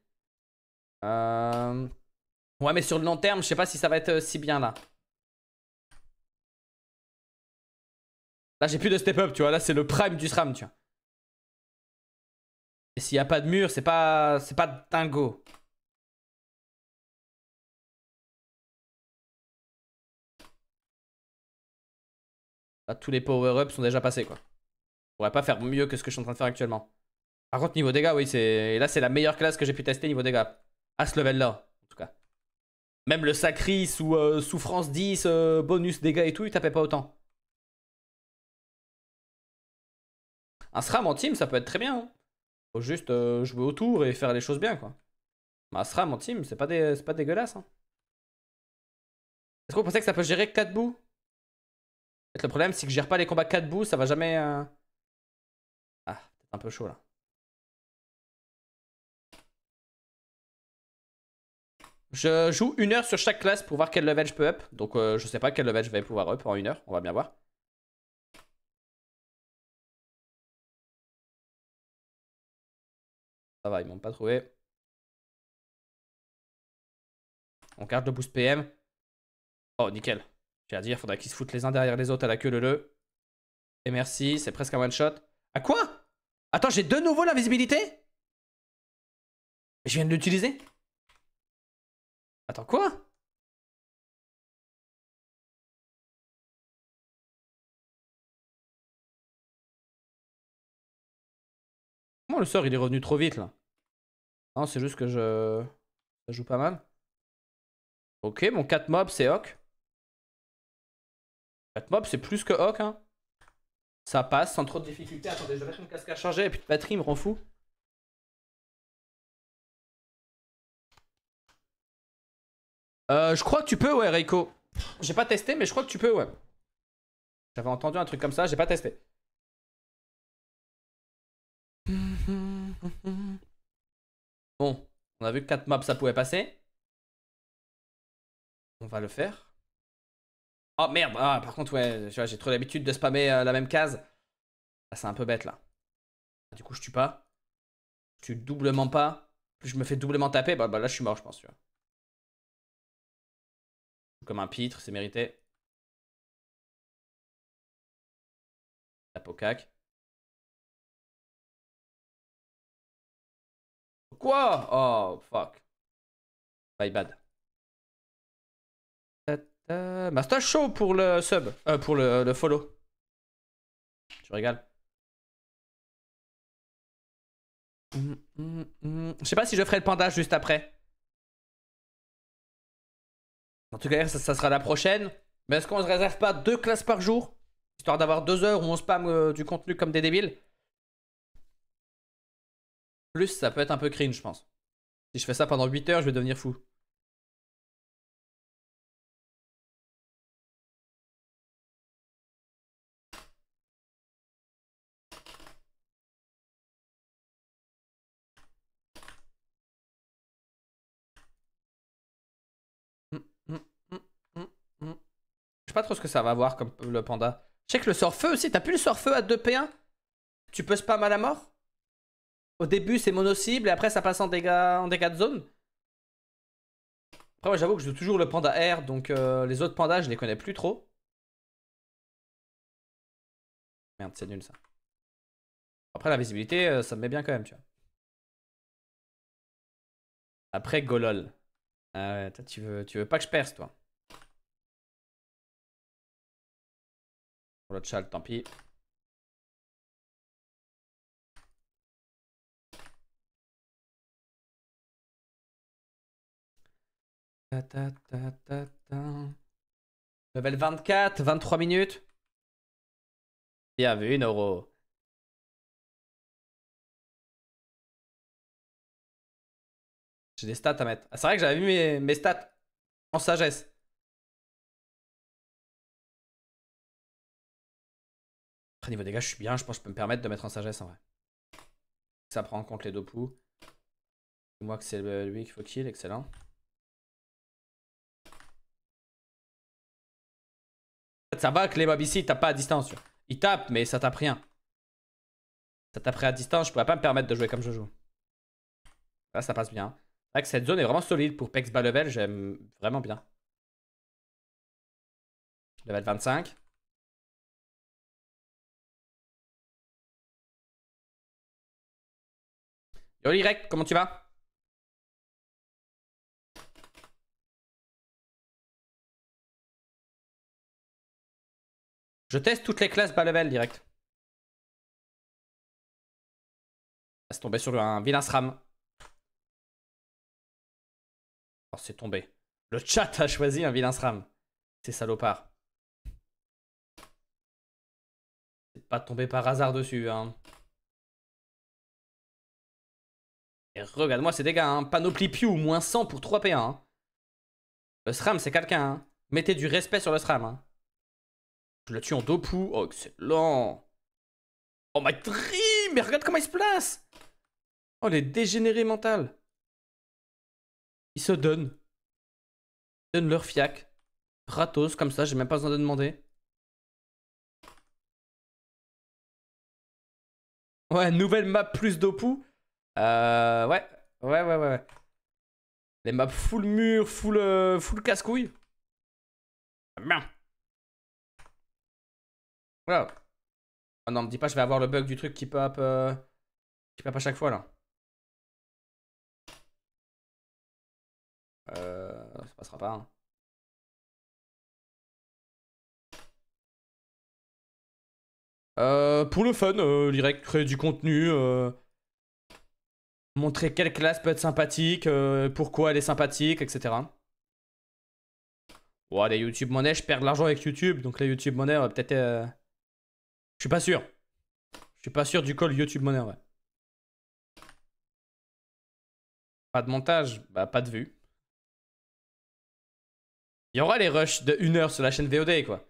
Euh... Ouais, mais sur le long terme, je sais pas si ça va être euh, si bien là. Là, j'ai plus de step up, tu vois. Là, c'est le prime du SRAM, tu vois. Et s'il n'y a pas de mur, c'est pas, c'est pas dingo. Là, tous les power-ups sont déjà passés, quoi. On pourrait pas faire mieux que ce que je suis en train de faire actuellement. Par contre, niveau dégâts, oui, c'est. Là, c'est la meilleure classe que j'ai pu tester niveau dégâts à ce level-là, en tout cas. Même le sacris ou euh, Souffrance 10, euh, bonus dégâts et tout, il tapait pas autant. Un SRAM en team, ça peut être très bien. Hein. Faut juste euh, jouer autour et faire les choses bien, quoi. un SRAM en team, c'est pas, pas dégueulasse. Hein. Est-ce que vous pensez que ça peut gérer 4 bouts Le problème, c'est que je gère pas les combats 4 bouts, ça va jamais... Ah, c'est un peu chaud, là. Je joue une heure sur chaque classe pour voir quel level je peux up. Donc euh, je sais pas quel level je vais pouvoir up en une heure. On va bien voir. Ça va, ils m'ont pas trouvé. On garde le boost PM. Oh, nickel. J'ai à dire, faudrait qu'ils se foutent les uns derrière les autres à la queue le le. Et merci, c'est presque un one shot. À quoi Attends, j'ai de nouveau la visibilité Je viens de l'utiliser Attends, quoi Comment le sort il est revenu trop vite là Non, c'est juste que je... Ça joue pas mal. Ok, mon 4 mob c'est Hoc 4 mob c'est plus que Hoc hein. Ça passe sans trop de difficulté. Attendez, je vais mettre mon casque à charger et puis de batterie, il me rend fou. Euh, je crois que tu peux, ouais, Reiko. J'ai pas testé, mais je crois que tu peux, ouais. J'avais entendu un truc comme ça, j'ai pas testé. Bon, on a vu que 4 maps ça pouvait passer. On va le faire. Oh merde, ah, par contre, ouais, j'ai trop l'habitude de spammer euh, la même case. Ah, c'est un peu bête là. Du coup, je tue pas. Je tue doublement pas. je me fais doublement taper, bah, bah là je suis mort, je pense. Tu vois. Comme un pitre, c'est mérité. La Quoi Oh, fuck. My bad. Master bah, show pour le sub, euh, pour le, follow. Tu régales. Hum, hum, hum. Je sais pas si je ferai le panda juste après. En tout cas, ça, sera la prochaine. Mais est-ce qu'on ne réserve pas deux classes par jour Histoire d'avoir deux heures où on spam euh, du contenu comme des débiles Plus, ça peut être un peu cringe, je pense. Si je fais ça pendant 8 heures, je vais devenir fou. ce que ça va avoir comme le panda. Check le sort-feu aussi. T'as plus le sort à 2p1 Tu peux spam à la mort Au début, c'est mono-cible et après, ça passe en dégâts, en dégâts de zone. Après, moi, j'avoue que je joue toujours le panda air donc euh, les autres pandas, je les connais plus trop. Merde, c'est nul ça. Après, la visibilité, euh, ça me met bien quand même, tu vois. Après, Golol. Ah tu, veux, tu veux pas que je perce, toi Pour le chat, tant pis. Level 24, 23 minutes. Bien vu, Noro. J'ai des stats à mettre. Ah, c'est vrai que j'avais vu mes stats en sagesse. Après, niveau dégâts, je suis bien. Je pense que je peux me permettre de mettre en sagesse en vrai. Ça prend en compte les dis Moi que c'est lui qu'il faut kill, excellent. Ça va que les mobs ici, ils tapent pas à distance. Ils tapent, mais ça tape rien. Ça taperait à distance, je pourrais pas me permettre de jouer comme je joue. Là, ça passe bien. vrai que cette zone est vraiment solide pour Pex bas level, j'aime vraiment bien. Level 25. Yo comment tu vas Je teste toutes les classes bas level direct. C'est tombé sur un vilain SRAM. Oh, c'est tombé. Le chat a choisi un vilain SRAM. C'est salopard. C'est pas tombé par hasard dessus, hein. regarde-moi ces dégâts, hein. Panoplie Pew, moins 100 pour 3 P1. Hein. Le SRAM, c'est quelqu'un, hein. Mettez du respect sur le SRAM, hein. Je le tue en deux Oh, excellent. Oh, my dream Mais regarde comment il se place Oh, les dégénérés mentales. Ils se donnent. Ils donnent leur fiac. Ratos, comme ça, j'ai même pas besoin de demander. Ouais, nouvelle map plus d'opou. Euh, ouais, ouais, ouais, ouais. Les maps full mur, full, euh, full casse-couille. Bien. Voilà. Oh non, me dis pas, je vais avoir le bug du truc qui pop, euh, qui pop à chaque fois là. Euh, ça passera pas. Hein. Euh, pour le fun, direct, euh, créer du contenu. Euh, montrer quelle classe peut être sympathique, euh, pourquoi elle est sympathique, etc. Ouais, les YouTube Money, je perds de l'argent avec YouTube, donc la YouTube Money, peut-être. Euh, je suis pas sûr. Je suis pas sûr du call YouTube Money, ouais. Pas de montage, bah pas de vue. Il y aura les rushs de 1 heure sur la chaîne VOD, quoi.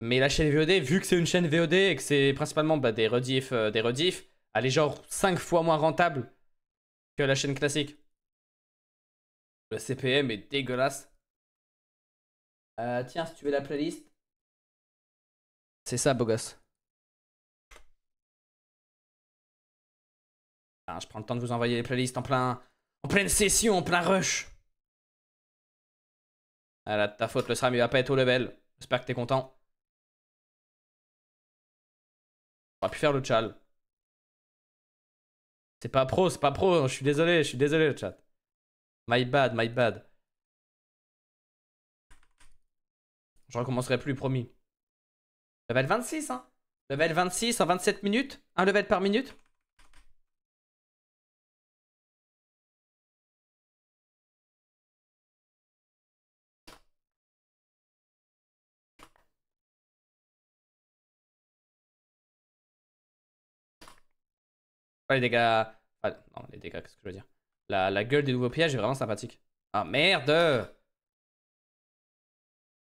Mais la chaîne VOD, vu que c'est une chaîne VOD et que c'est principalement bah, des rediffs, euh, des rediffs, elle est genre 5 fois moins rentable que la chaîne classique. Le CPM est dégueulasse. Euh, tiens, si tu veux la playlist. C'est ça, beau gosse. je prends le temps de vous envoyer les playlists en plein, en pleine session, en plein rush. Ah là, ta faute, le SRAM il va pas être au level. J'espère que t'es content. On va plus faire le chal c'est pas pro, c'est pas pro. Hein, je suis désolé, je suis désolé, le chat. My bad, my bad. Je recommencerai plus, promis. Level 26, hein. Level 26 en 27 minutes. Un level par minute. les dégâts. non, les dégâts, qu'est-ce que je veux dire la, la, gueule des nouveaux pièges est vraiment sympathique. Ah merde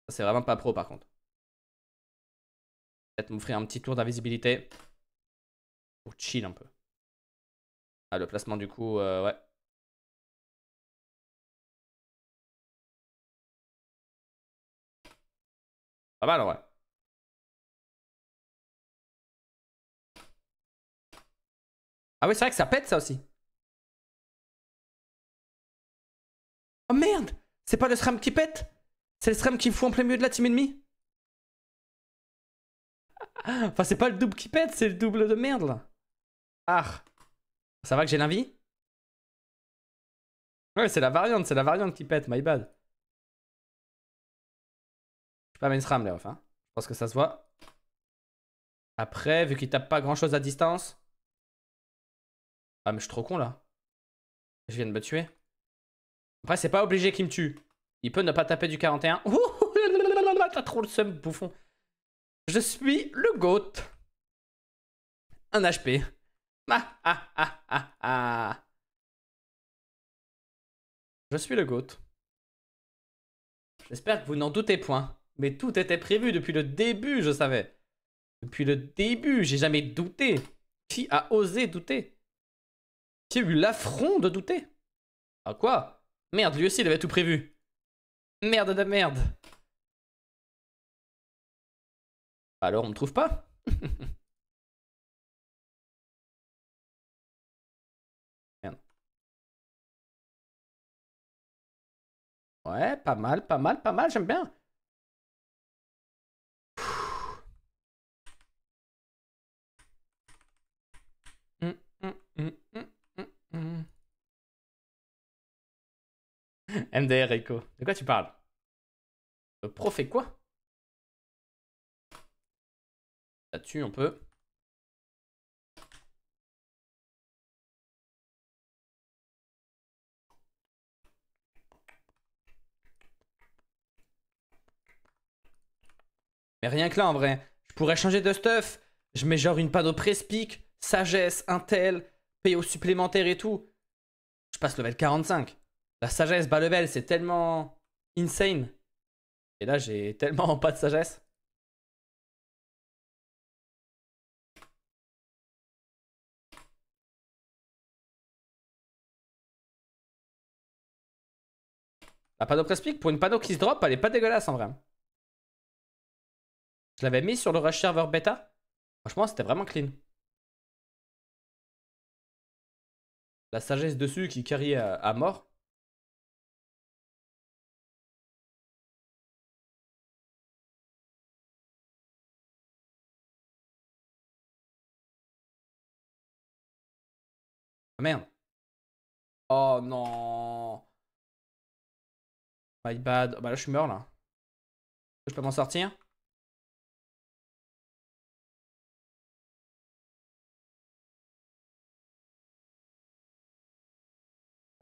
c'est vraiment pas pro par contre. Peut-être m'offrir un petit tour d'invisibilité. Pour chill un peu. Ah, le placement du coup, euh, ouais. Pas mal, ouais. Ah ouais, c'est vrai que ça pète ça aussi. Oh merde C'est pas le SRAM qui pète C'est le SRAM qui fout en plein milieu de la team ennemie [laughs] Enfin, c'est pas le double qui pète, c'est le double de merde là. Ah Ça va que j'ai l'envie Ouais, c'est la variante, c'est la variante qui pète, my bad. Je pas une SRAM les refs, hein. Je pense que ça se voit. Après, vu qu'il tape pas grand chose à distance. Ah, mais je suis trop con là. Je viens de me tuer. Après, c'est pas obligé qu'il me tue. Il peut ne pas taper du 41. [laughs] t'as trop le seum, bouffon. Je suis le GOAT. Un HP. Ah, ah, ah, ah, ah. Je suis le GOAT. J'espère que vous n'en doutez point. Mais tout était prévu depuis le début, je savais. Depuis le début, j'ai jamais douté. Qui a osé douter tu eu l'affront de douter. Ah quoi Merde, lui aussi il avait tout prévu. Merde de merde. Alors on me trouve pas [laughs] Ouais, pas mal, pas mal, pas mal, j'aime bien. MDR Echo. De quoi tu parles Le prof est quoi Là-dessus, on peut. Mais rien que là, en vrai. Je pourrais changer de stuff. Je mets genre une pano Prespeak, Sagesse, Intel, PO supplémentaire et tout. Je passe level 45. La sagesse bas level, c'est tellement insane. Et là, j'ai [laughs] tellement pas de sagesse. La panneau Prespic, pour une panneau qui se drop, elle est pas dégueulasse en vrai. Je l'avais mis sur le rush server bêta. Franchement, c'était vraiment clean. La sagesse dessus qui carry à mort. Ah, merde. Oh non. My bad. bah là, je suis mort là. Je peux m'en sortir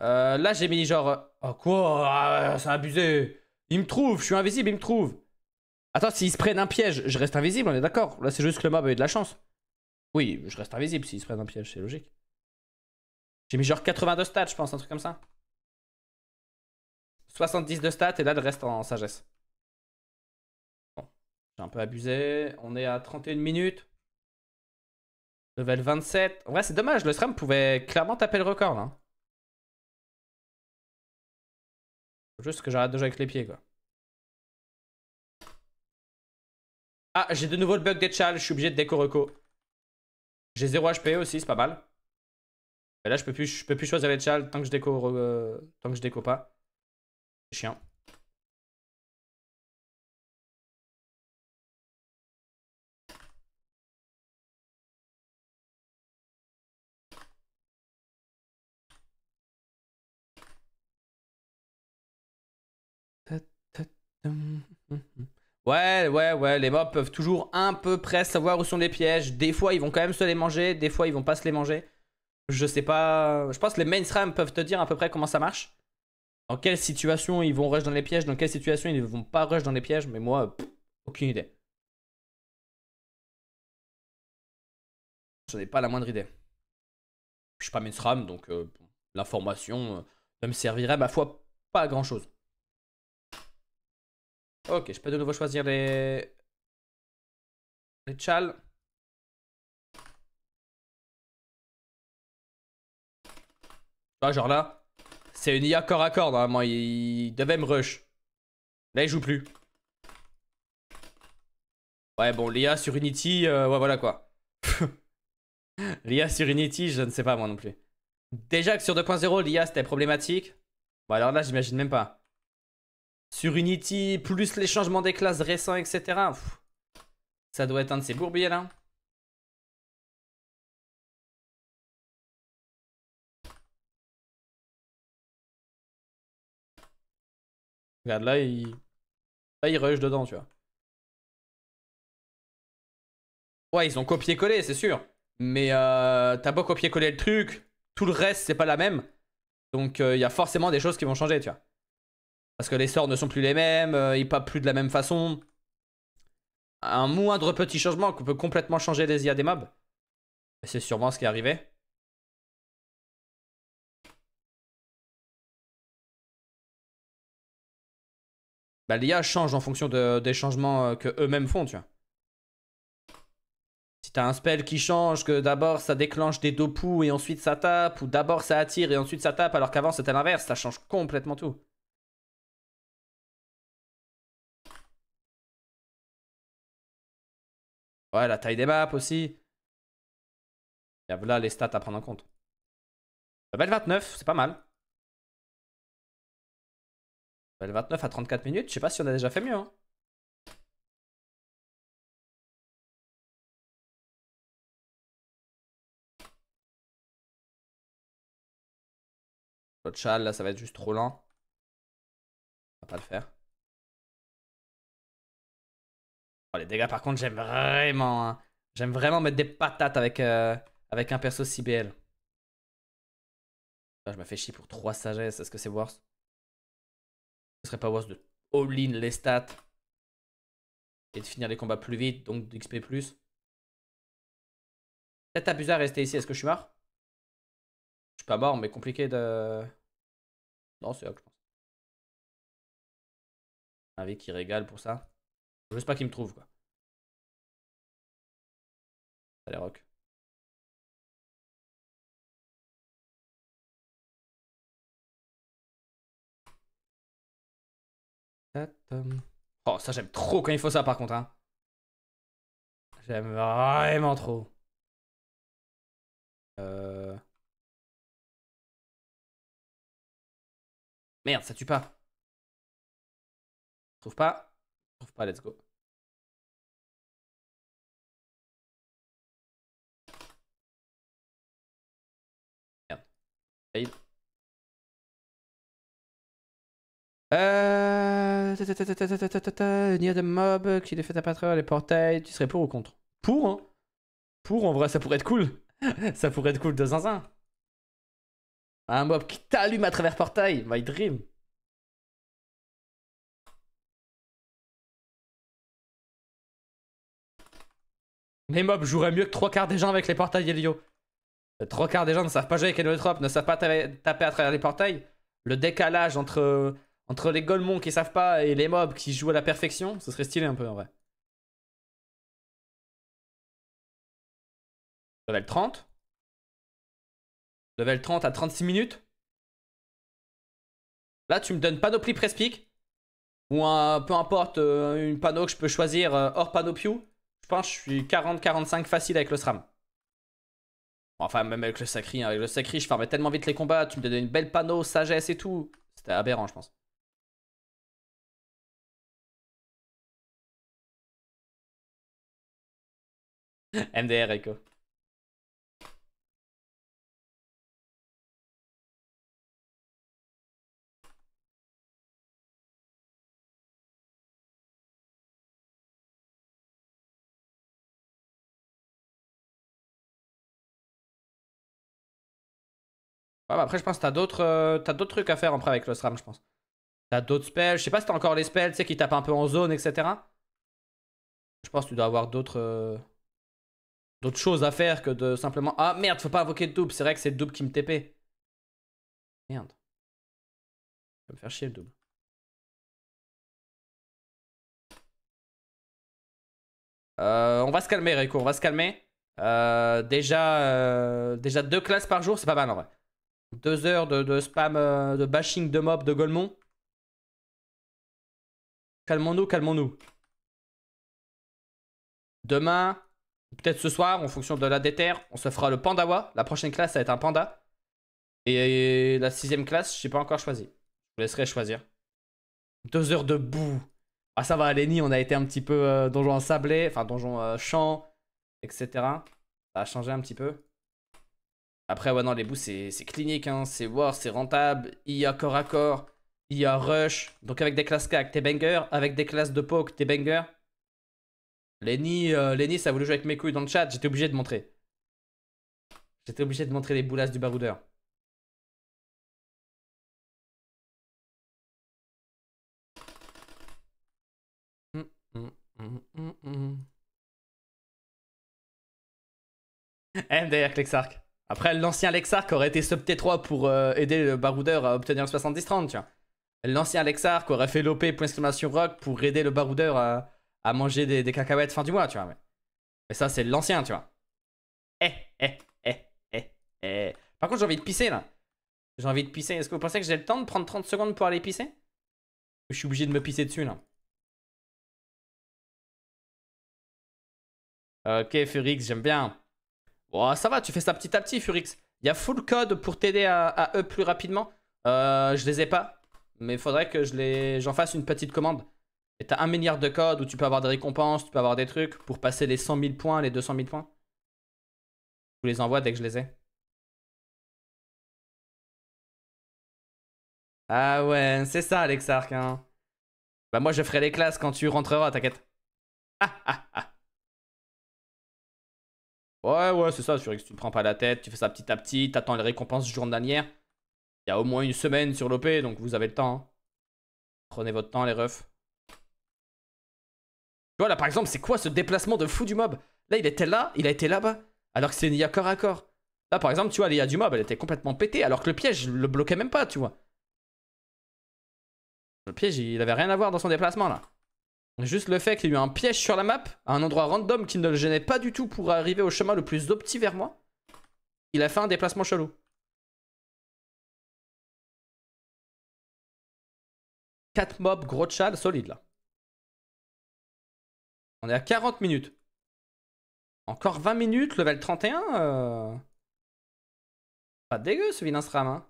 euh, là, j'ai mis genre. Euh, oh quoi ah, C'est abusé Il me trouve, je suis invisible, il me trouve Attends, s'il se prennent un piège, je reste invisible, on est d'accord Là, c'est juste que le mob a eu de la chance. Oui, je reste invisible s'il se prennent un piège, c'est logique. J'ai mis genre 82 stats, je pense, un truc comme ça. 70 de stats et là le reste en sagesse. Bon, j'ai un peu abusé. On est à 31 minutes. Level 27. Ouais c'est dommage, le SRAM pouvait clairement taper le record là. Hein. Faut juste que j'arrête de jouer avec les pieds quoi. Ah, j'ai de nouveau le bug des chals, je suis obligé de déco reco. J'ai 0 HP e aussi, c'est pas mal. Et là, je peux plus, je peux plus choisir les tchals tant que je déco, euh, tant que je déco pas. C'est chiant. Ouais, ouais, ouais, les mobs peuvent toujours un peu près savoir où sont les pièges. Des fois, ils vont quand même se les manger, des fois, ils vont pas se les manger. Je sais pas. Je pense que les mainstream peuvent te dire à peu près comment ça marche. Dans quelle situation ils vont rush dans les pièges, dans quelle situation ils ne vont pas rush dans les pièges, mais moi, aucune idée. J'en ai pas la moindre idée. Je suis pas mainstream, donc euh, l'information euh, ne me servirait, ma foi, pas à grand chose. Ok, je peux de nouveau choisir les. les chals. vois, genre là, c'est une IA corps à corps, normalement. Il, devait me rush. Là, il joue plus. Ouais, bon, l'IA sur Unity, euh, ouais, voilà quoi. [laughs] l'IA sur Unity, je ne sais pas moi non plus. Déjà que sur 2.0, l'IA c'était problématique. Bon, alors là, j'imagine même pas. Sur Unity, plus les changements des classes récents, etc. ça doit être un de ces bourbiers là. Regarde là, il. Là, rush dedans, tu vois. Ouais, ils ont copié-collé, c'est sûr. Mais euh, t'as beau copier-coller le truc, tout le reste, c'est pas la même. Donc euh, il y a forcément des choses qui vont changer, tu vois. Parce que les sorts ne sont plus les mêmes, euh, ils pas plus de la même façon. Un moindre petit changement qu'on peut complètement changer les IA des mobs. C'est sûrement ce qui est arrivé. bah, l'IA change en fonction des changements euh, que eux-mêmes font, tu vois. Si t'as un spell qui change, que d'abord ça déclenche des dopoux et ensuite ça tape, ou d'abord ça attire et ensuite ça tape, alors qu'avant c'était l'inverse, ça change complètement tout. Ouais, la taille des maps aussi. Y'a voilà les stats à prendre en compte. Level 29, c'est pas mal. Bah, le 29 à 34 minutes, je sais pas si on a déjà fait mieux. Hein. L'autre chal, là, ça va être juste trop lent. On va pas le faire. Oh, les dégâts, par contre, j'aime vraiment. Hein. J'aime vraiment mettre des patates avec, euh, avec un perso CBL. Là, je me fais chier pour 3 sagesse, est-ce que c'est worse ce serait pas worth de all-in les stats et de finir les combats plus vite, donc d'XP plus. Peut-être abusé à rester ici, est-ce que je suis mort Je suis pas mort, mais compliqué de... Non, c'est ok je pense. Un vie qui régale pour ça. Je sais pas qu'il me trouve, quoi. Allez, rock. Oh, ça, j'aime trop quand il faut ça, par contre. Hein. J'aime vraiment trop. Euh. Merde, ça tue pas. Trouve pas. Trouve pas, let's go. Merde. Euh... a des mobs qui taper à travers les portails. Tu serais pour ou contre Pour, hein Pour, en vrai, ça pourrait être cool. ça pourrait être cool de zinzin. Un mob qui t'allume à travers portail. My dream. Les mobs joueraient mieux que trois quarts des gens avec les portails Helio. Trois quarts des gens ne savent pas jouer avec Heliotrope, ne savent pas taper à travers les portails. Le décalage entre entre les golemons qui savent pas et les mobs qui jouent à la perfection, ce serait stylé un peu en vrai. Level 30. Level 30 à 36 minutes. Là, tu me donnes panoplie Prespic. Ou un, peu importe, euh, une panneau que je peux choisir euh, hors pew Je pense que je suis 40-45 facile avec le SRAM. enfin, même avec le Sacri, hein. avec le Sacri, je ferme tellement vite les combats. Tu me donnes une belle panneau, sagesse et tout. C'était aberrant, je pense. MDR Echo. Bah, après, je pense que t'as d'autres euh, d'autres trucs à faire après avec le SRAM, je pense. T'as d'autres spells. Je sais pas si t'as encore les spells, tu sais, qui tapent un peu en zone, etc. Je pense que tu dois avoir d'autres. Euh, d'autres choses à faire que de simplement ah merde faut pas invoquer de double c'est vrai que c'est le double qui me TP merde je vais me faire chier le double euh, on va se calmer Rico on va se calmer euh, déjà euh, déjà deux classes par jour c'est pas mal en vrai deux heures de, spam de bashing de mob de Golemon calmons-nous calmons-nous demain Peut-être ce soir, en fonction de la déterre, on se fera le pandawa. La prochaine classe, ça va être un panda. Et la sixième classe, je n'ai pas encore choisi. Je vous laisserai choisir. Deux heures de boue. Ah, ça va, à on a été un petit peu euh, donjon en sablé, enfin donjon euh, champ, etc. Ça a changé un petit peu. Après, ouais, non, les bouts, c'est clinique, hein. c'est war, c'est rentable. Il y a corps à corps, il y a rush. Donc, avec des classes CAC, t'es banger. Avec des classes de poke, t'es banger. Lenny, euh, Lenny, ça voulait jouer avec mes couilles dans le chat, j'étais obligé de montrer. J'étais obligé de montrer les boulasses du baroudeur. Mmh, mmh, Lexark. Après, l'ancien Lexark aurait été sub 3 pour euh, aider le baroudeur à obtenir le 70-30, tu vois. L'ancien Lexark aurait fait l'OP pour rock pour aider le baroudeur à, à manger des, cacahuètes fin du mois, tu vois. Mais, ça, c'est l'ancien, tu vois. Eh, eh, eh, eh, eh. Par contre, j'ai envie de pisser là. J'ai envie de pisser. Est-ce que vous pensez que j'ai le temps de prendre 30 secondes pour aller pisser Je suis obligé de me pisser dessus là. Ok, Furix, j'aime bien. Oh, ça va, tu fais ça petit à petit, Furix. Il y a full code pour t'aider à, à, up plus rapidement. Euh, je les ai pas, mais faudrait que je les... j'en fasse une petite commande. Et t'as un milliard de codes où tu peux avoir des récompenses, tu peux avoir des trucs pour passer les 100 000 points, les 200 000 points. Je vous les envoie dès que je les ai. Ah ouais, c'est ça Alexark. Hein. Bah moi je ferai les classes quand tu rentreras, t'inquiète. Ah, ah, ah. Ouais, ouais, c'est ça, tu ne prends pas la tête, tu fais ça petit à petit, t'attends les récompenses journalières. Il y a au moins une semaine sur l'OP, donc vous avez le temps. Hein. Prenez votre temps, les refs. Tu vois, là, par exemple, c'est quoi ce déplacement de fou du mob Là, il était là, il a été là-bas, alors que c'est IA corps à corps. Là, par exemple, tu vois, l'IA du mob, elle était complètement pétée, alors que le piège, le bloquait même pas, tu vois. Le piège, il avait rien à voir dans son déplacement, là. Juste le fait qu'il y ait eu un piège sur la map, à un endroit random qui ne le gênait pas du tout pour arriver au chemin le plus opti vers moi, il a fait un déplacement chelou. Quatre mobs, gros châle solide, là. On est à 40 minutes. Encore 20 minutes, level 31. Euh... Pas dégueu ce vilain Hein.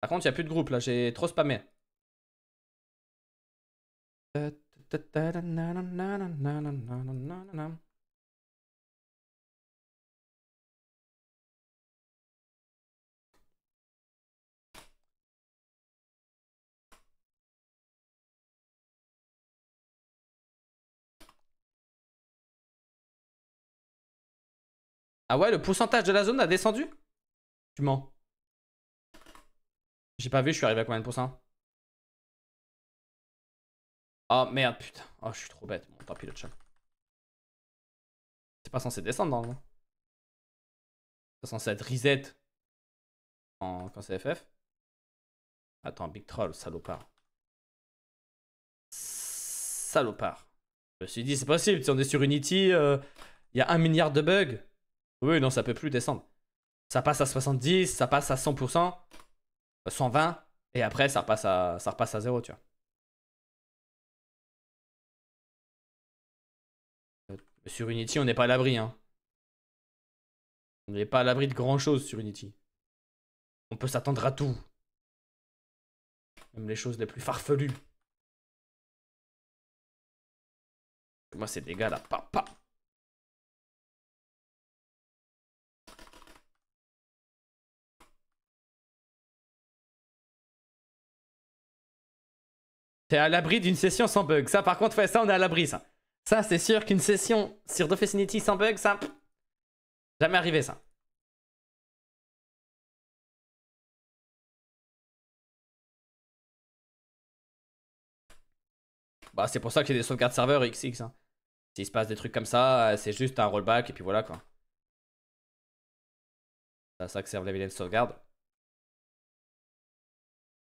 Par contre, il n'y a plus de groupe là, j'ai trop spammé. Ah ouais, le pourcentage de la zone a descendu Tu mens. J'ai pas vu, je suis arrivé à combien de pourcents Oh merde, putain. Oh, je suis trop bête. mon tant pis, le chat. C'est pas censé descendre, non C'est censé être reset en... quand c'est FF. Attends, Big Troll, salopard. Salopard. Je me suis dit, c'est possible, si on est sur Unity, e euh, il y a un milliard de bugs. Oui, non, ça peut plus descendre. Ça passe à 70, ça passe à 100%, 120, euh, et après, ça repasse à, ça repasse à zéro, tu vois. Euh, sur Unity, on n'est pas à l'abri. Hein. On n'est pas à l'abri de grand-chose sur Unity. On peut s'attendre à tout. Même les choses les plus farfelues. Moi, c'est des gars là, pa, T'es à l'abri d'une session sans bug. Ça, par contre, ouais, ça, on est à l'abri, ça. Ça, c'est sûr qu'une session sur Dofacility sans bug, ça. jamais arrivé, ça. Bah, c'est pour ça qu'il y a des sauvegardes serveurs XX. Hein. S'il se passe des trucs comme ça, euh, c'est juste un rollback et puis voilà quoi. C'est ça que servent les vilaines sauvegarde.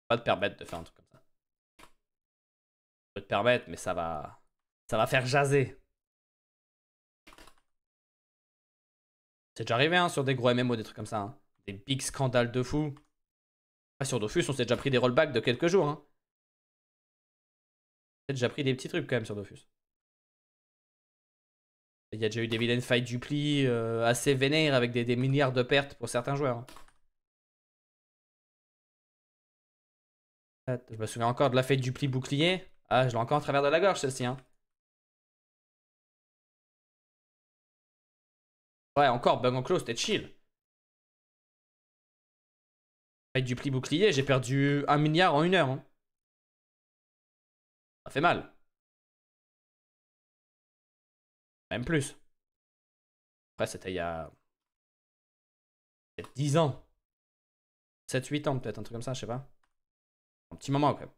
Pas de permettre de faire un truc peux te permettre, mais ça va, ça va faire jaser. C'est déjà arrivé hein, sur des gros MMO, des trucs comme ça. Hein. Des big scandales de fou. sur Dofus, on s'est déjà pris des rollbacks de quelques jours. Hein. On s'est déjà pris des petits trucs quand même sur Dofus. Il y a déjà eu des vilaines fight dupli euh, assez vénère avec des, milliards de pertes pour certains joueurs. Je me souviens encore de la fête dupli bouclier. Ah, je l'ai encore à travers de la gorge, celle-ci, hein. Ouais, encore, bug en close, c'était chill. Avec du prix bouclier, j'ai perdu un milliard en une heure. Hein. Ça fait mal. Même plus. Après, c'était il y a... 10 ans. 7-8 ans peut-être, un truc comme ça, je sais pas. Un petit moment quand même.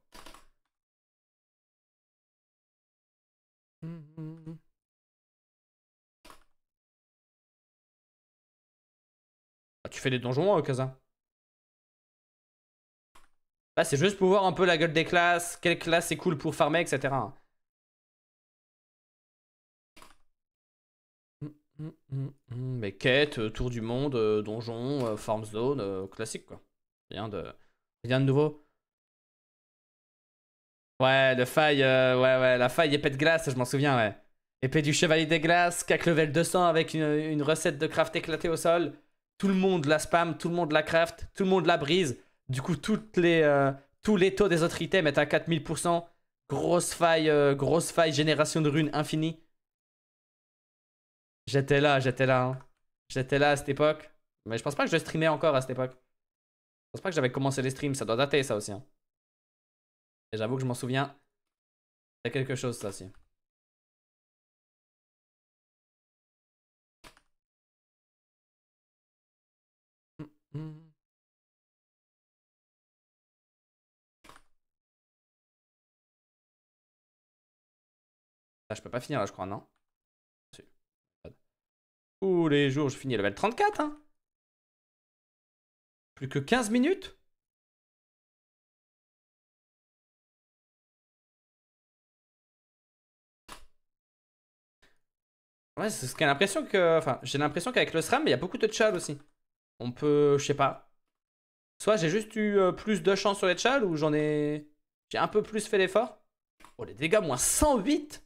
Ah, tu fais des donjons, euh, au bah, c'est juste pour voir un peu la gueule des classes, quelle classe est cool pour farmer, etc. Mais quête, euh, tour du monde, euh, donjon, farm zone, classique quoi. Rien de, rien de nouveau. Ouais, le faille, euh, ouais, ouais, la faille épée de glace, je m'en souviens, ouais. Épée du chevalier des glaces, cac level 200 avec une, recette de craft éclatée au sol. Tout le monde la spam, tout le monde la craft, tout le monde la brise. Du coup, toutes les, euh, tous les taux des autres items est à 4000%. Grosse faille, euh, grosse faille, génération de runes infinie. J'étais là, j'étais là. Hein. J'étais là à cette époque. Mais je pense pas que je streamais encore à cette époque. Je pense pas que j'avais commencé les streams, ça doit dater ça aussi. Hein j'avoue que je m'en souviens. C'est quelque chose, ça, si. Là, je peux pas finir, là, je crois, non Tous les jours, je finis level 34, hein Plus que 15 minutes Ouais, c'est ce l'impression que. Enfin, j'ai l'impression qu'avec le SRAM, il y a beaucoup de tchal aussi. On peut. Je sais pas. Soit j'ai juste eu euh, plus de chance sur les tchal ou j'en ai. J'ai un peu plus fait l'effort. Oh, les dégâts, moins 108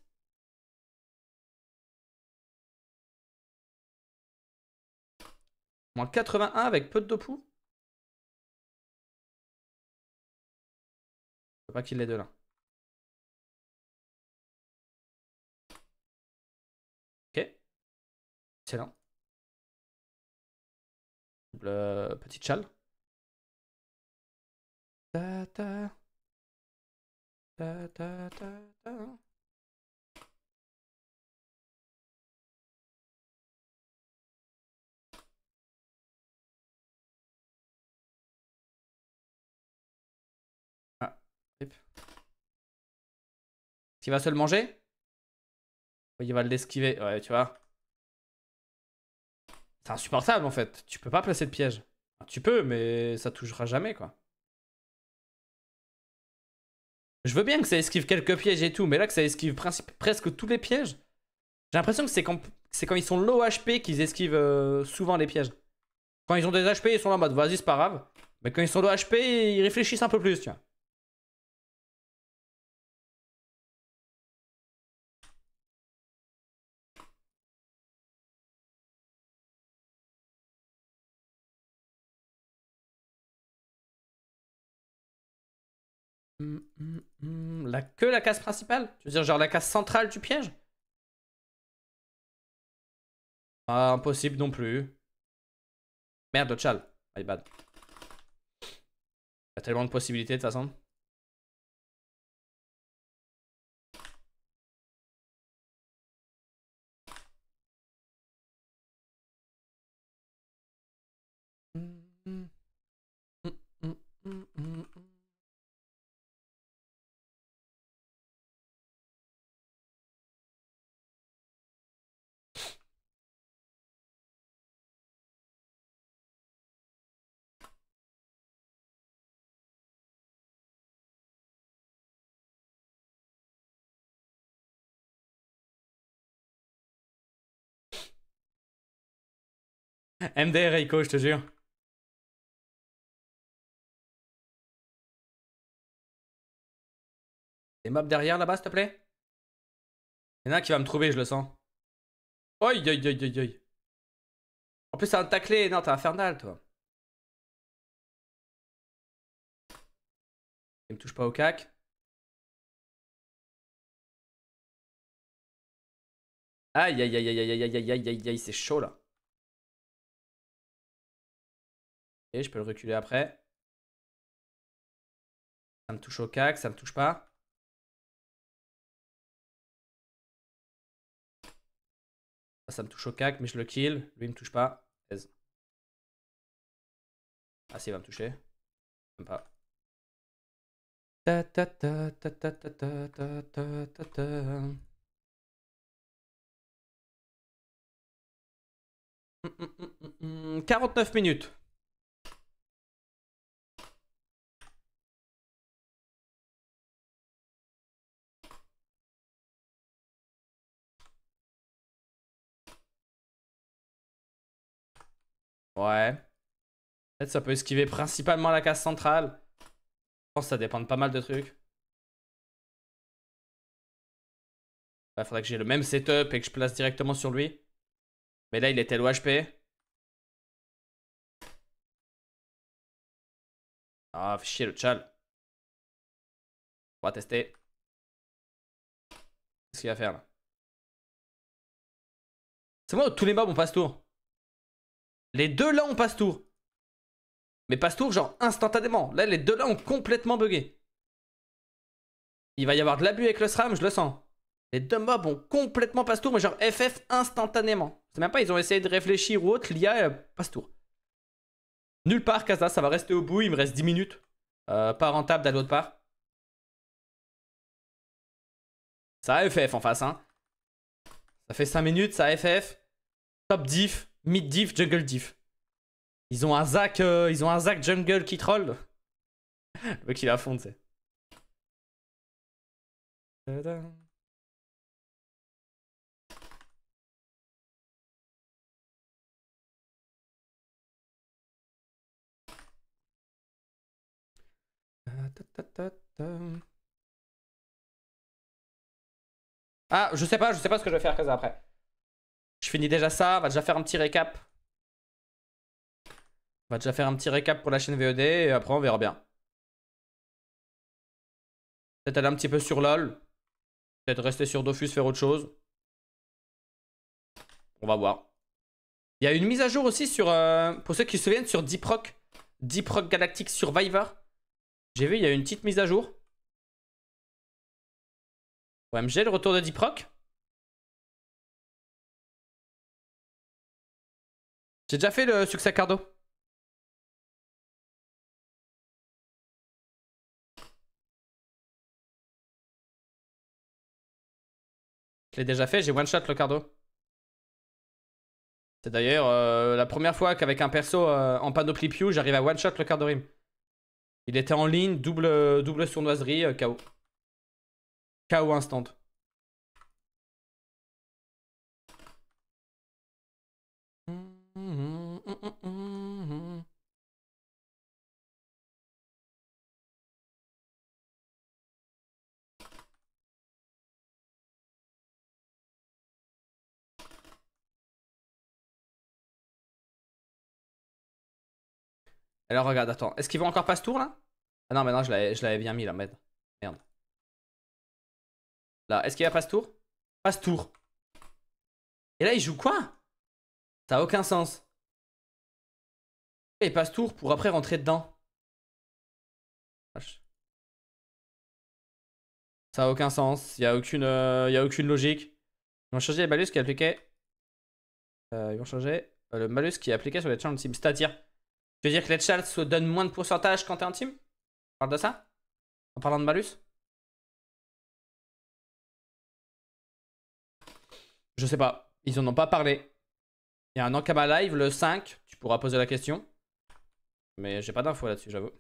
Moins 81 avec peu de dopou Je peux pas qu'il l'ait de là. Le petit châle. Ta ta. Ta ta ta ta. Ah, yep. Il va se le manger Il va l'esquiver, ouais, tu vois. C'est insupportable en fait. Tu peux pas placer de piège. tu peux, mais ça touchera jamais quoi. Je veux bien que ça esquive quelques pièges et tout, mais là que ça esquive presque tous les pièges, j'ai l'impression que c'est quand, ils sont low HP qu'ils esquivent euh, souvent les pièges. Quand ils ont des HP, ils sont là en mode vas-y, c'est pas grave. Mais quand ils sont low HP, ils réfléchissent un peu plus, tu vois. que la case principale Tu veux dire genre la case centrale du piège Impossible non plus. Merde, Chal. My bad. Il a tellement de possibilités de toute façon. MDR, Reiko, je te jure. Des mobs derrière là-bas, s'il te plaît Il y en a un qui va me trouver, je le sens. aïe, aïe, aïe, aïe, aïe. En plus, c'est un taclé. Non, t'es infernal, toi. Il me touche pas au cac. Aïe, aïe, aïe, aïe, aïe, aïe, aïe, aïe, aïe, aïe, c'est chaud là. Et je peux le reculer après. Ça me touche au cac, ça me touche pas. Ça, me touche au cac, mais je le kill. Lui, il me touche pas. Ah, si, il va me toucher. Même pas. 49 hum, hum, hum, minutes. Ouais. Peut-être ça peut esquiver principalement la case centrale. Je pense que ça dépend de pas mal de trucs. Il faudrait que j'ai le même setup et que je place directement sur lui. Mais là, il était low HP. Ah, chier le tchal. On va tester. Qu'est-ce qu'il va faire là C'est moi, tous les mobs, on passe tour. Les deux là, ont passe tour. Mais passe tour, genre instantanément. Là, les deux là ont complètement bugué. Il va y avoir de l'abus avec le SRAM, je le sens. Les deux mobs ont complètement passe tour, mais genre FF instantanément. C'est même pas, ils ont essayé de réfléchir ou autre, l'IA euh, passe tour. Nulle part, Kaza ça va rester au bout, il me reste 10 minutes. Euh, pas rentable d'aller l'autre part. Ça a FF en face, hein. Ça fait 5 minutes, ça a FF. Top diff mid diff, jungle diff. Ils ont un Zac, euh, ils ont un Zac jungle qui troll. Le mec il a fond, tu Ah, je sais pas, je sais pas ce que je vais faire après. Je finis déjà ça, on va déjà faire un petit récap. va déjà faire un petit récap pour la chaîne ved et après on verra bien. Peut-être aller un petit peu sur LoL. Peut-être rester sur Dofus, faire autre chose. On va voir. Il y a une mise à jour aussi sur, euh, pour ceux qui se souviennent, sur Deep Rock. Galactic Survivor. J'ai vu, il y a une petite mise à jour. OMG, le retour de Deep J'ai déjà fait le succès cardo. Je l'ai déjà fait, j'ai one shot le cardo. C'est d'ailleurs euh, la première fois qu'avec un perso euh, en panoplie Pew, j'arrive à one shot le cardo rim. Il était en ligne, double, double sournoiserie, euh, KO. KO instant. Alors regarde, attends. Est-ce qu'il vont encore pas ce tour là Ah non, mais non, je l'avais bien mis là, merde. Merde. Là, est-ce qu'il va pas ce tour Passe tour. Et là, il joue quoi Ça a aucun sens. Et passe tour pour après rentrer dedans. Ça a aucun sens, il n'y a, aucune, euh, a aucune logique. Ils vont changer les malus qui appliquaient. Euh, ils vont changer euh, le malus qui est appliqué sur les en team. C'est-à-dire, tu veux dire que les se donnent moins de pourcentage quand es en team On parle de ça En parlant de malus Je sais pas, ils en ont pas parlé. Il y a un Ankama Live, le 5, tu pourras poser la question. Mais j'ai pas d'infos là-dessus, j'avoue.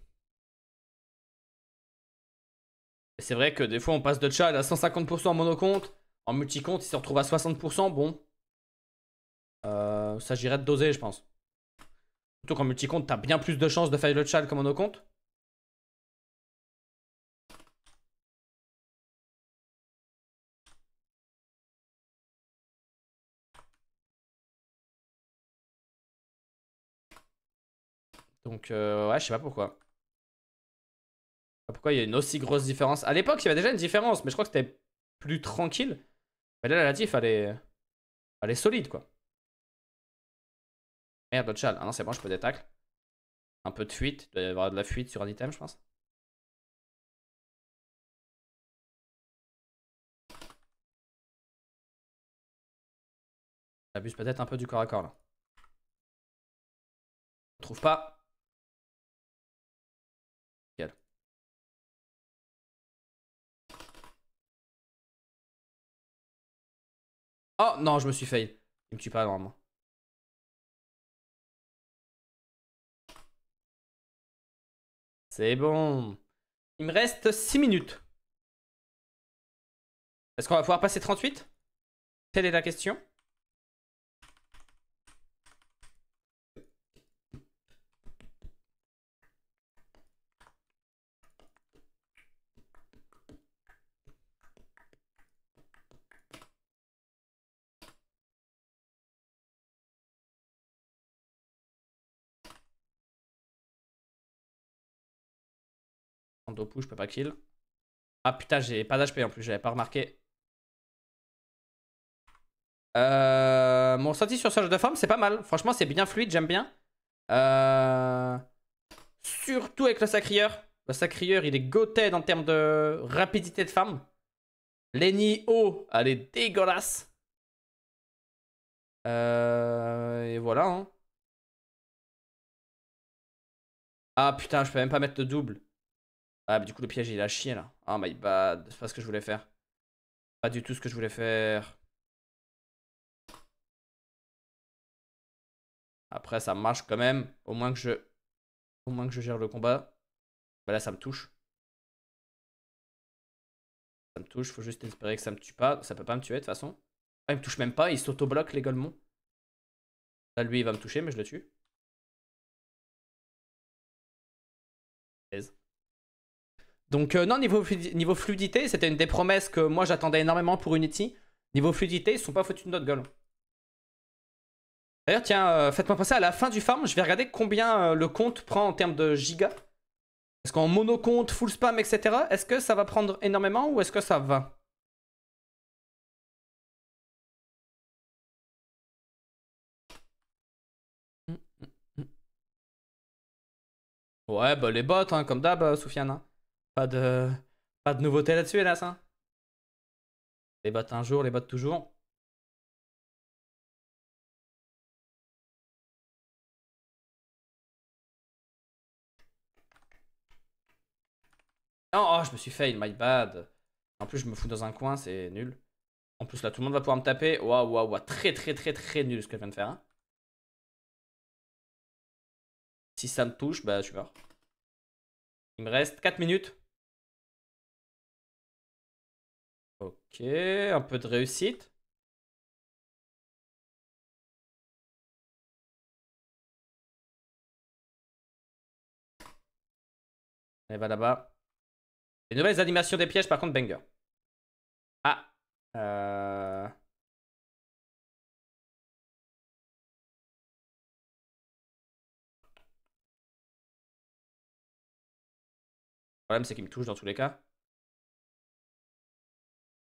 C'est vrai que des fois, on passe de chat à 150% en monocompte. En multicompte, il se retrouve à 60%. Bon. Euh, s'agirait de doser, je pense. Surtout qu'en multicompte, t'as bien plus de chances de faire le Chad qu'en monocompte. Donc, euh, ouais, je sais pas pourquoi. Pourquoi il y a une aussi grosse différence À l'époque, il y avait déjà une différence, mais je crois que c'était plus tranquille. Mais là, la latif, elle est, solide, quoi. Merde, chal. Ah non, c'est bon, je peux détacle. Un peu de fuite. Il doit y avoir de la fuite sur un item, je pense. J'abuse peut-être un peu du corps à corps, là. Je trouve pas. Oh non, je me suis fail. Il me tue pas normalement. C'est bon. Il me reste 6 minutes. Est-ce qu'on va pouvoir passer 38 Telle est la question. je peux pas kill. Ah putain, j'ai pas d'HP en plus, j'avais pas remarqué. Euh, mon sorti sur ce de forme, c'est pas mal. Franchement, c'est bien fluide, j'aime bien. Euh, surtout avec le sacrieur. Le sacrieur, il est goted en termes de rapidité de farm. Lenny O, elle est dégueulasse. Euh, et voilà. Hein. Ah putain, je peux même pas mettre de double. Ah, du coup, le piège, il a chié, là. Oh my bad. C'est pas ce que je voulais faire. Pas du tout ce que je voulais faire. Après, ça marche quand même. Au moins que je... Au moins que je gère le combat. Bah là, ça me touche. Ça me touche. Faut juste espérer que ça me tue pas. Ça peut pas me tuer, de toute façon. Ah, il me touche même pas. Il s'autobloque, les Golemons. Là, lui, il va me toucher, mais je le tue. Donc euh, non, niveau, niveau fluidité, c'était une des promesses que moi j'attendais énormément pour Unity. Niveau fluidité, ils sont pas foutus de notre gueule. D'ailleurs, tiens, euh, faites-moi penser à la fin du farm, je vais regarder combien euh, le compte prend en termes de giga. Est-ce qu'en monocompte, full spam, etc., est-ce que ça va prendre énormément ou est-ce que ça va mm, mm, mm. Ouais, bah les bots, hein, comme d'hab, Soufiane. Hein. Pas de, pas de nouveauté là-dessus, hélas. les bottes un jour, les bottes toujours. oh, je me suis fail, my bad. En plus, je me fous dans un coin, c'est nul. En plus, là, tout le monde va pouvoir me taper. Waouh, waouh, waouh. Très, très, très, très nul ce que je viens de faire. Hein. Si ça me touche, bah, je suis mort. Il me reste 4 minutes. Ok, un peu de réussite. Elle va là-bas. Les nouvelles animations des pièges, par contre, banger. Ah. Euh. Le problème, c'est qu'il me touche dans tous les cas.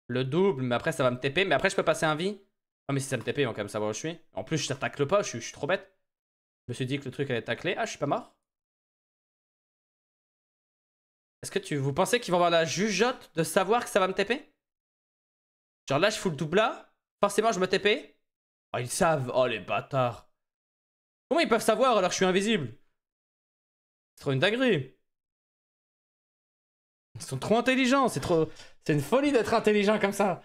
Le double, mais après ça va me TP. Mais après je peux passer un vie. Ah mais si ça me TP, ils vont quand même savoir où je suis. En plus je ne tacle pas, je suis, trop bête. Je me suis dit que le truc allait tacler. Ah je suis pas mort. Est-ce que tu, vous pensez qu'ils vont avoir la jugeote de savoir que ça va me TP Genre là je fous le double A, Forcément je me TP. Oh ils savent, oh les bâtards. Comment ils peuvent savoir alors que je suis invisible C'est trop une dinguerie. Ils sont trop intelligents, c'est trop... C'est une folie d'être intelligent comme ça.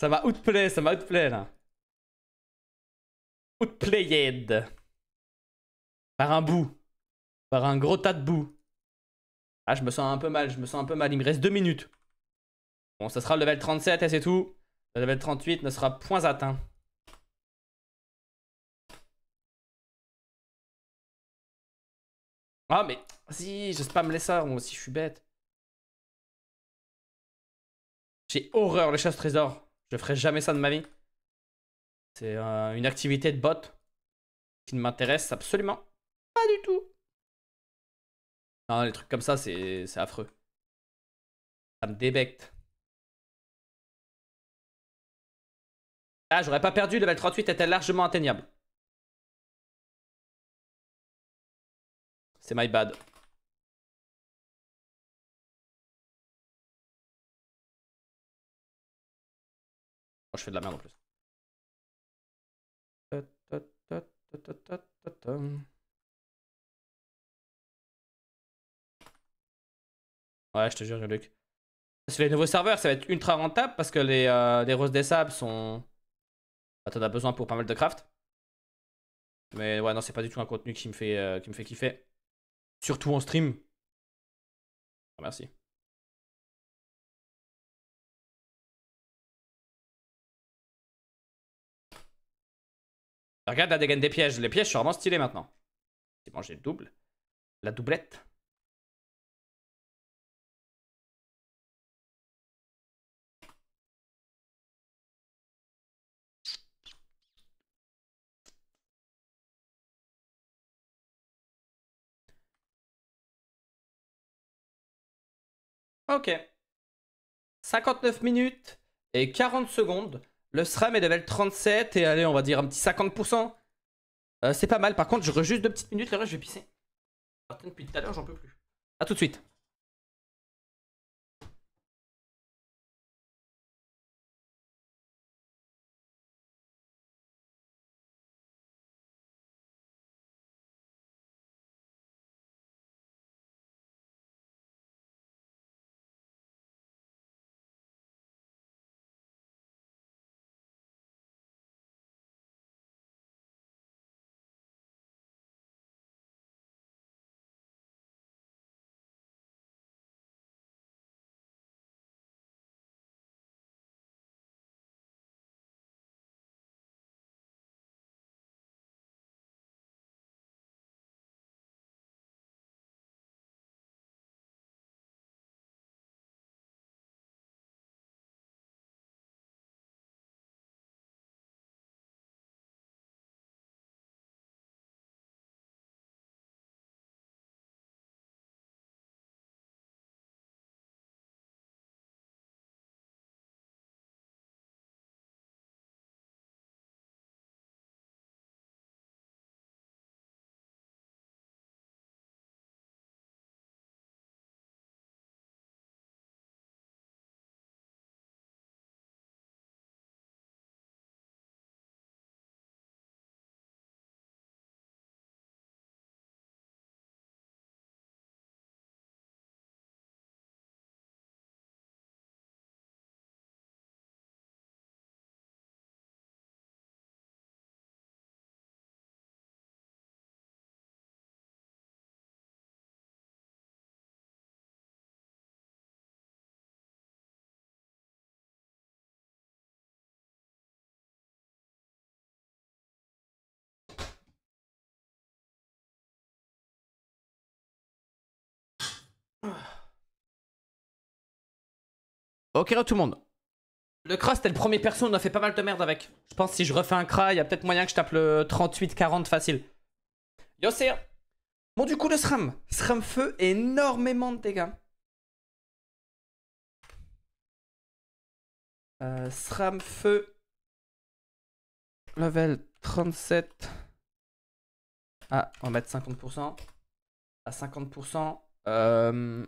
Ça m'a outplay, ça m'a outplay là. Outplayed. Par un bout. Par un gros tas de bout. Ah, je me sens un peu mal, je me sens un peu mal. Il me reste deux minutes. Bon, ça sera le level 37 et c'est tout. Le level 38 ne sera point atteint. Ah, mais Vas-y, je me les ça, moi aussi je suis bête. J'ai horreur les chasses trésors. Je ferai jamais ça de ma vie. C'est euh, une activité de bot qui ne m'intéresse absolument pas du tout. Non, les trucs comme ça, c'est affreux. Ça me débecte. Ah, j'aurais pas perdu, level 38 était largement atteignable. C'est my bad. Oh, je fais de la merde en plus. Ouais, je te jure, Luc. Sur les nouveaux serveurs, ça va être ultra rentable parce que les, euh, roses des sables sont. Bah, t'en as besoin pour pas mal de craft. Mais ouais, non, c'est pas du tout un contenu qui me fait, euh, qui me fait kiffer. Surtout en stream. merci. Regarde la dégaine des pièges. Les pièges sont vraiment stylés maintenant. J'ai mangé le double. La doublette. Ok. 59 minutes et 40 secondes. Le SRAM est level 37 et allez, on va dire un petit 50%. Euh, c'est pas mal. Par contre, je juste deux petites minutes, Là je vais pisser. Depuis tout à l'heure, j'en peux plus. A tout de suite. Ok, là tout le monde. Le cra, c'était le premier perso, on a fait pas mal de merde avec. Je pense si je refais un cras il y a peut-être moyen que je tape le 38-40 facile. Yo, c'est... Bon, du coup, le SRAM. SRAM feu, énormément de dégâts. Euh, SRAM feu. Level 37. Ah, on va mettre 50%. À 50%. Euh...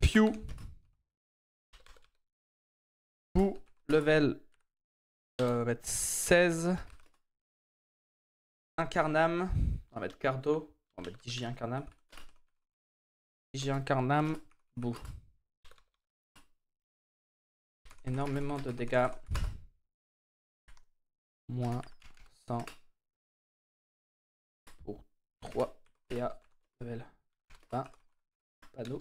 Pew. Bou level. Euh, mettre 16. Incarnam. On va mettre Cardo. On va mettre DJ Incarnam. DJ Incarnam. Bou. Énormément de dégâts. Moins 100. Pour 3 à panneau.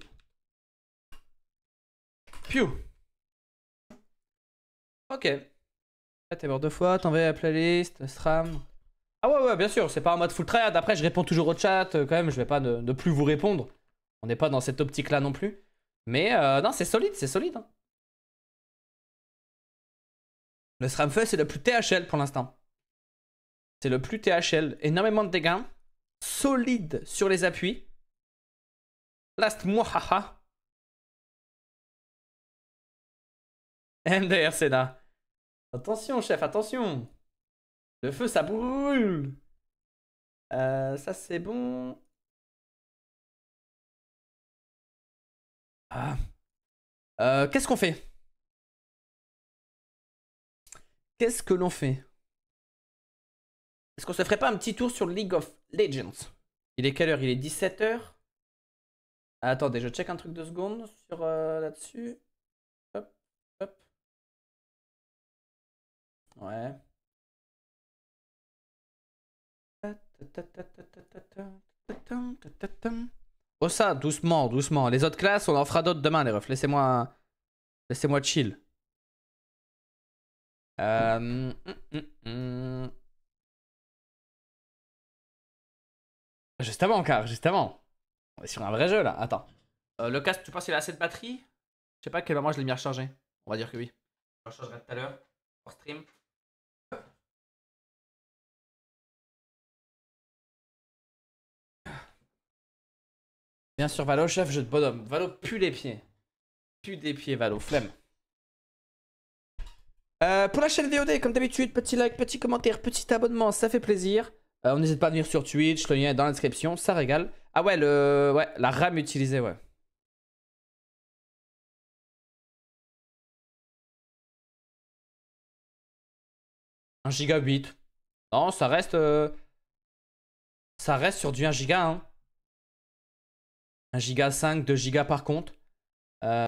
Piu Ok. Ah, t'es mort deux fois, à la playlist, SRAM. Ah ouais, ouais, bien sûr, c'est pas en mode full trade. Après, je réponds toujours au chat euh, quand même, je vais pas ne, plus vous répondre. On n'est pas dans cette optique-là non plus. Mais euh, non, c'est solide, c'est solide. Hein. le Le feu, c'est le plus THL pour l'instant. C'est le plus THL. Énormément de dégâts solide sur les appuis. Last mwahaha MDR là Attention, chef, attention. Le feu, ça brûle. Euh, ça, c'est bon. Ah. Euh, qu'est-ce qu'on fait Qu'est-ce que l'on fait est-ce qu'on se ferait pas un petit tour sur League of Legends Il est quelle heure Il est 17h. Ah, attendez, je check un truc de secondes sur euh, là-dessus. Hop, hop. Ouais. Oh ça, doucement, doucement. Les autres classes, on en fera d'autres demain, les refs. Laissez-moi, laissez-moi chill. Euh... Hum, hum, hum. Justement car, justement On est sur un vrai jeu là, attends. Euh, le casque, tu penses qu'il a assez de batterie Je sais pas à quel moment je l'ai mis à recharger. On va dire que oui. Je rechargerai tout à l'heure, pour stream. Bien sûr, Valo, chef, jeu de bonhomme. Valo pue les pieds. Pue des pieds, Valo, flemme. Euh, pour la chaîne VOD, comme d'habitude, petit like, petit commentaire, petit abonnement, ça fait plaisir. Euh, on n'hésite pas à venir sur Twitch, le lien est dans la description, ça régale. Ah ouais, le... ouais la RAM utilisée, ouais. 1,8 8 Non, ça reste... Euh, ça reste sur du 1 giga, hein. 1 giga 5, 2 giga par contre. Euh...